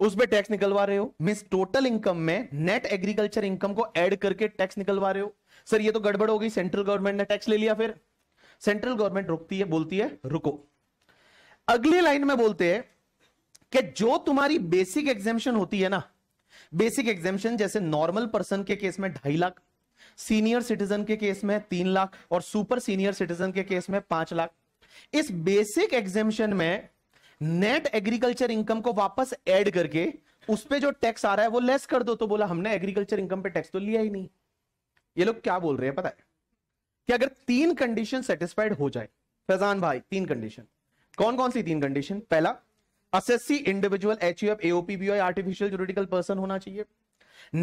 उसमें टैक्स निकलवा रहे हो मिस टोटल इनकम में नेट एग्रीकल्चर इनकम को ऐड करके टैक्स निकलवा रहे हो सर ये तो गड़बड़ हो गई सेंट्रल गवर्नमेंट ने टैक्स ले लिया फिर सेंट्रल गवर्नमेंट रुकती है बोलती है रुको अगली लाइन में बोलते हैं कि जो तुम्हारी बेसिक एग्जेम्पन होती है ना बेसिक एग्जेम्पन जैसे नॉर्मल पर्सन के केस में ढाई लाख सीनियर सिटीजन के केस में तीन लाख और सुपर सीनियर सिटीजन के केस में पांच लाख इस बेसिक एग्जेम्पन में नेट एग्रीकल्चर इनकम को वापस ऐड करके उस पर जो टैक्स आ रहा है वो लेस कर दो तो बोला हमने एग्रीकल्चर इनकम पे टैक्स तो लिया ही नहीं ये लोग क्या बोल रहे हैं पता है कि अगर तीन कंडीशन सेटिस्फाइड हो जाए फैजान भाई तीन कंडीशन कौन कौन सी तीन कंडीशन पहला assessee individual H U F AOP BOI artificial juridical person होना चाहिए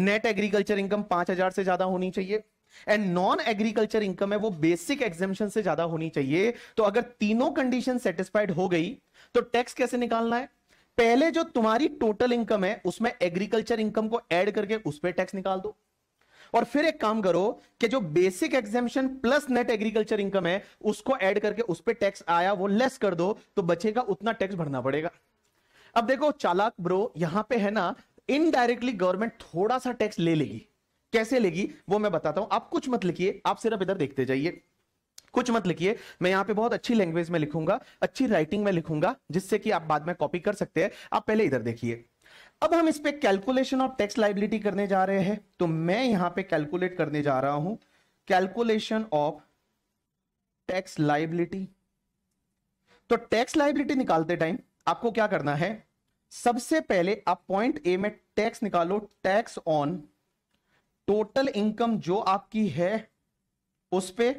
नेट एग्रीकल्चर इनकम पांच हजार से ज्यादा होनी चाहिए एंड नॉन एग्रीकल्चर इनकम है वो बेसिक एग्जेम्पन से ज्यादा होनी चाहिए तो अगर तीनों कंडीशन सेटिस्फाइड हो गई तो टैक्स कैसे निकालना है पहले जो तुम्हारी टोटल इनकम है उसमें एग्रीकल्चर इनकम को ऐड करके उस पर टैक्स निकाल दो और फिर एक काम करो कि जो basic exemption plus net agriculture income है उसको ऐड करके उस पर टैक्स आया वो लेस कर दो तो बचेगा उतना टैक्स भरना पड़ेगा अब देखो चालाक ब्रो यहां पे है ना इनडायरेक्टली गवर्नमेंट थोड़ा सा टैक्स ले लेगी कैसे लेगी वो मैं बताता हूं आप कुछ मत लिखिए आप सिर्फ इधर देखते जाइए कुछ मत लिखिए मैं यहाँ पे बहुत अच्छी लैंग्वेज में लिखूंगा अच्छी राइटिंग में लिखूंगा जिससे कि आप बाद में कॉपी कर सकते हैं आप पहले इधर देखिए अब हम इस पर कैलकुलेशन ऑफ टैक्स लाइबिलिटी करने जा रहे हैं तो मैं यहां पे कैलकुलेट करने जा रहा हूं कैलकुलेशन ऑफ टैक्स लाइबिलिटी तो टैक्स लाइबिलिटी निकालते टाइम आपको क्या करना है सबसे पहले आप पॉइंट ए में टैक्स निकालो टैक्स ऑन टोटल इनकम जो आपकी है उस पर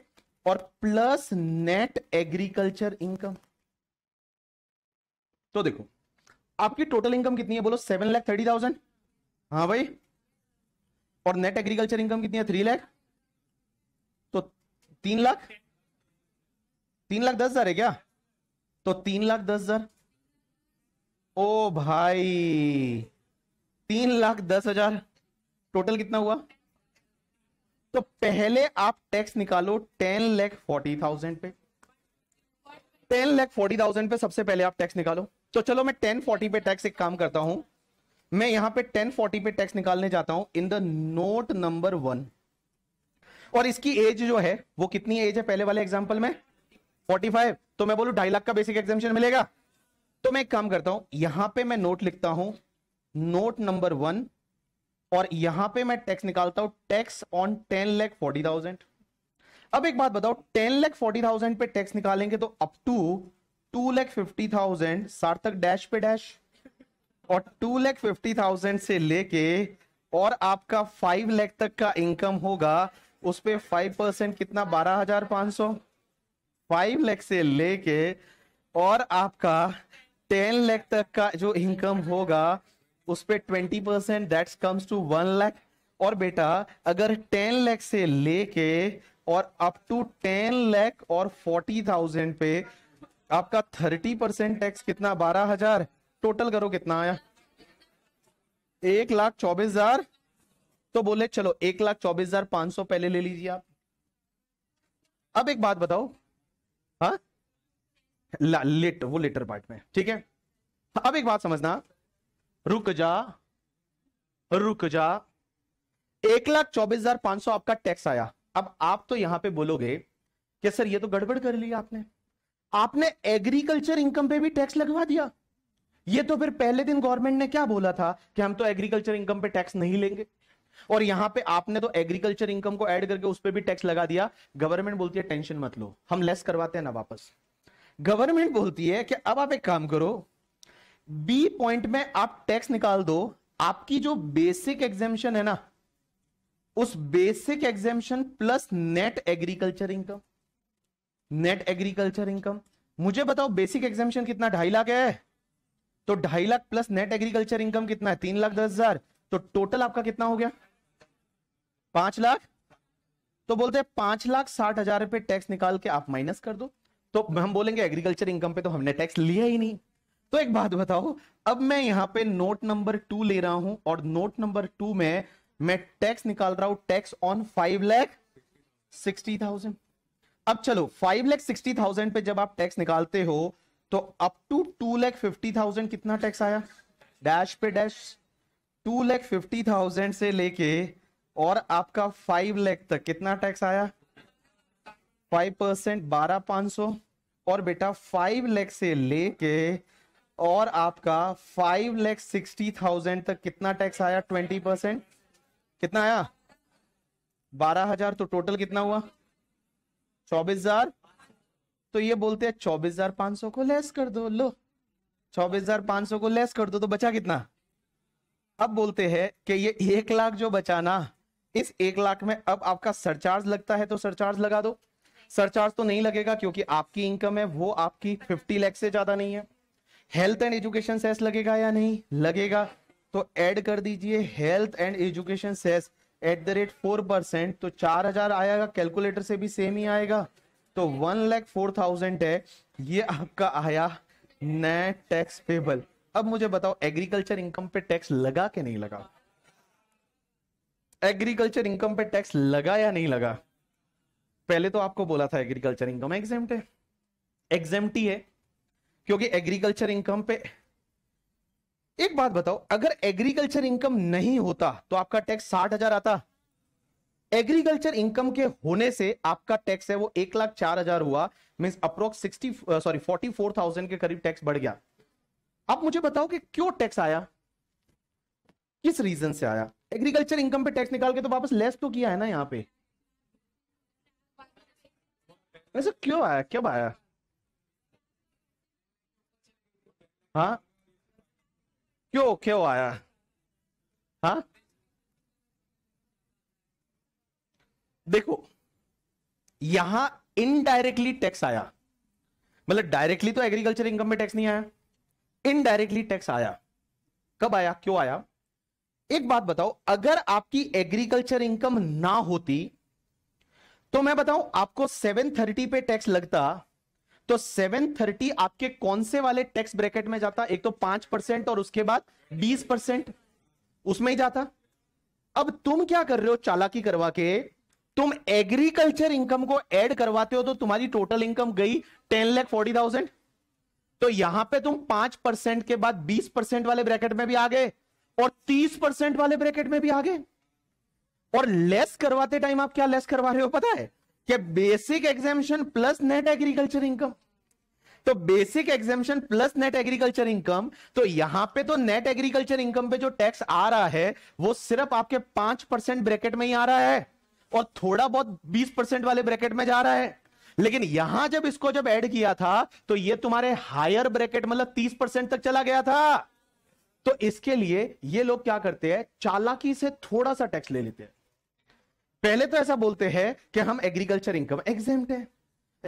और प्लस नेट एग्रीकल्चर इनकम तो देखो आपकी टोटल इनकम कितनी है बोलो सेवन लैख थर्टी थाउजेंड हाँ भाई और नेट एग्रीकल्चर इनकम कितनी है थ्री लैख तो तीन लाख तीन लाख दस हजार है क्या तो तीन लाख दस हजार ओ भाई तीन लाख दस हजार टोटल कितना हुआ तो पहले आप टैक्स निकालो टेन लैख फोर्टी थाउजेंड पे टेन लैख फोर्टी थाउजेंड पे सबसे पहले आप टैक्स निकालो तो चलो मैं टेन फोर्टी पे टैक्स एक काम करता हूं मैं यहां पे टेन फोर्टी पे टैक्स निकालने जाता हूं in the note number one और इसकी एज जो है वो कितनी एज है पहले वाले एग्जाम्पल में फोर्टी फाइव तो मैं बोलू ढाई लाख का बेसिक एग्जामेशन मिलेगा तो मैं एक काम करता हूं यहां पे मैं नोट लिखता हूं नोट नंबर वन और यहां पे मैं टैक्स निकालता हूं tax on ten lakh forty thousand अब एक बात बताओ टेन लैख फोर्टी थाउजेंड पे टैक्स निकालेंगे तो up to two lakh fifty thousand Sarthak dash पे डैश और टू लैख फिफ्टी थाउजेंड से लेके और आपका फाइव लैख तक का इनकम होगा उस पर फाइव परसेंट कितना बारह हजार पांच सौ फाइव लैख से लेके और आपका टेन लैख तक का जो इनकम होगा उस पर twenty percent that comes to one lakh और बेटा अगर टेन लैख से लेके और अप टू टेन लैख और फोर्टी थाउजेंड पे आपका थर्टी परसेंट टैक्स कितना बारह हजार टोटल करो कितना आया एक लाख चौबीस हजार तो बोले चलो एक लाख चौबीस हजार पांच सौ पहले ले लीजिए आप अब एक बात बताओ हा लिट वो लेटर पार्ट में ठीक है अब एक बात समझना रुक जा रुक जा एक लाख चौबीस हजार पांच सौ आपका टैक्स आया अब आप तो यहां पे बोलोगे कि सर ये तो गड़बड़ कर लिया आपने आपने एग्रीकल्चर इनकम पे भी टैक्स लगवा दिया ये तो फिर पहले दिन गवर्नमेंट ने क्या बोला था कि हम तो एग्रीकल्चर इनकम पे टैक्स नहीं लेंगे और यहां पे आपने तो एग्रीकल्चर इनकम को ऐड करके उस पर भी टैक्स लगा दिया गवर्नमेंट बोलती है टेंशन मत लो हम लेस करवाते हैं ना वापस गवर्नमेंट बोलती है कि अब आप एक काम करो बी पॉइंट में आप टैक्स निकाल दो आपकी जो बेसिक एग्जेम्शन है ना उस basic exemption plus net agriculture income net agriculture income मुझे बताओ बेसिक एग्जेम्शन कितना ढाई लाख है तो ढाई lakh plus net agriculture income कितना है तीन लाख दस हजार तो टोटल आपका कितना हो गया पांच लाख तो बोलते हैं पांच लाख साठ हजार रुपए टैक्स निकाल के आप माइनस कर दो तो हम बोलेंगे एग्रीकल्चर इनकम पे तो हमने टैक्स लिया ही नहीं तो एक बात बताओ अब मैं यहां पे नोट नंबर टू ले रहा हूं और नोट नंबर टू में मैं टैक्स निकाल रहा हूं tax on five lakh sixty thousand अब चलो फाइव लैख सिक्सटी थाउजेंड पे जब आप टैक्स निकालते हो तो up to two lakh fifty thousand कितना टैक्स आया डैश पे dash two lakh fifty thousand से लेके और आपका फाइव लैख तक कितना टैक्स आया फाइव परसेंट बारह पांच सौ और बेटा फाइव लैख से लेके और आपका फाइव लैख सिक्सटी थाउजेंड तक कितना टैक्स आया ट्वेंटी परसेंट कितना आया बारह हजार तो टोटल कितना हुआ चौबीस हजार तो ये बोलते हैं चौबीस हजार पांच सौ को लेस कर दो लो चौबीस हजार पांच सौ को लेस कर दो तो बचा कितना अब बोलते हैं कि ये एक लाख जो बचाना इस एक लाख में अब आपका सरचार्ज लगता है तो सरचार्ज लगा दो सरचार्ज तो नहीं लगेगा क्योंकि आपकी इनकम है वो आपकी फिफ्टी लैख से ज्यादा नहीं है हेल्थ एंड एजुकेशन सेस लगेगा या नहीं लगेगा तो ऐड कर दीजिए health and education cess at the rate four percent तो चार हजार आएगा कैलकुलेटर से भी सेम ही आएगा तो वन लैख फोर थाउजेंड है ये आपका आया नेट टैक्स पेबल अब मुझे बताओ एग्रीकल्चर इनकम पे टैक्स लगा के नहीं लगा एग्रीकल्चर इनकम पे टैक्स लगा या नहीं लगा पहले तो आपको बोला था एग्रीकल्चर इनकम एग्जेम्प्ट है एग्जेम्प्ट ही है क्योंकि एग्रीकल्चर इनकम पे एक बात बताओ अगर एग्रीकल्चर इनकम नहीं होता तो आपका टैक्स साठ हजार आता एग्रीकल्चर इनकम के होने से आपका टैक्स है वो एक लाख चार हजार हुआ means approx sixty sorry forty four thousand के करीब टैक्स बढ़ गया आप मुझे बताओ कि क्यों टैक्स आया किस रीजन से आया एग्रीकल्चर इनकम पे टैक्स निकाल के तो वापस लेस तो किया है ना यहाँ पे वैसे क्यों आया क्यों आया हाँ क्यों क्यों आया हाँ देखो यहां इनडायरेक्टली टैक्स आया मतलब डायरेक्टली तो एग्रीकल्चर इनकम में टैक्स नहीं आया इनडायरेक्टली टैक्स आया कब आया क्यों आया एक बात बताओ अगर आपकी एग्रीकल्चर इनकम ना होती तो मैं बताऊं आपको 730 पे टैक्स लगता तो 730 आपके कौन से वाले टैक्स ब्रैकेट में जाता एक तो पांच परसेंट और उसके बाद बीस परसेंट उसमें ही जाता अब तुम क्या कर रहे हो चालाकी करवा के तुम एग्रीकल्चर इनकम को ऐड करवाते हो तो तुम्हारी टोटल इनकम गई टेन लैख फोर्टी थाउजेंड तो यहां पे तुम पांच परसेंट के बाद बीस परसेंट वाले ब्रैकेट में भी आ गए और तीस परसेंट वाले ब्रैकेट में भी आ गए और लेस करवाते टाइम आप क्या लेस करवा रहे हो पता है कि basic exemption plus net agriculture income तो basic exemption plus net agriculture income तो यहां पे तो नेट एग्रीकल्चर इनकम पे जो टैक्स आ रहा है वो सिर्फ आपके पांच परसेंट ब्रैकेट में ही आ रहा है और थोड़ा बहुत बीस परसेंट वाले ब्रैकेट में जा रहा है लेकिन यहां जब इसको जब ऐड किया था तो ये तुम्हारे हायर ब्रैकेट मतलब तीस परसेंट तक चला गया था तो इसके लिए ये लोग क्या करते हैं चालाकी से थोड़ा सा टैक्स ले लेते हैं पहले तो ऐसा बोलते हैं कि हम एग्रीकल्चर इनकम एग्जेम्ट है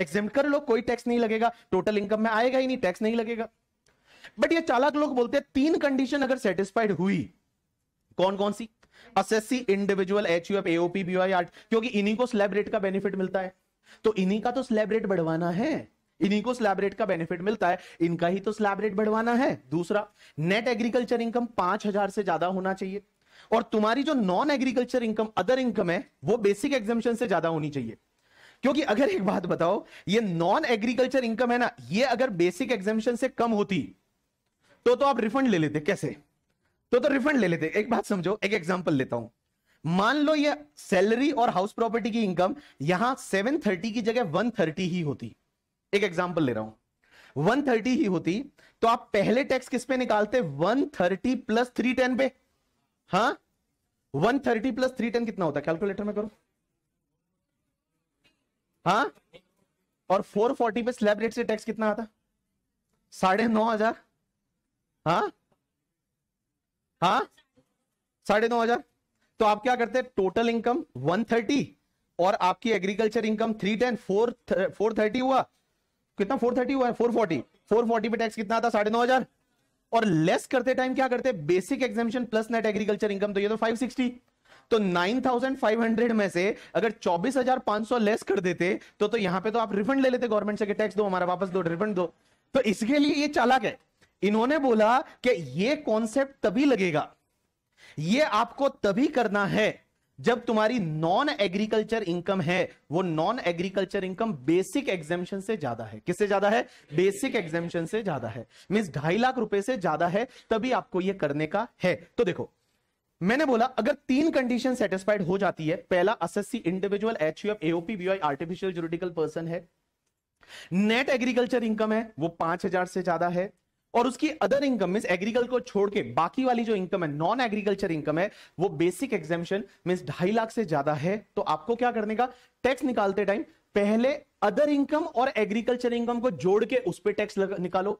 एग्जेम्ट कर लो कोई टैक्स नहीं लगेगा टोटल इनकम में आएगा ही नहीं टैक्स नहीं लगेगा बट ये चालाक लोग बोलते हैं तीन कंडीशन अगर सेटिस्फाइड हुई कौन कौन सी assessee individual H U F AOP BOI art क्योंकि इन्हीं को स्लैब रेट का बेनिफिट मिलता है तो इन्हीं का तो स्लैब रेट बढ़वाना है इन्हीं को स्लैब रेट का बेनिफिट मिलता है इनका ही तो स्लैब रेट बढ़वाना है दूसरा नेट एग्रीकल्चर इनकम पांच हजार से ज्यादा होना चाहिए और तुम्हारी जो non agriculture income other income है वो बेसिक एग्जामेशन से ज्यादा होनी चाहिए क्योंकि अगर एक बात बताओ ये नॉन एग्रीकल्चर इनकम है ना ये अगर बेसिक एग्जामेशन से कम होती तो तो आप रिफंड ले लेते कैसे तो तो रिफंड ले लेते एक बात समझो एक एग्जाम्पल लेता हूं मान लो ये सैलरी और हाउस प्रॉपर्टी की इनकम यहां सेवन थर्टी की जगह थर्टी ही होती एक एग्जाम्पल ले रहा हूं वन थर्टी ही होती तो आप पहले टैक्स किस पे निकालते one thirty plus three ten पे हाँ one thirty plus three ten कितना होता है कैलकुलेटर में करो हाँ और फोर फोर्टी पे स्लैब रेट से टैक्स कितना आता साढ़े नौ हजार हाँ हाँ साढ़े नौ हजार तो आप क्या करते हैं टोटल इनकम वन थर्टी और आपकी agriculture income three ten four four thirty हुआ कितना फोर थर्टी हुआ है फोर फोर्टी फोर फोर्टी पे टैक्स कितना आता साढ़े नौ हजार और लेस करते टाइम क्या करते basic exemption plus net agriculture income तो ये तो 560 तो 9,500 में से अगर 24,500 लेस कर देते तो तो यहां पे तो आप रिफंड ले लेते गवर्नमेंट से कि टैक्स दो हमारा वापस दो रिफंड दो तो इसके लिए ये चालाक है इन्होंने बोला कि ये कॉन्सेप्ट तभी लगेगा ये आपको तभी करना है जब तुम्हारी नॉन एग्रीकल्चर इनकम है वो non agriculture income basic exemption से ज्यादा है किससे ज्यादा है बेसिक एग्जेम्पन से ज्यादा है मीन ढाई लाख रुपए से ज्यादा है तभी आपको ये करने का है तो देखो मैंने बोला अगर तीन कंडीशन सेटिस्फाइड हो जाती है पहला assessee individual H U AOP BO artificial juridical person है नेट एग्रीकल्चर इनकम है वो पांच हजार से ज्यादा है और उसकी अदर इनकम मीन एग्रीकल्चर को छोड़ के बाकी वाली जो इनकम है नॉन एग्रीकल्चर इनकम है वो बेसिक एग्जामेशन मीन ढाई लाख से ज्यादा है तो आपको क्या करने का टैक्स निकालते टाइम पहले अदर इनकम और एग्रीकल्चर इनकम को जोड़ के उस पर टैक्स निकालो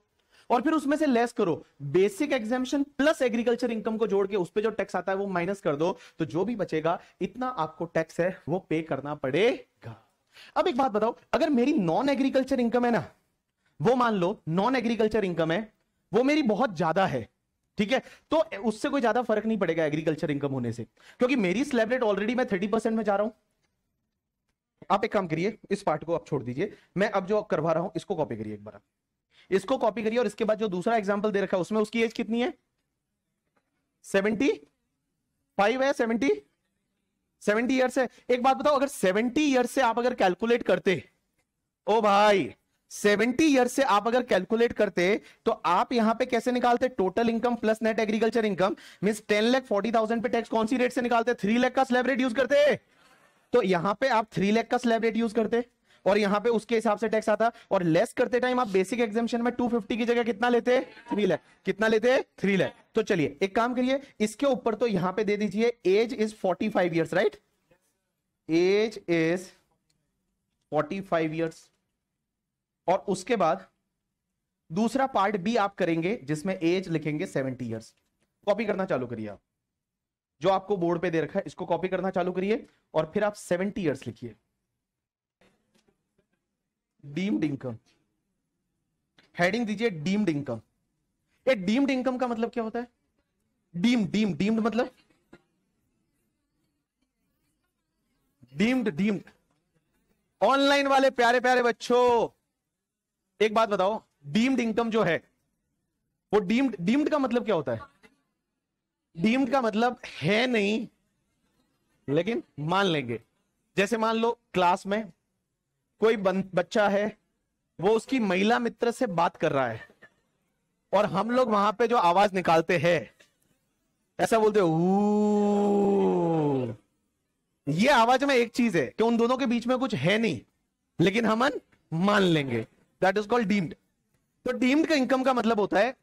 और फिर उसमें से लेस करो basic exemption plus agriculture income को जोड़ के उस पर जो टैक्स आता है वो माइनस कर दो तो जो भी बचेगा इतना आपको टैक्स है वो पे करना पड़ेगा अब एक बात बताओ अगर मेरी नॉन एग्रीकल्चर इनकम है ना वो मान लो नॉन एग्रीकल्चर इनकम है वो मेरी बहुत ज्यादा है ठीक है तो उससे कोई ज्यादा फर्क नहीं पड़ेगा एग्रीकल्चर इनकम होने से क्योंकि मेरी स्लैब रेट ऑलरेडी मैं थर्टी परसेंट में जा रहा हूं आप एक काम करिए इस पार्ट को आप छोड़ दीजिए मैं अब जो करवा रहा हूं इसको कॉपी करिए एक बार इसको कॉपी करिए और इसके बाद जो दूसरा एग्जाम्पल दे रखा है उसमें उसकी एज कितनी है सेवेंटी फाइव है सेवेंटी सेवेंटी ईयर्स है एक बात बताओ अगर सेवेंटी ईयर्स से आप अगर कैलकुलेट करते ओ भाई सेवेंटी ईयर से आप अगर कैलकुलेट करते तो आप यहां पे कैसे निकालते total income plus net agriculture income mean ten lakh forty thousand पे टैक्स कौन सी रेट से निकालते थ्री लैख का स्लैब रेट यूज करते तो यहां पे आप थ्री लैख का स्लैब रेट यूज करते और यहां पे उसके हिसाब से टैक्स आता और लेस करते टाइम आप बेसिक एग्जामेशन में 250 की जगह कितना लेते थ्री लैख कितना लेते थ्री लैख तो चलिए एक काम करिए इसके ऊपर तो यहां पे दे दीजिए age is 45 five right age is 45 five years और उसके बाद दूसरा पार्ट भी आप करेंगे जिसमें एज लिखेंगे सेवेंटी ईयर्स कॉपी करना चालू करिए आप जो आपको बोर्ड पे दे रखा है इसको कॉपी करना चालू करिए और फिर आप सेवेंटी ईयर्स लिखिए डीम्ड इनकम हेडिंग दीजिए डीम्ड इनकम ये डीम्ड इनकम का मतलब क्या होता है डीम डीम डीम्ड मतलब डीम्ड डीम्ड ऑनलाइन वाले प्यारे प्यारे बच्चों एक बात बताओ डीम्ड इनकम जो है वो डीम्ड डीम्ड का मतलब क्या होता है डीम्ड का मतलब है नहीं लेकिन मान लेंगे जैसे मान लो क्लास में कोई बच्चा है वो उसकी महिला मित्र से बात कर रहा है और हम लोग वहां पे जो आवाज निकालते हैं ऐसा बोलते हो ये आवाज में एक चीज है कि उन दोनों के बीच में कुछ है नहीं लेकिन हम मान लेंगे दैट इज कॉल्ड डीम्ड तो डीम्ड का इनकम का मतलब होता है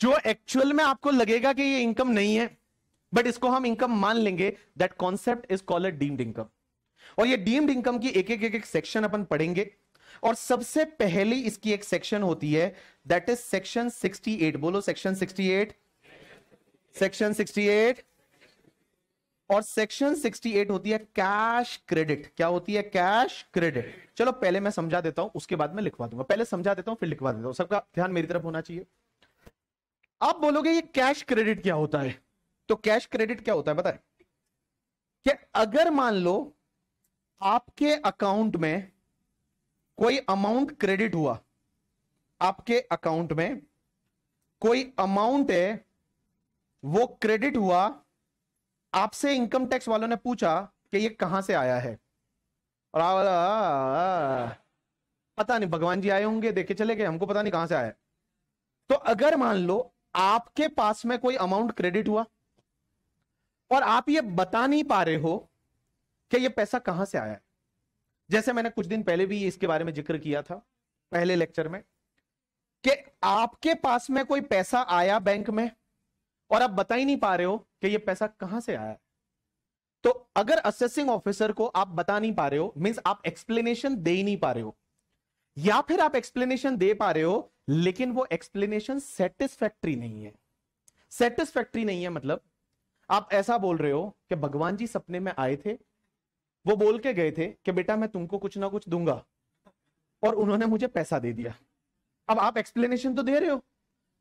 जो एक्चुअल में आपको लगेगा कि ये इनकम नहीं है बट इसको हम इनकम मान लेंगे that concept is called a deemed income और ये डीम्ड इनकम की एक एक एक एक सेक्शन अपन पढ़ेंगे और सबसे पहली इसकी एक सेक्शन होती है दैट इज सेक्शन 68 बोलो सेक्शन 68 सेक्शन 68 और सेक्शन 68 होती है कैश क्रेडिट क्या होती है कैश क्रेडिट चलो पहले मैं समझा देता हूं उसके बाद मैं लिखवा दूंगा पहले समझा देता हूं फिर लिखवा देता हूं सबका ध्यान मेरी तरफ होना चाहिए आप बोलोगे ये कैश क्रेडिट क्या होता है तो कैश क्रेडिट क्या होता है बताए कि अगर मान लो आपके अकाउंट में कोई अमाउंट क्रेडिट हुआ आपके अकाउंट में कोई अमाउंट है वो क्रेडिट हुआ आपसे इनकम टैक्स वालों ने पूछा कि ये कहां से आया है और आ, आ, आ, पता नहीं भगवान जी आए होंगे देखे चले गए हमको पता नहीं कहां से आया तो अगर मान लो आपके पास में कोई अमाउंट क्रेडिट हुआ और आप ये बता नहीं पा रहे हो कि ये पैसा कहां से आया जैसे मैंने कुछ दिन पहले भी इसके बारे में जिक्र किया था पहले लेक्चर में कि आपके पास में कोई पैसा आया बैंक में और आप बता ही नहीं पा रहे हो कि ये पैसा कहां से आया तो अगर असेसिंग ऑफिसर को आप बता नहीं पा रहे हो मीन्स आप एक्सप्लेनेशन दे ही नहीं पा रहे हो या फिर आप एक्सप्लेनेशन दे पा रहे हो लेकिन वो एक्सप्लेनेशन सेटिस्फैक्ट्री नहीं है सेटिस्फैक्ट्री नहीं है मतलब आप ऐसा बोल रहे हो कि भगवान जी सपने में आए थे वो बोल के गए थे कि बेटा मैं तुमको कुछ ना कुछ दूंगा और उन्होंने मुझे पैसा दे दिया अब आप एक्सप्लेनेशन तो दे रहे हो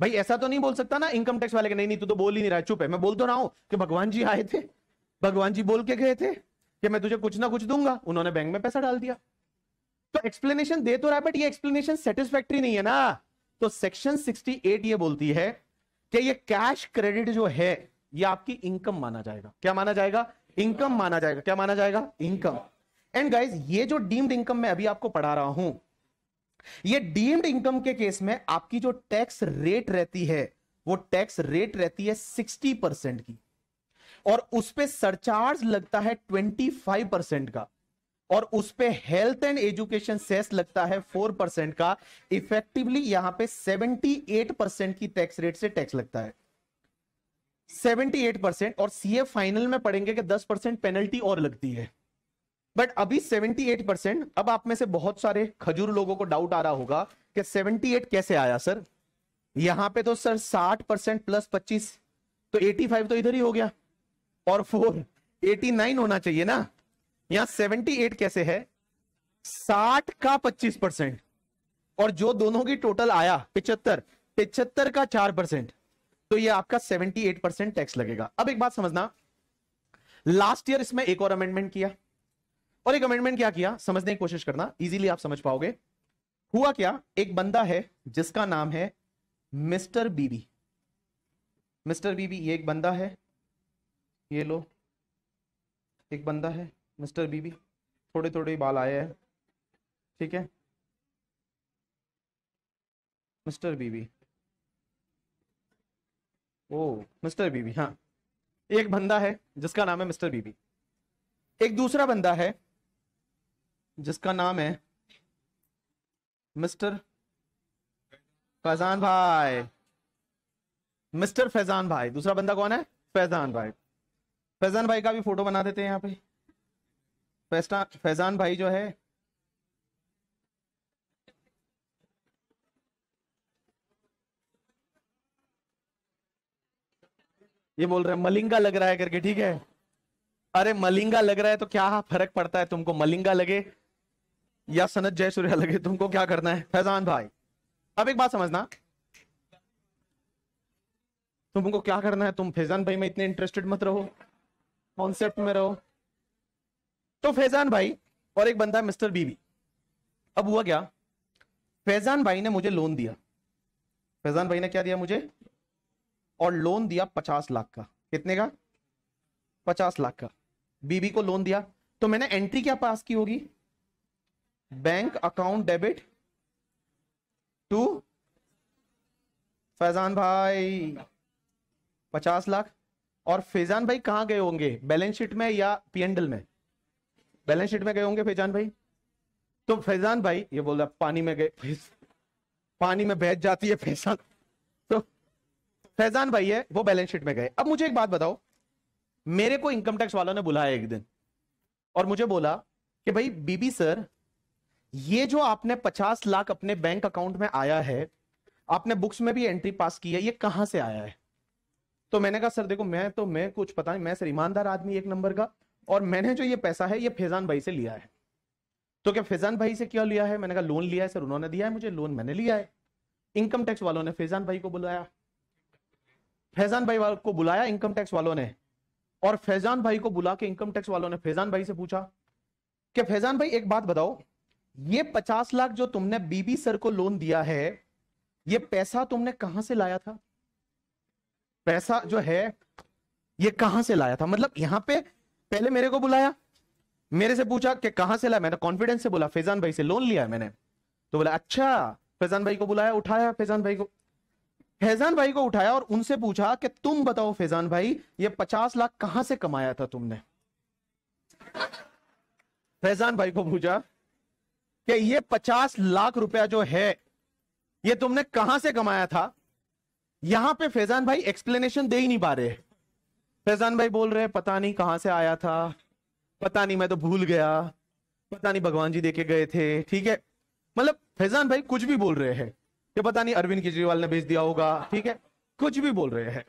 भाई ऐसा तो नहीं बोल सकता ना इनकम टैक्स वाले के नहीं नहीं तू तो बोल ही नहीं रहा चुप है मैं बोल तो रहा हूं कि भगवान जी आए थे भगवान जी बोल के गए थे कि मैं तुझे कुछ ना कुछ दूंगा उन्होंने बैंक में पैसा डाल दिया तो एक्सप्लेनेशन दे तो रहा है बट ये एक्सप्लेनेशन सेटिस्फैक्ट्री नहीं है ना तो सेक्शन सिक्सटी एट ये बोलती है कि ये कैश क्रेडिट जो है ये आपकी इनकम माना जाएगा क्या माना जाएगा इनकम माना जाएगा क्या माना जाएगा इनकम एंड गाइज ये जो डीम्ड इनकम मैं अभी आपको पढ़ा रहा हूं ये डीम्ड इनकम के केस में आपकी जो टैक्स रेट रहती है वो टैक्स रेट रहती है सिक्सटी परसेंट की और उस पर सरचार्ज लगता है ट्वेंटी फाइव परसेंट का और उस पर हेल्थ एंड एजुकेशन सेस लगता है फोर परसेंट का इफेक्टिवली यहां पे सेवेंटी एट परसेंट की टैक्स रेट से टैक्स लगता है सेवेंटी एट परसेंट और सीए फाइनल में पढ़ेंगे कि दस परसेंट पेनल्टी और लगती है बट अभी 78 परसेंट अब आप में से बहुत सारे खजूर लोगों को डाउट आ रहा होगा कि 78 कैसे आया सर यहां पे तो सर 60 परसेंट प्लस 25 तो 85 तो इधर ही हो गया और फोर 89 होना चाहिए ना यहां 78 कैसे है 60 का 25 परसेंट और जो दोनों की टोटल आया पिचहत्तर पिचहत्तर का चार परसेंट तो ये आपका 78 परसेंट टैक्स लगेगा अब एक बात समझना लास्ट ईयर इसमें एक और अमेंडमेंट किया और एक अमेंडमेंट क्या किया समझने की कोशिश करना इजीली आप समझ पाओगे हुआ क्या एक बंदा है जिसका नाम है मिस्टर बीबी मिस्टर बीबी ये एक बंदा है ये लो एक बंदा है मिस्टर बीबी थोड़े थोड़े बाल आए हैं ठीक है मिस्टर बीबी ओ मिस्टर बीबी हाँ एक बंदा है जिसका नाम है मिस्टर बीबी एक दूसरा बंदा है जिसका नाम है मिस्टर फैजान भाई मिस्टर फैजान भाई दूसरा बंदा कौन है फैजान भाई फैजान भाई का भी फोटो बना देते हैं यहाँ पे फैजान भाई जो है ये बोल रहे हैं मलिंगा लग रहा है करके ठीक है अरे मलिंगा लग रहा है तो क्या फर्क पड़ता है तुमको मलिंगा लगे या सनत जय सूर्या लगे तुमको क्या करना है फैजान भाई अब एक बात समझना तुमको क्या करना है तुम फैजान भाई में इतने इंटरेस्टेड मत रहो कॉन्सेप्ट में रहो तो फैजान भाई और एक बंदा मिस्टर बीबी अब हुआ क्या फैजान भाई ने मुझे लोन दिया फैजान भाई ने क्या दिया मुझे और लोन दिया पचास लाख का कितने का पचास लाख का बीबी को लोन दिया तो मैंने एंट्री क्या पास की होगी bank account debit to Faizan भाई पचास लाख और फैजान भाई कहां गए होंगे बैलेंस शीट में या पीएनडल में बैलेंस शीट में गए होंगे फैजान भाई तो फैजान भाई ये बोल रहा पानी में गए पानी में बह जाती है फैजान तो फैजान भाई है वो बैलेंस शीट में गए अब मुझे एक बात बताओ मेरे को इनकम टैक्स वालों ने बुलाया एक दिन और मुझे बोला कि भाई बीबी सर ये जो आपने पचास लाख अपने बैंक अकाउंट में आया है आपने बुक्स में भी एंट्री पास की है ये कहां से आया है तो मैंने कहा सर देखो मैं तो मैं कुछ पता नहीं मैं सर ईमानदार आदमी एक नंबर का और मैंने जो ये पैसा है ये फैजान भाई से लिया है तो क्या फैजान भाई से क्यों लिया है मैंने कहा लोन लिया है सर उन्होंने दिया है मुझे लोन मैंने लिया है इनकम टैक्स वालों ने फैजान भाई को बुलाया फैजान भाई को बुलाया इनकम टैक्स वालों ने और फैजान भाई को बुला के इनकम टैक्स वालों ने फैजान भाई से पूछा कि फैजान भाई एक बात बताओ ये पचास लाख जो तुमने बीबी सर को लोन दिया है ये पैसा तुमने कहां से लाया था पैसा जो है ये कहां से लाया था मतलब यहां पे पहले मेरे को बुलाया मेरे से पूछा कि कहां से लाया मैंने कॉन्फिडेंस से बोला फैजान भाई से लोन लिया मैंने तो बोला अच्छा फैजान भाई को बुलाया उठाया फैजान भाई को फैजान भाई को उठाया और उनसे पूछा कि तुम बताओ फैजान भाई ये पचास लाख कहां से कमाया था तुमने फैजान भाई को पूछा कि ये पचास लाख रुपया जो है ये तुमने कहां से कमाया था यहां पे फैजान भाई एक्सप्लेनेशन दे ही नहीं पा रहे फैजान भाई बोल रहे पता नहीं कहां से आया था पता नहीं मैं तो भूल गया पता नहीं भगवान जी देके गए थे ठीक है मतलब फैजान भाई कुछ भी बोल रहे हैं ये पता नहीं अरविंद केजरीवाल ने भेज दिया होगा ठीक है कुछ भी बोल रहे हैं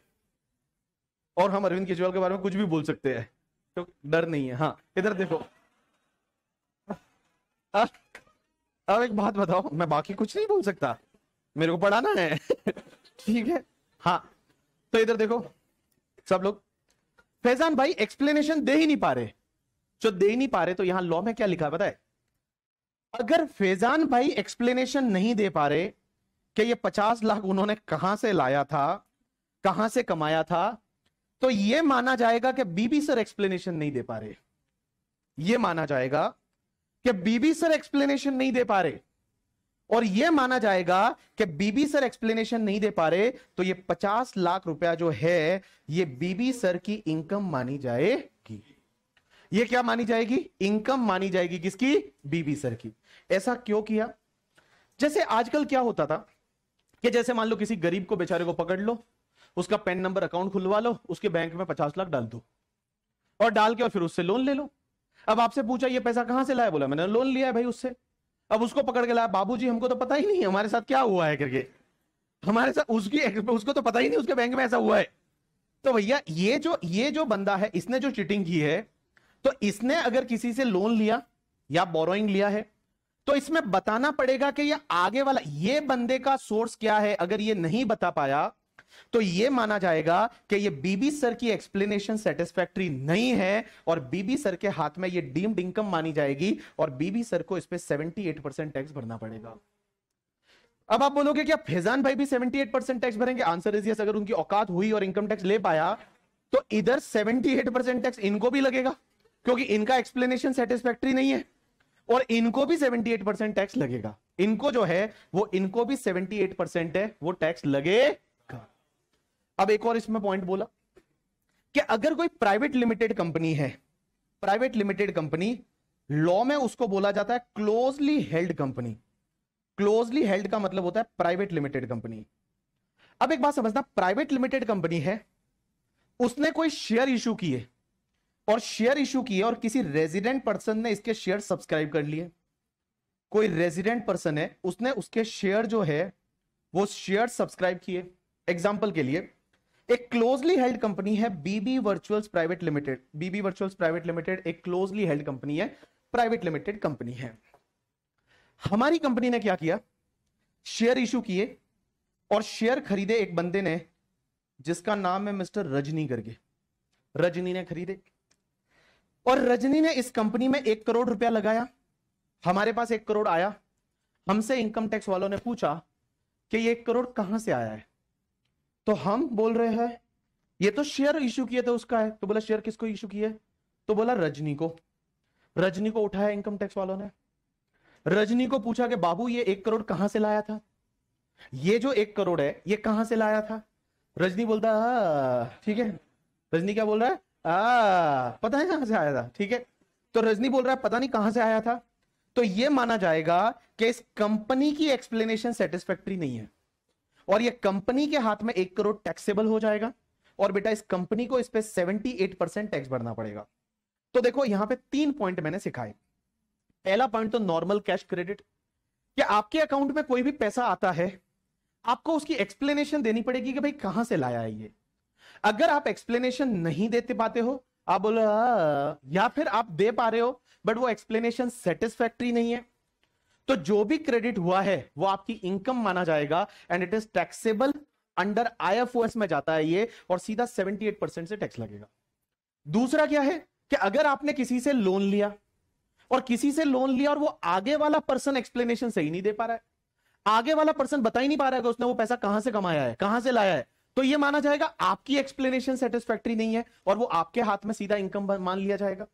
और हम अरविंद केजरीवाल के बारे में कुछ भी बोल सकते हैं तो डर नहीं है हाँ इधर देखो आ, हाँ। अब एक बात बताओ मैं बाकी कुछ नहीं बोल सकता मेरे को पढ़ाना है ठीक है हाँ तो इधर देखो सब लोग फैजान भाई एक्सप्लेनेशन दे ही नहीं पा रहे जो दे ही नहीं पा रहे तो यहां लॉ में क्या लिखा है बताए अगर फैजान भाई एक्सप्लेनेशन नहीं दे पा रहे कि ये पचास लाख उन्होंने कहां से लाया था कहां से कमाया था तो ये माना जाएगा कि बीबी सर एक्सप्लेनेशन नहीं दे पा रहे ये माना जाएगा कि बीबी सर एक्सप्लेनेशन नहीं दे पा रहे और यह माना जाएगा कि बीबी सर एक्सप्लेनेशन नहीं दे पा रहे तो यह पचास लाख रुपया जो है यह बीबी सर की इनकम मानी जाएगी ये क्या मानी जाएगी इनकम मानी जाएगी किसकी बीबी सर की ऐसा क्यों किया जैसे आजकल क्या होता था कि जैसे मान लो किसी गरीब को बेचारे को पकड़ लो उसका पेन नंबर अकाउंट खुलवा लो उसके बैंक में पचास लाख डाल दो और डाल के और फिर उससे लोन ले लो अब आपसे पूछा ये पैसा कहां से लाया बोला मैंने लोन लिया है भाई उससे अब उसको पकड़ के लाया बाबू हमको तो पता ही नहीं हमारे साथ क्या हुआ है करके हमारे साथ उसकी उसको तो पता ही नहीं उसके बैंक में ऐसा हुआ है तो भैया ये जो ये जो बंदा है इसने जो चिटिंग की है तो इसने अगर किसी से लोन लिया या बोरोइंग लिया है तो इसमें बताना पड़ेगा कि ये आगे वाला ये बंदे का सोर्स क्या है अगर ये नहीं बता पाया तो यह माना जाएगा कि यह बीबी सर की एक्सप्लेनेशन सेटिस्फैक्ट्री नहीं है और बीबी सर के हाथ में यह डीम्ड इनकम मानी जाएगी और बीबी सर को इस पर सेवेंटी एट परसेंट टैक्स भरना पड़ेगा अब आप बोलोगे क्या फैजान भाई भी 78 परसेंट टैक्स भरेंगे आंसर इज यस अगर उनकी औकात हुई और इनकम टैक्स ले पाया तो इधर 78 परसेंट टैक्स इनको भी लगेगा क्योंकि इनका एक्सप्लेनेशन सेटिस्फैक्ट्री नहीं है और इनको भी 78 परसेंट टैक्स लगेगा इनको जो है वो इनको भी 78 परसेंट है वो टैक्स लगेगा का अब एक और इसमें पॉइंट बोला कि अगर कोई प्राइवेट लिमिटेड कंपनी है प्राइवेट लिमिटेड कंपनी लॉ में उसको बोला जाता है closely held company closely held का मतलब होता है प्राइवेट लिमिटेड कंपनी अब एक बात समझना प्राइवेट लिमिटेड कंपनी है उसने कोई शेयर इशू किए और शेयर इशू किए और किसी रेजिडेंट पर्सन ने इसके शेयर सब्सक्राइब कर लिए कोई रेजिडेंट पर्सन है उसने उसके शेयर जो है वो शेयर सब्सक्राइब किए एग्जाम्पल के लिए एक क्लोजली हेल्ड कंपनी है B B virtuals private limited B B virtuals private limited एक क्लोजली हेल्ड कंपनी है प्राइवेट लिमिटेड कंपनी है हमारी कंपनी ने क्या किया शेयर इशू किए और शेयर खरीदे एक बंदे ने जिसका नाम है मिस्टर रजनी करके रजनी ने खरीदे और रजनी ने इस कंपनी में एक करोड़ रुपया लगाया हमारे पास एक करोड़ आया हमसे इनकम टैक्स वालों ने पूछा कि ये एक करोड़ कहां से आया है तो हम बोल रहे हैं ये तो शेयर इश्यू किए थे उसका है तो बोला शेयर किसको इश्यू किए तो बोला रजनी को रजनी को उठाया इनकम टैक्स वालों ने रजनी को पूछा कि बाबू ये एक करोड़ कहां से लाया था ये जो एक करोड़ है ये कहां से लाया था रजनी बोलता ठीक है रजनी क्या बोल रहा है आ, पता है कहां से आया था ठीक है तो रजनी बोल रहा है पता नहीं कहां से आया था तो ये माना जाएगा कि इस कंपनी की एक्सप्लेनेशन सेटिस्फैक्ट्री नहीं है और ये कंपनी के हाथ में एक करोड़ टैक्सेबल हो जाएगा और बेटा इस कंपनी को इस पे 78 परसेंट टैक्स भरना पड़ेगा तो देखो यहां पे तीन पॉइंट मैंने सिखाए पहला पॉइंट तो नॉर्मल कैश क्रेडिट कि आपके अकाउंट में कोई भी पैसा आता है आपको उसकी एक्सप्लेनेशन देनी पड़ेगी कि भाई कहां से लाया है ये अगर आप एक्सप्लेनेशन नहीं देते पाते हो आप बोलो हाँ। या फिर आप दे पा रहे हो बट वो एक्सप्लेनेशन सेटिस्फैक्ट्री नहीं है तो जो भी क्रेडिट हुआ है वो आपकी इनकम माना जाएगा and it is taxable under IFOS में जाता है ये और सीधा 78 परसेंट से टैक्स लगेगा दूसरा क्या है कि अगर आपने किसी से लोन लिया और किसी से लोन लिया और वो आगे वाला पर्सन एक्सप्लेनेशन सही नहीं दे पा रहा है आगे वाला पर्सन बता ही नहीं पा रहा है कि उसने वो पैसा कहां से कमाया है कहां से लाया है तो ये माना जाएगा आपकी एक्सप्लेनेशन सेटिस्फैक्ट्री नहीं है और वो आपके हाथ में सीधा इनकम मान लिया जाएगा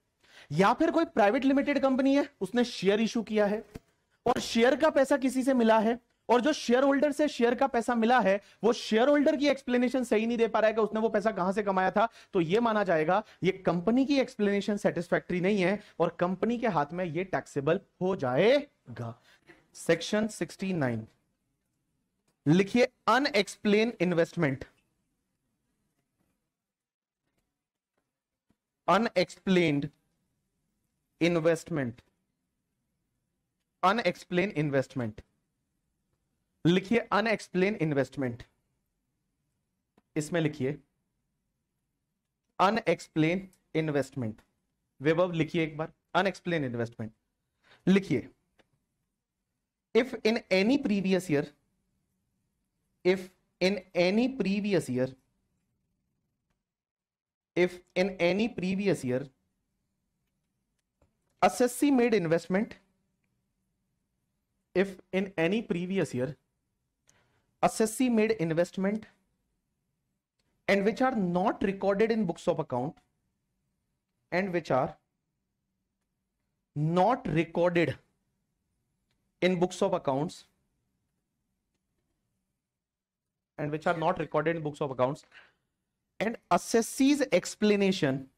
या फिर कोई प्राइवेट लिमिटेड कंपनी है उसने शेयर इशू किया है और शेयर का पैसा किसी से मिला है और जो शेयर होल्डर से शेयर का पैसा मिला है वो शेयर होल्डर की एक्सप्लेनेशन सही नहीं दे पा रहा है कि उसने वो पैसा कहां से कमाया था तो ये माना जाएगा ये कंपनी की एक्सप्लेनेशन सेटिस्फैक्ट्री नहीं है और कंपनी के हाथ में ये टैक्सेबल हो जाएगा सेक्शन 69 लिखिए unexplained investment unexplained investment unexplained investment लिखिए अनएक्सप्लेन इन्वेस्टमेंट इसमें लिखिए अनएक्सप्लेन इन्वेस्टमेंट वेबव लिखिए एक बार अनएक्सप्लेन इन्वेस्टमेंट लिखिए if in any previous year if in any previous year if in any previous year assessee made investment if in any previous year assessee made investment and which are not recorded in books of account and which are not recorded in books of accounts and which are not recorded in books of accounts and assessees explanation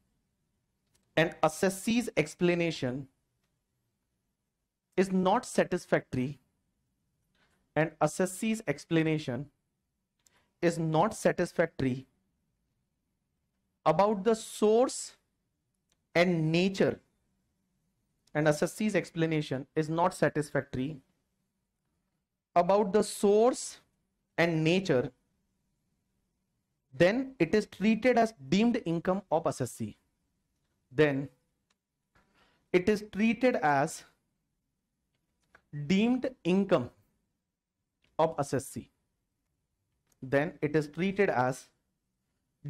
and assessees explanation is not satisfactory and assessee's explanation is not satisfactory about the source and nature and assessee's explanation is not satisfactory about the source and nature then it is treated as deemed income of assessee then it is treated as deemed income of assessee then it is treated as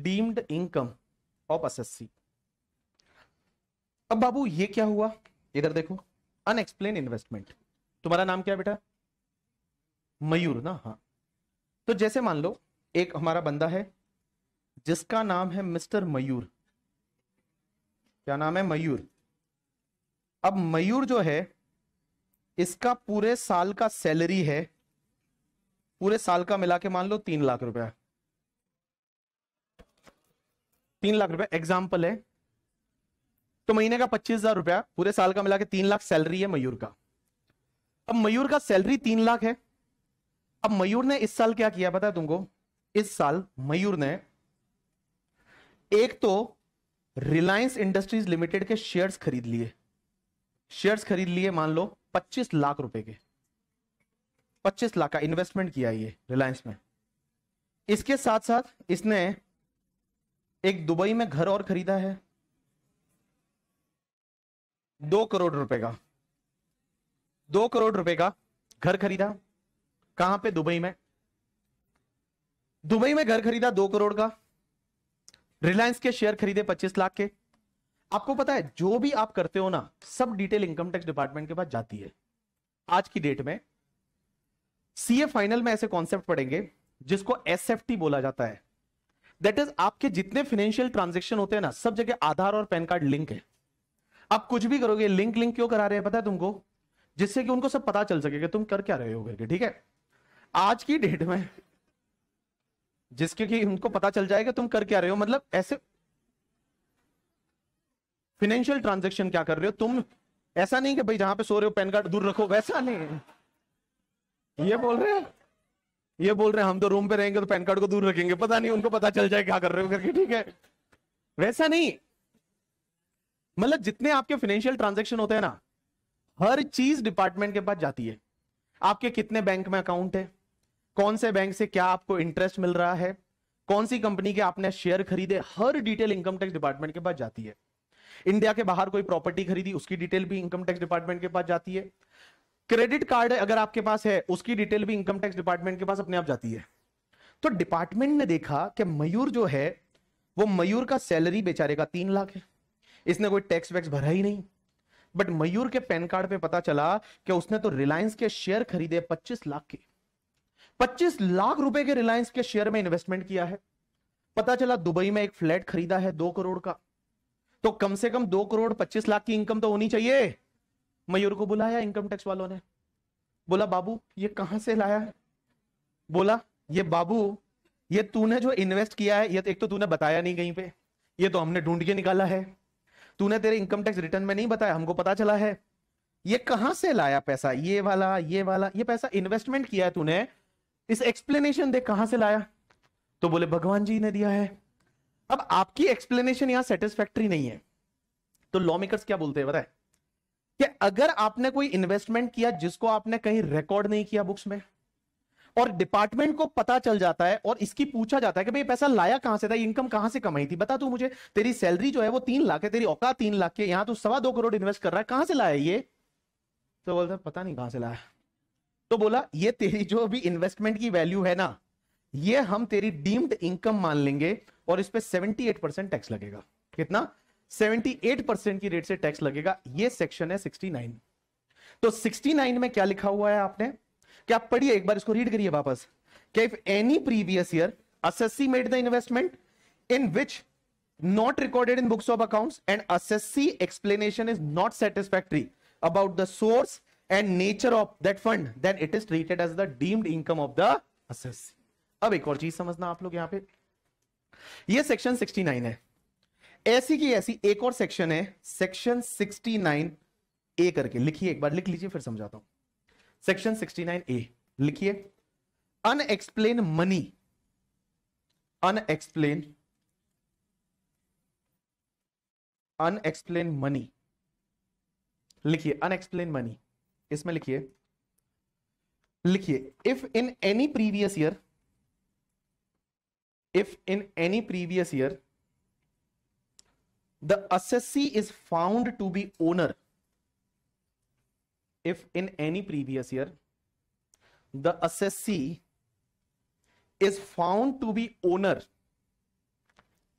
deemed income of assessee अब बाबू ये क्या हुआ इधर देखो unexplained investment तुम्हारा नाम क्या बेटा मयूर ना हाँ तो जैसे मान लो एक हमारा बंदा है जिसका नाम है मिस्टर मयूर क्या नाम है मयूर अब मयूर जो है इसका पूरे साल का सैलरी है पूरे साल का मिला के मान लो तीन लाख रुपया तीन लाख रुपया एग्जाम्पल है तो महीने का पच्चीस हजार रुपया पूरे साल का मिला के तीन लाख सैलरी है मयूर का अब मयूर का सैलरी तीन लाख है अब मयूर ने इस साल क्या किया बताया तुमको इस साल मयूर ने एक तो रिलायंस इंडस्ट्रीज लिमिटेड के शेयर्स खरीद लिए शेयर्स खरीद लिए मान लो पच्चीस लाख रुपए के पच्चीस लाख का इन्वेस्टमेंट किया ये रिलायंस में इसके साथ साथ इसने एक दुबई में घर और खरीदा है दो करोड़ रुपए का दो करोड़ रुपए का घर खरीदा कहां पे दुबई में दुबई में घर खरीदा दो करोड़ का रिलायंस के शेयर खरीदे पच्चीस लाख के आपको पता है जो भी आप करते हो ना सब डिटेल इनकम टैक्स डिपार्टमेंट के पास जाती है आज की डेट में सीए फाइनल में ऐसे कॉन्सेप्ट पढ़ेंगे जिसको एसएफटी बोला जाता है दैट इज आपके जितने फाइनेंशियल ट्रांजेक्शन होते हैं ना सब जगह आधार और पैन कार्ड लिंक है आप कुछ भी करोगे लिंक लिंक क्यों करा रहे हैं पता है तुमको जिससे कि उनको सब पता चल सके कि तुम कर क्या रहे हो करके ठीक है आज की डेट में जिसके कि उनको पता चल जाएगा तुम कर क्या रहे हो मतलब ऐसे फाइनेंशियल ट्रांजेक्शन क्या कर रहे हो तुम ऐसा नहीं कि भाई जहां पे सो रहे हो पैन कार्ड दूर रखो वैसा नहीं ये बोल रहे ये बोल रहे हम तो रूम पे रहेंगे तो पैन कार्ड को दूर रखेंगे पता नहीं उनको पता चल जाए क्या कर रहे हो करके ठीक है वैसा नहीं मतलब जितने आपके फाइनेंशियल ट्रांजेक्शन होते हैं ना हर चीज डिपार्टमेंट के पास जाती है आपके कितने बैंक में अकाउंट है कौन से बैंक से क्या आपको इंटरेस्ट मिल रहा है कौन सी कंपनी के आपने शेयर खरीदे हर डिटेल इनकम टैक्स डिपार्टमेंट के पास जाती है इंडिया के बाहर कोई प्रॉपर्टी खरीदी उसकी डिटेल भी इनकम टैक्स डिपार्टमेंट के पास जाती है क्रेडिट कार्ड अगर आपके पास है उसकी डिटेल भी इनकम टैक्स डिपार्टमेंट के पास अपने आप जाती है तो डिपार्टमेंट ने देखा कि मयूर जो है वो मयूर का सैलरी बेचारे का तीन लाख है इसने कोई टैक्स वैक्स भरा ही नहीं बट मयूर के पैन कार्ड पे पता चला कि उसने तो रिलायंस के शेयर खरीदे 25 लाख के 25 लाख रुपए के रिलायंस के शेयर में इन्वेस्टमेंट किया है पता चला दुबई में एक फ्लैट खरीदा है दो करोड़ का तो कम से कम दो करोड़ पच्चीस लाख की इनकम तो होनी चाहिए मयूर को बुलाया इनकम टैक्स वालों ने बोला बाबू ये कहां से लाया बोला ये बाबू ये तूने जो इन्वेस्ट किया है ये तो एक तो तूने बताया नहीं कहीं पे ये तो हमने ढूंढ के निकाला है तूने तेरे इनकम टैक्स रिटर्न में नहीं बताया हमको पता चला है ये कहां से लाया पैसा ये वाला ये वाला ये पैसा इन्वेस्टमेंट किया है तूने इस एक्सप्लेनेशन दे कहां से लाया तो बोले भगवान जी ने दिया है अब आपकी एक्सप्लेनेशन यहां सेटिस्फैक्ट्री नहीं है तो लॉ मेकर्स क्या बोलते हैं बताए कि अगर आपने कोई इन्वेस्टमेंट किया जिसको आपने कहीं रिकॉर्ड नहीं किया बुक्स में और डिपार्टमेंट को पता चल जाता है और इसकी पूछा जाता है कि भाई पैसा लाया कहां से था इनकम कहां से कमाई थी बता तू मुझे तेरी सैलरी जो है वो तीन लाख है तेरी औका तीन लाख है यहां तो सवा दो करोड़ इन्वेस्ट कर रहा है कहां से लाया ये तो बोलता पता नहीं कहां से लाया तो बोला ये तेरी जो भी इन्वेस्टमेंट की वैल्यू है ना ये हम तेरी डीम्ड इनकम मान लेंगे और इस पर सेवेंटी एट परसेंट टैक्स लगेगा कितना सेवेंटी एट परसेंट की रेट से टैक्स लगेगा ये सेक्शन है सिक्सटी नाइन तो सिक्सटी नाइन में क्या लिखा हुआ है आपने क्या आप पढ़िए एक बार इसको रीड करिए वापस क्या if any previous year assessee made the investment in which not recorded in books of account and assessee explanation is not satisfactory about the source and nature of that fund then it is treated as the deemed income of the assessee अब एक और चीज समझना आप लोग यहां पर ये सेक्शन 69 है ऐसी की ऐसी एक और सेक्शन है सेक्शन 69 ए करके लिखिए एक बार लिख लीजिए फिर समझाता हूं सेक्शन 69 ए लिखिए unexplained money unexplained unexplained money लिखिए अनएक्सप्लेन मनी इसमें लिखिए लिखिए if in any previous year if in any previous year the assessee is found to be owner if in any previous year the assessee is found to be owner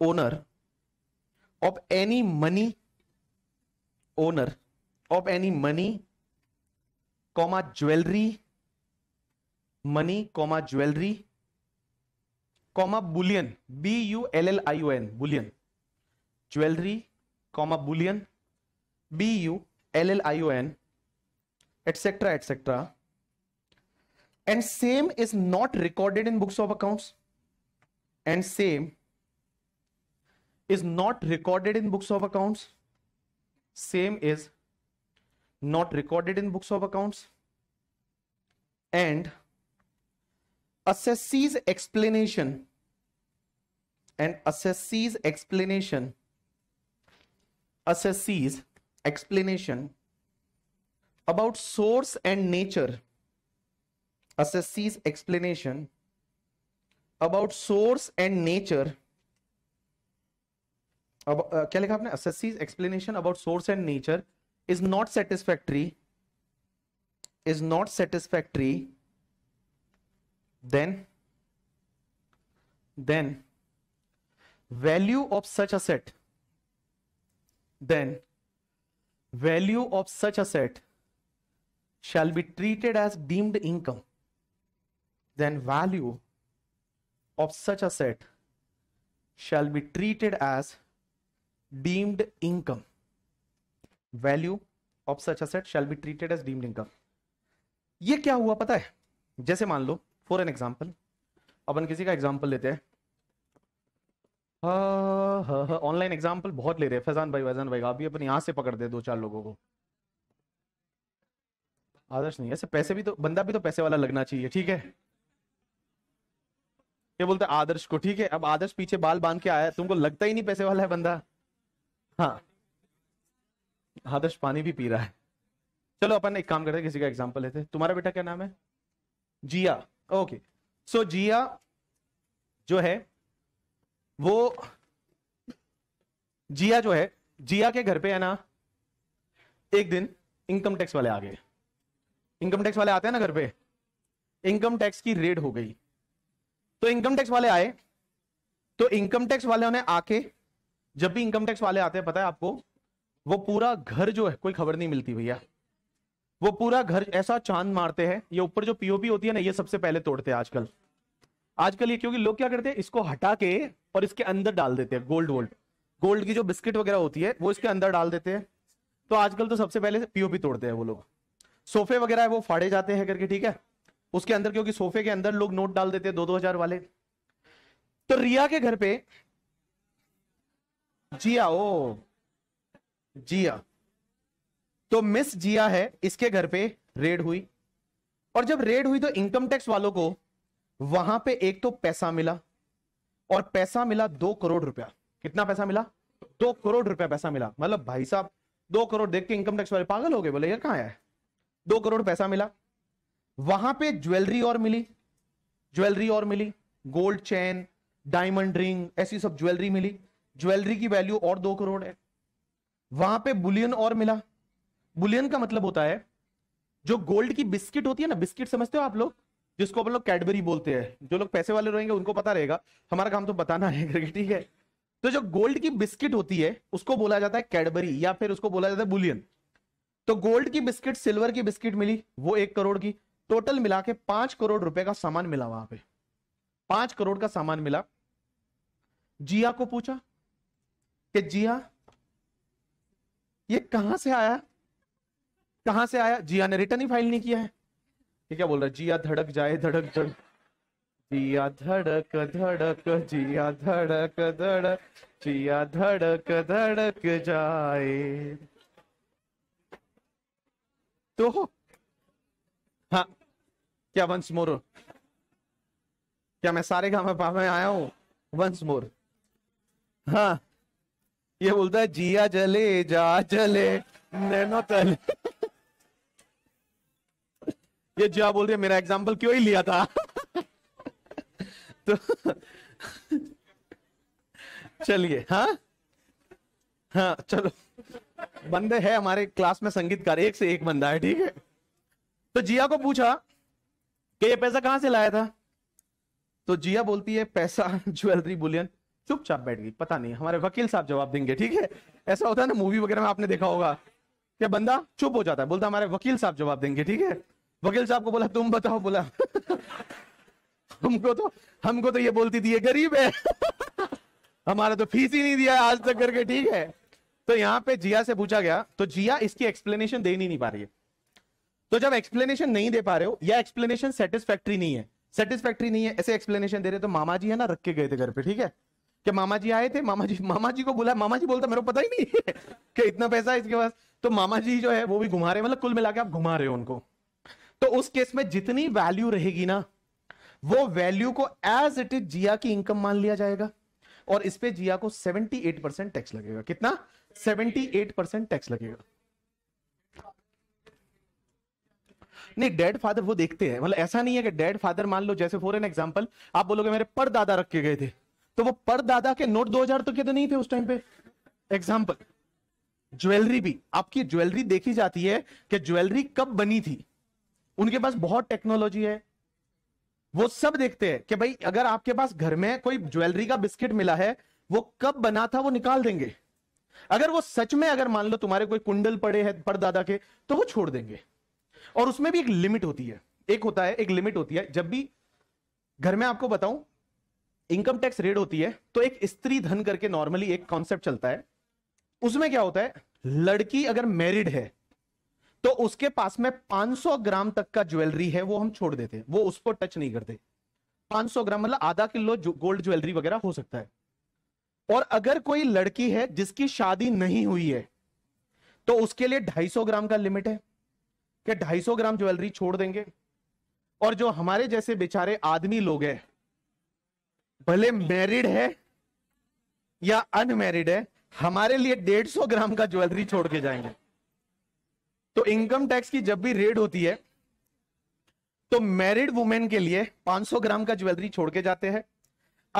owner of any money owner of any money comma jewelry money comma jewelry comma bullion b u l l i o n bullion jewelry comma bullion b u l l i o n etc etc and same is not recorded in books of accounts and same is not recorded in books of accounts same is not recorded in books of accounts and assessees explanation and assessees explanation assessees explanation about source and nature assessees explanation about source and nature अब uh, क्या लिखा आपने assessees explanation about source and nature is not satisfactory is not satisfactory then then value of such a set then value of such a set shall be treated as deemed income then value of such a set shall be treated as deemed income value of such a set shall be treated as deemed income ये क्या हुआ पता है जैसे मान लो for an example अपन किसी का एग्जाम्पल लेते हैं ऑनलाइन एग्जाम्पल बहुत ले रहे हैं फैजान भाई फैजान भाई आप भी अपन यहाँ से पकड़ दे दो चार लोगों को आदर्श नहीं ऐसे पैसे भी तो बंदा भी तो पैसे वाला लगना चाहिए ठीक है ये बोलते आदर्श को ठीक है अब आदर्श पीछे बाल बांध के आया तुमको लगता ही नहीं पैसे वाला है बंदा हाँ आदर्श पानी भी पी रहा है चलो अपन एक काम करते हैं किसी का एग्जाम्पल लेते हैं तुम्हारा बेटा क्या नाम है जिया ओके सो जिया जो है वो जिया जो है जिया के घर पे है ना एक दिन इनकम टैक्स वाले आ गए इनकम टैक्स वाले आते हैं ना घर पे इनकम टैक्स की रेड हो गई तो इनकम टैक्स वाले आए तो इनकम टैक्स वाले उन्हें आके जब भी इनकम टैक्स वाले आते हैं पता है आपको वो पूरा घर जो है कोई खबर नहीं मिलती भैया वो पूरा घर ऐसा चांद मारते हैं ये ऊपर जो पीओपी होती है ना ये सबसे पहले तोड़ते हैं आजकल आजकल ये क्योंकि लोग क्या करते हैं इसको हटा के और इसके अंदर डाल देते हैं गोल्ड वोल्ड गोल्ड की जो बिस्किट वगैरह होती है वो इसके अंदर डाल देते हैं तो आजकल तो सबसे पहले पीओपी तोड़ते हैं वो लोग सोफे वगैरह है वो फाड़े जाते हैं करके ठीक है उसके अंदर क्योंकि सोफे के अंदर लोग नोट डाल देते हैं दो दो हजार वाले तो रिया के घर पे जिया ओ जिया तो मिस जिया है इसके घर पे रेड हुई और जब रेड हुई तो इनकम टैक्स वालों को वहां पे एक तो पैसा मिला और पैसा मिला दो करोड़ रुपया कितना पैसा मिला दो करोड़ रुपया पैसा मिला मतलब भाई साहब दो करोड़ देख के इनकम टैक्स वाले पागल हो गए बोले यार कहाँ है दो करोड़ पैसा मिला वहां पे ज्वेलरी और मिली ज्वेलरी और मिली गोल्ड चेन डायमंड रिंग ऐसी सब ज्वेलरी मिली ज्वेलरी की वैल्यू और दो करोड़ है वहां पे बुलियन और मिला बुलियन का मतलब होता है जो गोल्ड की बिस्किट होती है ना बिस्किट समझते हो आप लोग जिसको आप लोग कैडबरी बोलते हैं जो लोग पैसे वाले रहेंगे उनको पता रहेगा हमारा काम तो बताना है करके ठीक है तो जो गोल्ड की बिस्किट होती है उसको बोला जाता है कैडबरी या फिर उसको बोला जाता है बुलियन तो गोल्ड की बिस्किट सिल्वर की बिस्किट मिली वो एक करोड़ की टोटल मिला के पांच करोड़ रुपए का सामान मिला वहां पे पांच करोड़ का सामान मिला जिया को पूछा कि जिया ये कहां से आया कहां से आया जिया ने रिटर्न ही फाइल नहीं किया है ये क्या बोल रहा है जिया धड़क जाए धड़क धड़क जिया धड़क धड़क जिया धड़क धड़क जिया धड़क धड़क जाए तो हाँ क्या वंस मोर क्या मैं सारे गांव में में आया हूं वंस मोर हाँ ये बोलता है जिया जले जा जले नैनो तले ये जिया बोल रही मेरा एग्जाम्पल क्यों ही लिया था तो चलिए हाँ हाँ चलो बंदे है हमारे क्लास में संगीतकार एक से एक बंदा है ठीक है तो जिया को पूछा कि ये पैसा कहां से लाया था तो जिया बोलती है पैसा ज्वेलरी बुलियन चुपचाप बैठ गई पता नहीं हमारे वकील साहब जवाब देंगे ठीक है ऐसा होता है ना मूवी वगैरह में आपने देखा होगा क्या बंदा चुप हो जाता है बोलता हमारे वकील साहब जवाब देंगे ठीक है वकील साहब को बोला तुम बताओ बोला हमको तो हमको तो ये बोलती थी ये गरीब है हमारा तो फीस ही नहीं दिया आज तक करके ठीक है तो यहाँ पे जिया से पूछा गया तो जिया इसकी एक्सप्लेनेशन दे नहीं, पा रही है तो जब एक्सप्लेनेशन नहीं दे पा रहे हो या एक्सप्लेनेशन सेटिस्फैक्ट्री नहीं है सेटिस्फैक्ट्री नहीं है ऐसे एक्सप्लेनेशन दे रहे तो मामा जी है ना रख के गए थे घर पे ठीक है कि मामा जी आए थे मामा जी मामा जी को बोला मामा जी बोलता मेरे को पता ही नहीं कि इतना पैसा है इसके पास तो मामा जी जो है वो भी घुमा रहे मतलब कुल मिला के आप घुमा रहे हो उनको तो उस केस में जितनी वैल्यू रहेगी ना वो वैल्यू को एज इट इज जिया की इनकम मान लिया जाएगा और इस पे जिया को 78 परसेंट टैक्स लगेगा कितना 78 परसेंट टैक्स लगेगा नहीं डेड फादर वो देखते हैं मतलब ऐसा नहीं है कि डेड फादर मान लो जैसे फॉर एन एग्जांपल आप बोलोगे मेरे परदादा रखे गए थे तो वो परदादा के नोट 2000 तो के तो नहीं थे उस टाइम पे एग्जाम्पल ज्वेलरी भी आपकी ज्वेलरी देखी जाती है कि ज्वेलरी कब बनी थी उनके पास बहुत टेक्नोलॉजी है वो सब देखते हैं कि भाई अगर आपके पास घर में कोई ज्वेलरी का बिस्किट मिला है वो कब बना था वो निकाल देंगे अगर वो सच में अगर मान लो तुम्हारे कोई कुंडल पड़े हैं परदादा के तो वो छोड़ देंगे और उसमें भी एक लिमिट होती है एक होता है एक लिमिट होती है जब भी घर में आपको बताऊं इनकम टैक्स रेड होती है तो एक स्त्री धन करके नॉर्मली एक कॉन्सेप्ट चलता है उसमें क्या होता है लड़की अगर मैरिड है तो उसके पास में 500 ग्राम तक का ज्वेलरी है वो हम छोड़ देते हैं वो उसको टच नहीं करते 500 ग्राम मतलब आधा किलो गोल्ड ज्वेलरी वगैरह हो सकता है और अगर कोई लड़की है जिसकी शादी नहीं हुई है तो उसके लिए 250 ग्राम का लिमिट है कि 250 ग्राम ज्वेलरी छोड़ देंगे और जो हमारे जैसे बेचारे आदमी लोग हैं भले मैरिड है या अनमेरिड है हमारे लिए डेढ़ ग्राम का ज्वेलरी छोड़ के जाएंगे तो इनकम टैक्स की जब भी रेड होती है तो मैरिड वुमेन के लिए 500 ग्राम का ज्वेलरी छोड़ के जाते हैं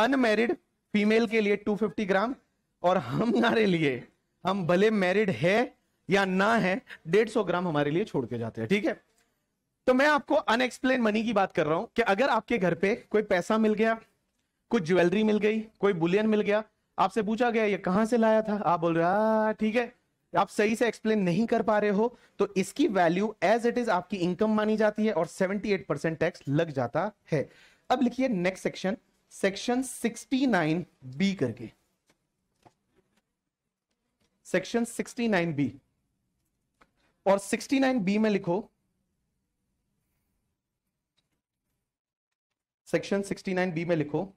अनमेरिड फीमेल के लिए 250 ग्राम और हमारे लिए हम भले मैरिड है या ना है 150 ग्राम हमारे लिए छोड़ के जाते हैं ठीक है तो मैं आपको अनएक्सप्लेन मनी की बात कर रहा हूं कि अगर आपके घर पे कोई पैसा मिल गया कुछ ज्वेलरी मिल गई कोई बुलियन मिल गया आपसे पूछा गया ये कहां से लाया था आप बोल रहे ठीक है आप सही से एक्सप्लेन नहीं कर पा रहे हो तो इसकी वैल्यू एज इट इज आपकी इनकम मानी जाती है और 78 परसेंट टैक्स लग जाता है अब लिखिए नेक्स्ट सेक्शन सेक्शन 69 बी करके सेक्शन 69 बी और 69 बी में लिखो सेक्शन 69 बी में लिखो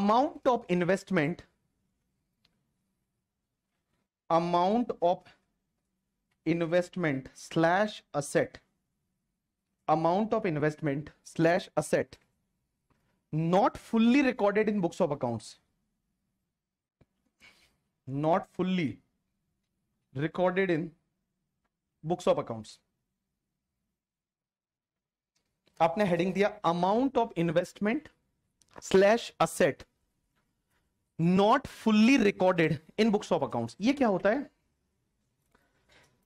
amount of investment amount of investment slash asset amount of investment slash asset not fully recorded in books of accounts not fully recorded in books of accounts आपने heading दिया amount of investment slash asset not fully recorded in books of accounts ये क्या होता है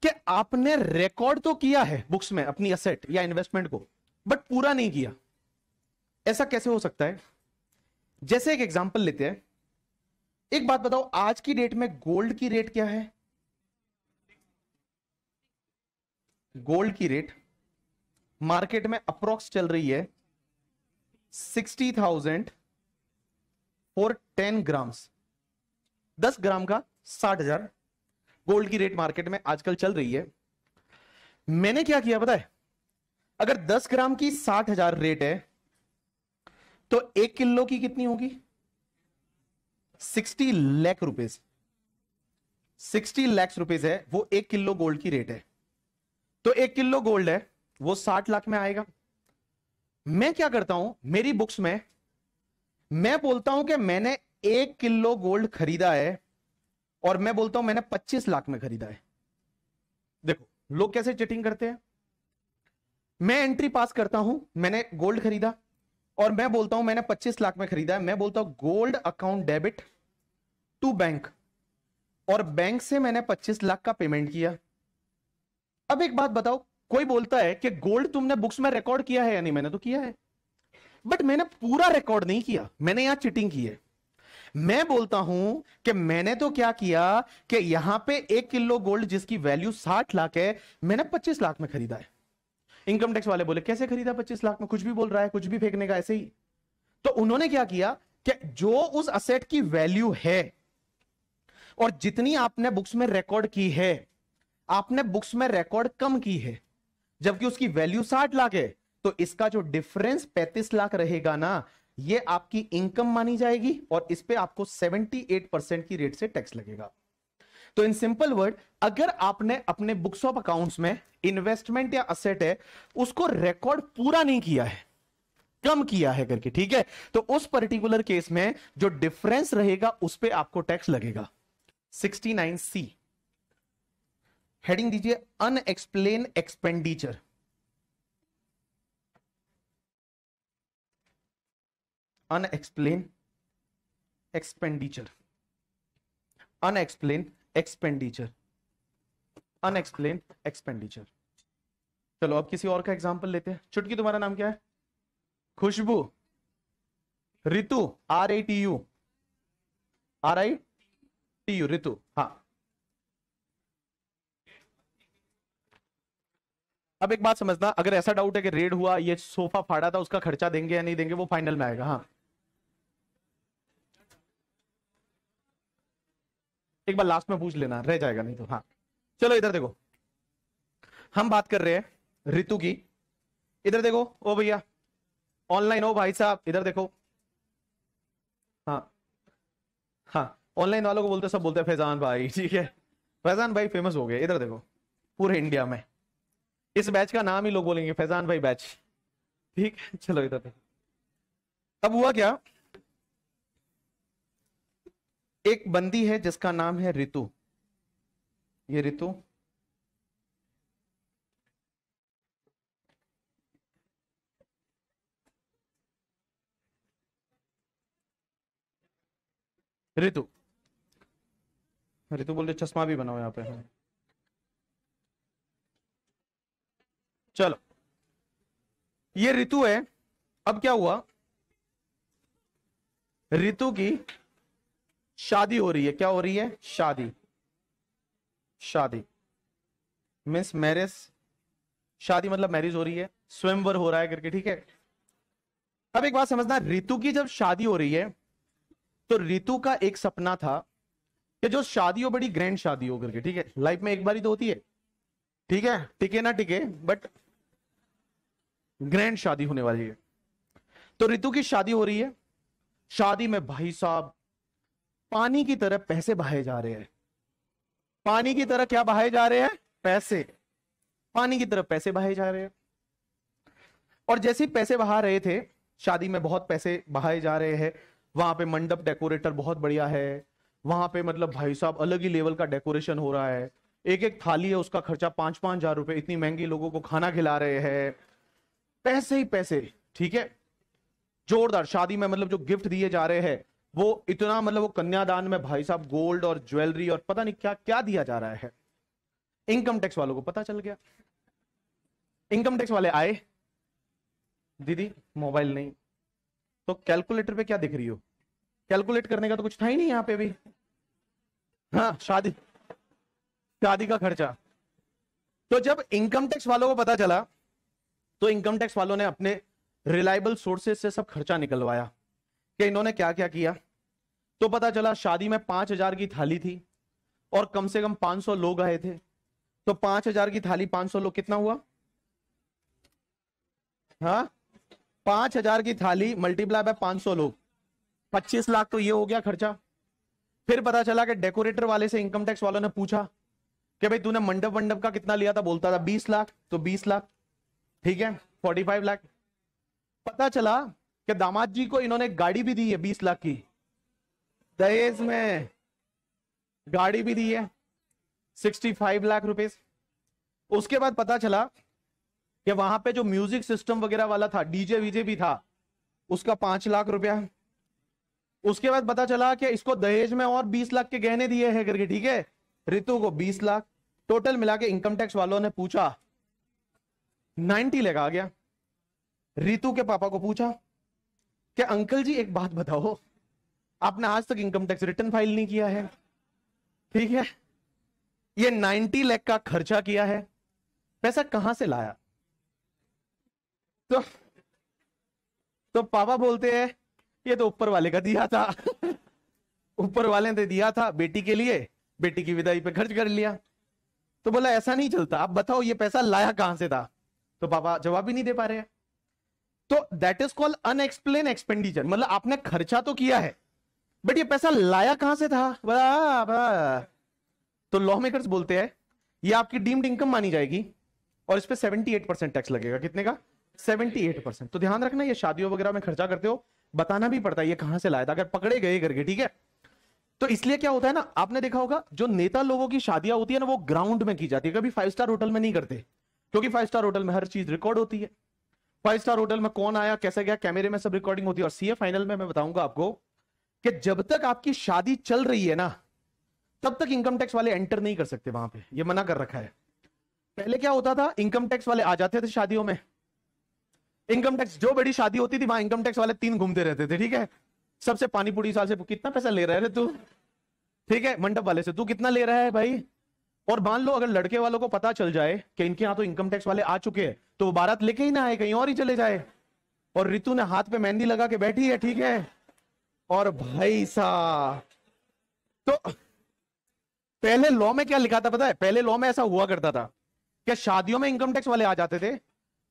कि आपने record तो किया है बुक्स में अपनी असेट या इन्वेस्टमेंट को बट पूरा नहीं किया ऐसा कैसे हो सकता है जैसे एक एग्जांपल लेते हैं एक बात बताओ आज की डेट में गोल्ड की रेट क्या है गोल्ड की रेट मार्केट में अप्रोक्स चल रही है sixty thousand for ten grams दस ग्राम का साठ हजार गोल्ड की रेट मार्केट में आजकल चल रही है मैंने क्या किया पता है अगर दस ग्राम की साठ हजार रेट है तो एक किलो की कितनी होगी sixty lakh rupees sixty lakh rupees है वो एक किलो गोल्ड की रेट है तो एक किलो गोल्ड है वो साठ लाख में आएगा मैं क्या करता हूं मेरी बुक्स में मैं बोलता हूं कि मैंने एक किलो गोल्ड खरीदा है और मैं बोलता हूं मैंने 25 लाख में खरीदा है देखो लोग कैसे चिटिंग करते हैं मैं एंट्री पास करता हूं मैंने गोल्ड खरीदा और मैं बोलता हूं मैंने 25 लाख में खरीदा है मैं बोलता हूं gold account debit to bank और बैंक से मैंने 25 लाख का पेमेंट किया अब एक बात बताओ कोई बोलता है कि गोल्ड तुमने बुक्स में रिकॉर्ड किया है या नहीं मैंने तो किया है बट मैंने पूरा रिकॉर्ड नहीं किया मैंने यहां चिटिंग की है मैं बोलता हूं कि मैंने तो क्या किया कि यहां पे एक किलो गोल्ड जिसकी वैल्यू साठ लाख है मैंने पच्चीस लाख में खरीदा है इनकम टैक्स वाले बोले कैसे खरीदा पच्चीस लाख में कुछ भी बोल रहा है कुछ भी फेंकने का ऐसे ही तो उन्होंने क्या किया कि जो उस असेट की वैल्यू है और जितनी आपने बुक्स में रिकॉर्ड की है आपने बुक्स में रिकॉर्ड कम की है जबकि उसकी वैल्यू साठ लाख है तो इसका जो डिफरेंस पैतीस लाख रहेगा ना ये आपकी इनकम मानी जाएगी और इस पर आपको 78 परसेंट की रेट से टैक्स लगेगा तो इन सिंपल वर्ड अगर आपने अपने बुक्स ऑफ अकाउंट्स में इन्वेस्टमेंट या असेट है उसको रिकॉर्ड पूरा नहीं किया है कम किया है करके ठीक है तो उस पर्टिकुलर केस में जो डिफरेंस रहेगा उस पर आपको टैक्स लगेगा 69 सी हेडिंग दीजिए unexplained expenditure unexplained expenditure unexplained expenditure unexplained expenditure चलो अब किसी और का एग्जाम्पल लेते हैं चुटकी तुम्हारा नाम क्या है Khushboo Ritu R I T U R I T U Ritu हाँ अब एक बात समझना अगर ऐसा डाउट है कि रेड हुआ ये सोफा फाड़ा था उसका खर्चा देंगे या नहीं देंगे वो फाइनल में आएगा हाँ एक बार लास्ट में पूछ लेना रह जाएगा नहीं तो हाँ चलो इधर देखो हम बात कर रहे हैं ऋतु की इधर देखो ओ भैया ऑनलाइन हो भाई साहब इधर देखो हाँ हाँ ऑनलाइन वालों को बोलते सब बोलते हैं फैजान भाई ठीक है फैजान भाई फेमस हो गए इधर देखो पूरे इंडिया में इस बैच का नाम ही लोग बोलेंगे फैजान भाई बैच ठीक है चलो इधर देखो अब हुआ क्या एक बंदी है जिसका नाम है ऋतु ये ऋतु ऋतु ऋतु बोले चश्मा भी बनाओ यहां पे हाँ। चलो ये ऋतु है अब क्या हुआ ऋतु की शादी हो रही है क्या हो रही है शादी शादी मीन्स मैरिज शादी मतलब मैरिज हो रही है स्वयंवर हो रहा है करके ठीक है अब एक बात समझना ऋतु की जब शादी हो रही है तो ऋतु का एक सपना था कि जो शादी हो बड़ी ग्रैंड शादी हो करके ठीक है लाइफ में एक बार ही तो होती है ठीक है टिके ना टिके बट ग्रैंड शादी होने वाली है तो ऋतु की शादी हो रही है शादी में भाई साहब पानी की तरह पैसे बहाए जा रहे हैं पानी की तरह क्या बहाए जा रहे हैं पैसे पानी की तरह पैसे बहाए जा रहे हैं और जैसे ही पैसे बहा रहे थे शादी में बहुत पैसे बहाए जा रहे हैं वहां पे मंडप डेकोरेटर बहुत बढ़िया है वहां पे मतलब भाई साहब अलग ही लेवल का डेकोरेशन हो रहा है एक एक थाली है उसका खर्चा पांच पांच हजार रुपए इतनी महंगी लोगों को खाना खिला रहे हैं पैसे ही पैसे ठीक है जोरदार शादी में मतलब जो गिफ्ट दिए जा रहे हैं वो इतना मतलब वो कन्यादान में भाई साहब गोल्ड और ज्वेलरी और पता नहीं क्या क्या दिया जा रहा है इनकम टैक्स वालों को पता चल गया इनकम टैक्स वाले आए दीदी मोबाइल नहीं तो कैलकुलेटर पे क्या दिख रही हो कैलकुलेट करने का तो कुछ था ही नहीं यहाँ पे भी हाँ शादी शादी का खर्चा तो जब इनकम टैक्स वालों को पता चला तो इनकम टैक्स वालों ने अपने रिलायबल सोर्सेस से सब खर्चा निकलवाया कि इन्होंने क्या क्या किया तो पता चला शादी में पांच हजार की थाली थी और कम से कम पांच सौ लोग आए थे तो पांच हजार की थाली पांच सौ लोग कितना हुआ हाँ पांच हजार की थाली मल्टीप्लाई बाय पांच सौ लोग पच्चीस लाख तो ये हो गया खर्चा फिर पता चला कि डेकोरेटर वाले से इनकम टैक्स वालों ने पूछा कि भाई तूने मंडप मंडप का कितना लिया था बोलता था बीस लाख तो बीस लाख ठीक है फोर्टी फाइव लाख पता चला कि दामाद जी को इन्होंने गाड़ी भी दी है बीस लाख की दहेज में गाड़ी भी दी है सिक्सटी फाइव लाख रुपए उसके बाद पता चला कि वहां पे जो म्यूजिक सिस्टम वगैरह वाला था डीजे वीजे भी था उसका पांच लाख रुपया उसके बाद पता चला कि इसको दहेज में और बीस लाख के गहने दिए हैं करके ठीक है रितु को बीस लाख टोटल मिला के इनकम टैक्स वालों ने पूछा नाइनटी आ गया रितु के पापा को पूछा क्या अंकल जी एक बात बताओ आपने आज तक इनकम टैक्स रिटर्न फाइल नहीं किया है ठीक है ये 90 लाख का खर्चा किया है पैसा कहां से लाया तो तो पापा बोलते हैं ये तो ऊपर वाले का दिया था ऊपर वाले ने दिया था बेटी के लिए बेटी की विदाई पे खर्च कर लिया तो बोला ऐसा नहीं चलता आप बताओ ये पैसा लाया कहां से था तो पापा जवाब ही नहीं दे पा रहे हैं तो that is called unexplained expenditure मतलब आपने खर्चा तो किया है बट ये पैसा लाया कहां से था बा, तो लॉ मेकर्स बोलते हैं ये आपकी डीम्ड इनकम मानी जाएगी और इस पर सेवेंटी एट परसेंट टैक्स लगेगा कितने का सेवेंटी एट परसेंट तो ध्यान रखना ये शादियों वगैरह में खर्चा करते हो बताना भी पड़ता है ये कहां से लाया था अगर पकड़े गए करके ठीक है तो इसलिए क्या होता है ना आपने देखा होगा जो नेता लोगों की शादियां होती है ना वो ग्राउंड में की जाती है कभी फाइव स्टार होटल में नहीं करते क्योंकि फाइव स्टार होटल में हर चीज रिकॉर्ड होती है फाइव स्टार होटल में कौन आया कैसे गया कैमरे में सब रिकॉर्डिंग होती है और सीए फाइनल में मैं बताऊंगा आपको कि जब तक आपकी शादी चल रही है ना तब तक इनकम टैक्स वाले एंटर नहीं कर सकते वहां पे ये मना कर रखा है पहले क्या होता था इनकम टैक्स वाले आ जाते थे शादियों में इनकम टैक्स जो बड़ी शादी होती थी वहां इनकम टैक्स वाले तीन घूमते रहते थे ठीक है सबसे पानीपुरी साल से कितना पैसा ले रहे थे तू ठीक है मंडप वाले से तू कितना ले रहा है भाई और मान लो अगर लड़के वालों को पता चल जाए कि इनके यहां तो इनकम टैक्स वाले आ चुके हैं तो वो बारात लेके ही ना आए कहीं और ही चले जाए और रितु ने हाथ पे मेहंदी लगा के बैठी है ठीक है और भाई सा तो पहले लॉ में क्या लिखा था पता है पहले लॉ में ऐसा हुआ करता था कि शादियों में इनकम टैक्स वाले आ जाते थे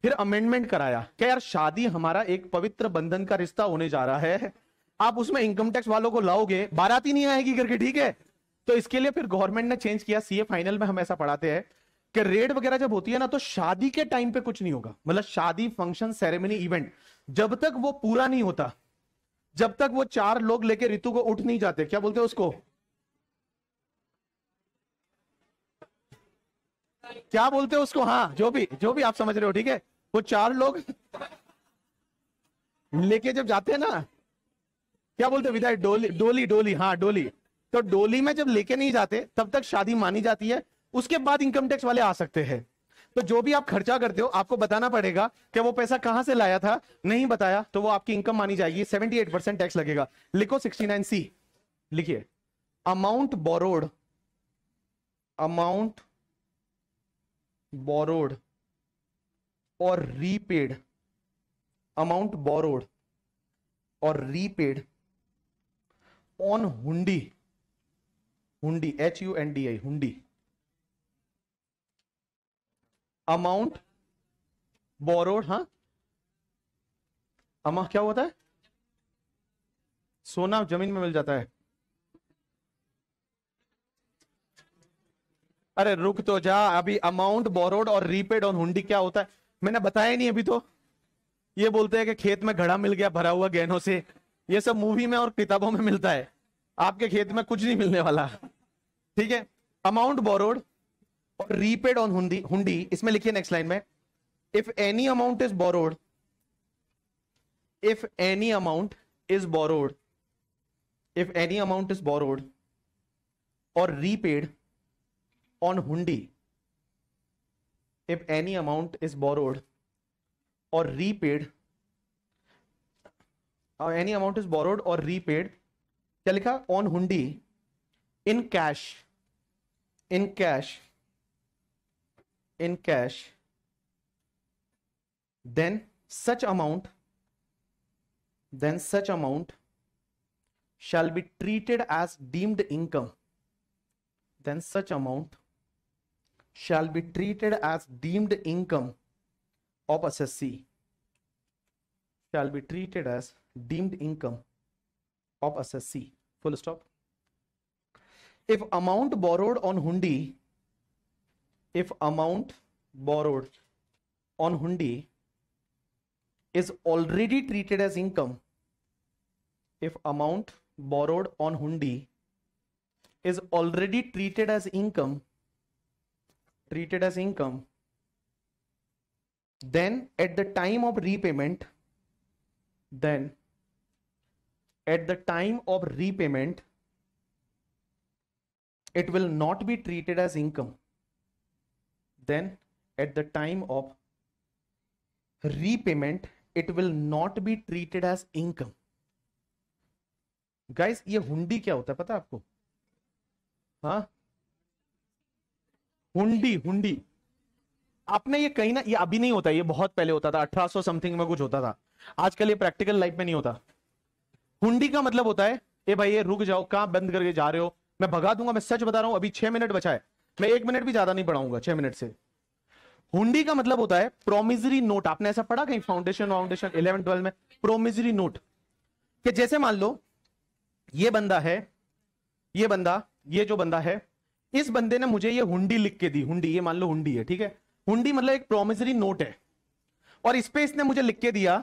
फिर अमेंडमेंट कराया क्या यार शादी हमारा एक पवित्र बंधन का रिश्ता होने जा रहा है आप उसमें इनकम टैक्स वालों को लाओगे बारात ही नहीं आएगी करके ठीक है तो इसके लिए फिर गवर्नमेंट ने चेंज किया सीए फाइनल में हम ऐसा पढ़ाते हैं कि रेड वगैरह जब होती है ना तो शादी के टाइम पे कुछ नहीं होगा मतलब शादी फंक्शन सेरेमनी इवेंट जब तक वो पूरा नहीं होता जब तक वो चार लोग लेके ऋतु को उठ नहीं जाते क्या बोलते हैं उसको क्या बोलते हैं उसको हाँ जो भी जो भी आप समझ रहे हो ठीक है वो चार लोग लेके जब जाते हैं ना क्या बोलते विदाई डोली डोली डोली हाँ डोली तो डोली में जब लेके नहीं जाते तब तक शादी मानी जाती है उसके बाद इनकम टैक्स वाले आ सकते हैं तो जो भी आप खर्चा करते हो आपको बताना पड़ेगा कि वो पैसा कहां से लाया था नहीं बताया तो वो आपकी इनकम मानी जाएगी 78 परसेंट टैक्स लगेगा लिखो 69 सी लिखिए अमाउंट बोरोड अमाउंट बोरोड और रीपेड अमाउंट बोरोड और repaid on hundi hundi H U N D I hundi amount borrowed हा अमा क्या होता है सोना जमीन में मिल जाता है अरे रुक तो जा अभी अमाउंट बोरोड और रीपेड ऑन हुंडी क्या होता है मैंने बताया नहीं अभी तो ये बोलते हैं कि खेत में घड़ा मिल गया भरा हुआ गहनों से ये सब मूवी में और किताबों में मिलता है आपके खेत में कुछ नहीं मिलने वाला ठीक है अमाउंट बोरोड और रीपेड ऑन हुंडी हुंडी इसमें लिखिए नेक्स्ट लाइन में if any amount is borrowed if any amount is borrowed if any amount is borrowed और repaid on hundi if any amount is borrowed और repaid any amount is borrowed और repaid क्या लिखा on hundi in cash in cash in cash then such amount then such amount shall be treated as deemed income then such amount shall be treated as deemed income of S S C shall be treated as deemed income of S S C Full stop. If amount borrowed on hundi, if amount borrowed on hundi is already treated as income, if amount borrowed on hundi is already treated as income, treated as income, then at the time of repayment, then at the time of repayment it will not be treated as income then at the time of repayment it will not be treated as income guys ये हुंडी क्या होता है पता आपको हा हुंडी हुंडी आपने ये कहीं ना ये अभी नहीं होता ये बहुत पहले होता था अठारह सौ समथिंग में कुछ होता था आजकल ये प्रैक्टिकल लाइफ में नहीं होता हुंडी का मतलब होता है ए भाई ये रुक जाओ कहां बंद करके जा रहे हो मैं भगा दूंगा मैं सच बता रहा हूं अभी छह मिनट बचा है मैं एक मिनट भी ज्यादा नहीं पढ़ाऊंगा छह मिनट से हुंडी का मतलब होता है प्रोमिजरी नोट आपने ऐसा पढ़ा कहीं फाउंडेशन फाउंडेशन इलेवन ट्वेल्व में प्रोमिजरी नोट कि जैसे मान लो ये बंदा है ये बंदा ये जो बंदा है इस बंदे ने मुझे ये हुंडी लिख के दी हुंडी ये मान लो हुंडी है ठीक है हुंडी मतलब एक प्रोमिजरी नोट है और इस पे इसने मुझे लिख के दिया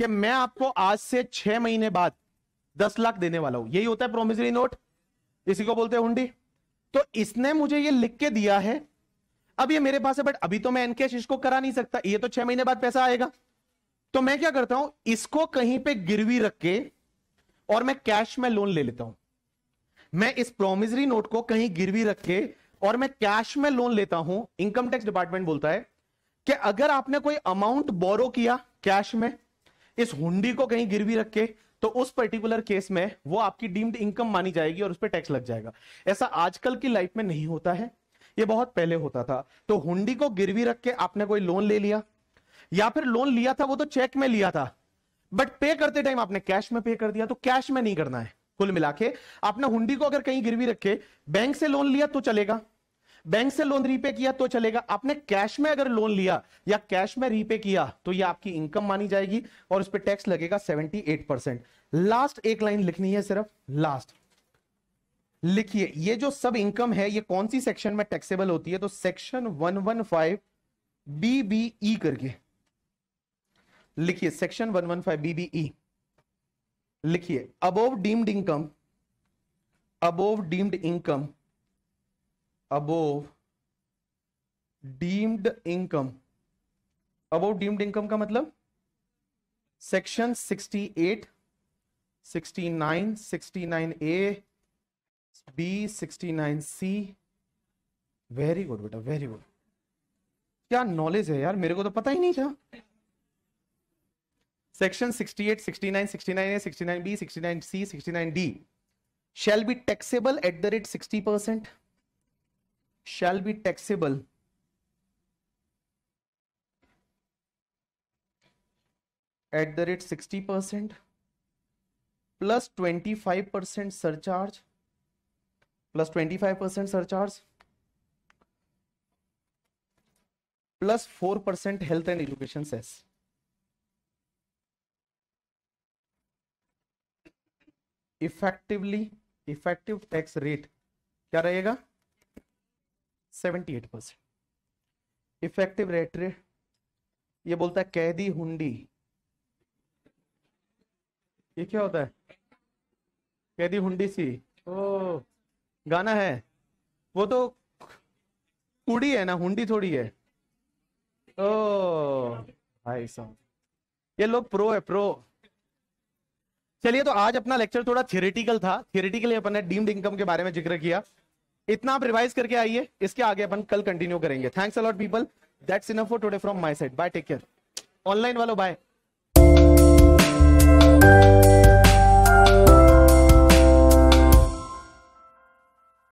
कि मैं आपको आज से छह महीने बाद दस लाख देने वाला हूं यही होता है प्रोमिसरी नोट इसी को बोलते हैं हुंडी तो इसने मुझे ये लिख के दिया है अब ये मेरे पास है बट अभी तो मैं एनकेश इसको करा नहीं सकता ये तो छह महीने बाद पैसा आएगा तो मैं क्या करता हूं इसको कहीं पे गिरवी रख के और मैं कैश में लोन ले लेता हूं मैं इस प्रोमिसरी नोट को कहीं गिरवी रख के और मैं कैश में लोन लेता हूं इनकम टैक्स डिपार्टमेंट बोलता है कि अगर आपने कोई अमाउंट बोरो किया कैश में इस हुंडी को कहीं गिरवी रख के तो उस पर्टिकुलर केस में वो आपकी डीम्ड इनकम मानी जाएगी और उस पर टैक्स लग जाएगा ऐसा आजकल की लाइफ में नहीं होता है ये बहुत पहले होता था तो हुंडी को गिरवी रख के आपने कोई लोन ले लिया या फिर लोन लिया था वो तो चेक में लिया था बट पे करते टाइम आपने कैश में पे कर दिया तो कैश में नहीं करना है कुल मिला के आपने हुंडी को अगर कहीं गिरवी रखे बैंक से लोन लिया तो चलेगा बैंक से लोन रीपे किया तो चलेगा आपने कैश में अगर लोन लिया या कैश में रीपे किया तो ये आपकी इनकम मानी जाएगी और उस पर टैक्स लगेगा सेवेंटी एट परसेंट लास्ट एक लाइन लिखनी है सिर्फ लास्ट लिखिए ये जो सब इनकम है ये कौन सी सेक्शन में टैक्सेबल होती है तो section one one five B B करके लिखिए section one one five B B लिखिए above deemed income above deemed income above deemed income above deemed income का मतलब section 68, 69, 69A, B, C very good बेटा very good क्या knowledge है यार मेरे को तो पता ही नहीं था section 68, 69, 69A, 69B, 69C, D shall be taxable at the rate 60 percent shall be taxable at the rate 60% plus 25% surcharge plus 25% surcharge plus 4% health and education cess effectively effective tax rate क्या रहेगा seventy eight percent effective rate rate ये बोलता है कैदी हुंडी ये क्या होता है कैदी हुंडी सी ओ गाना है वो तो कुड़ी है ना हुंडी थोड़ी है ओ भाई साहब ये लोग प्रो है प्रो चलिए तो आज अपना लेक्चर थोड़ा थियोरेटिकल था थियोरेटिकली अपन ने डीम्ड इनकम के बारे में जिक्र किया इतना आप रिवाइज करके आइए इसके आगे अपन कल कंटिन्यू करेंगे thanks a lot people that's enough for today from my side bye take care online वालों बाय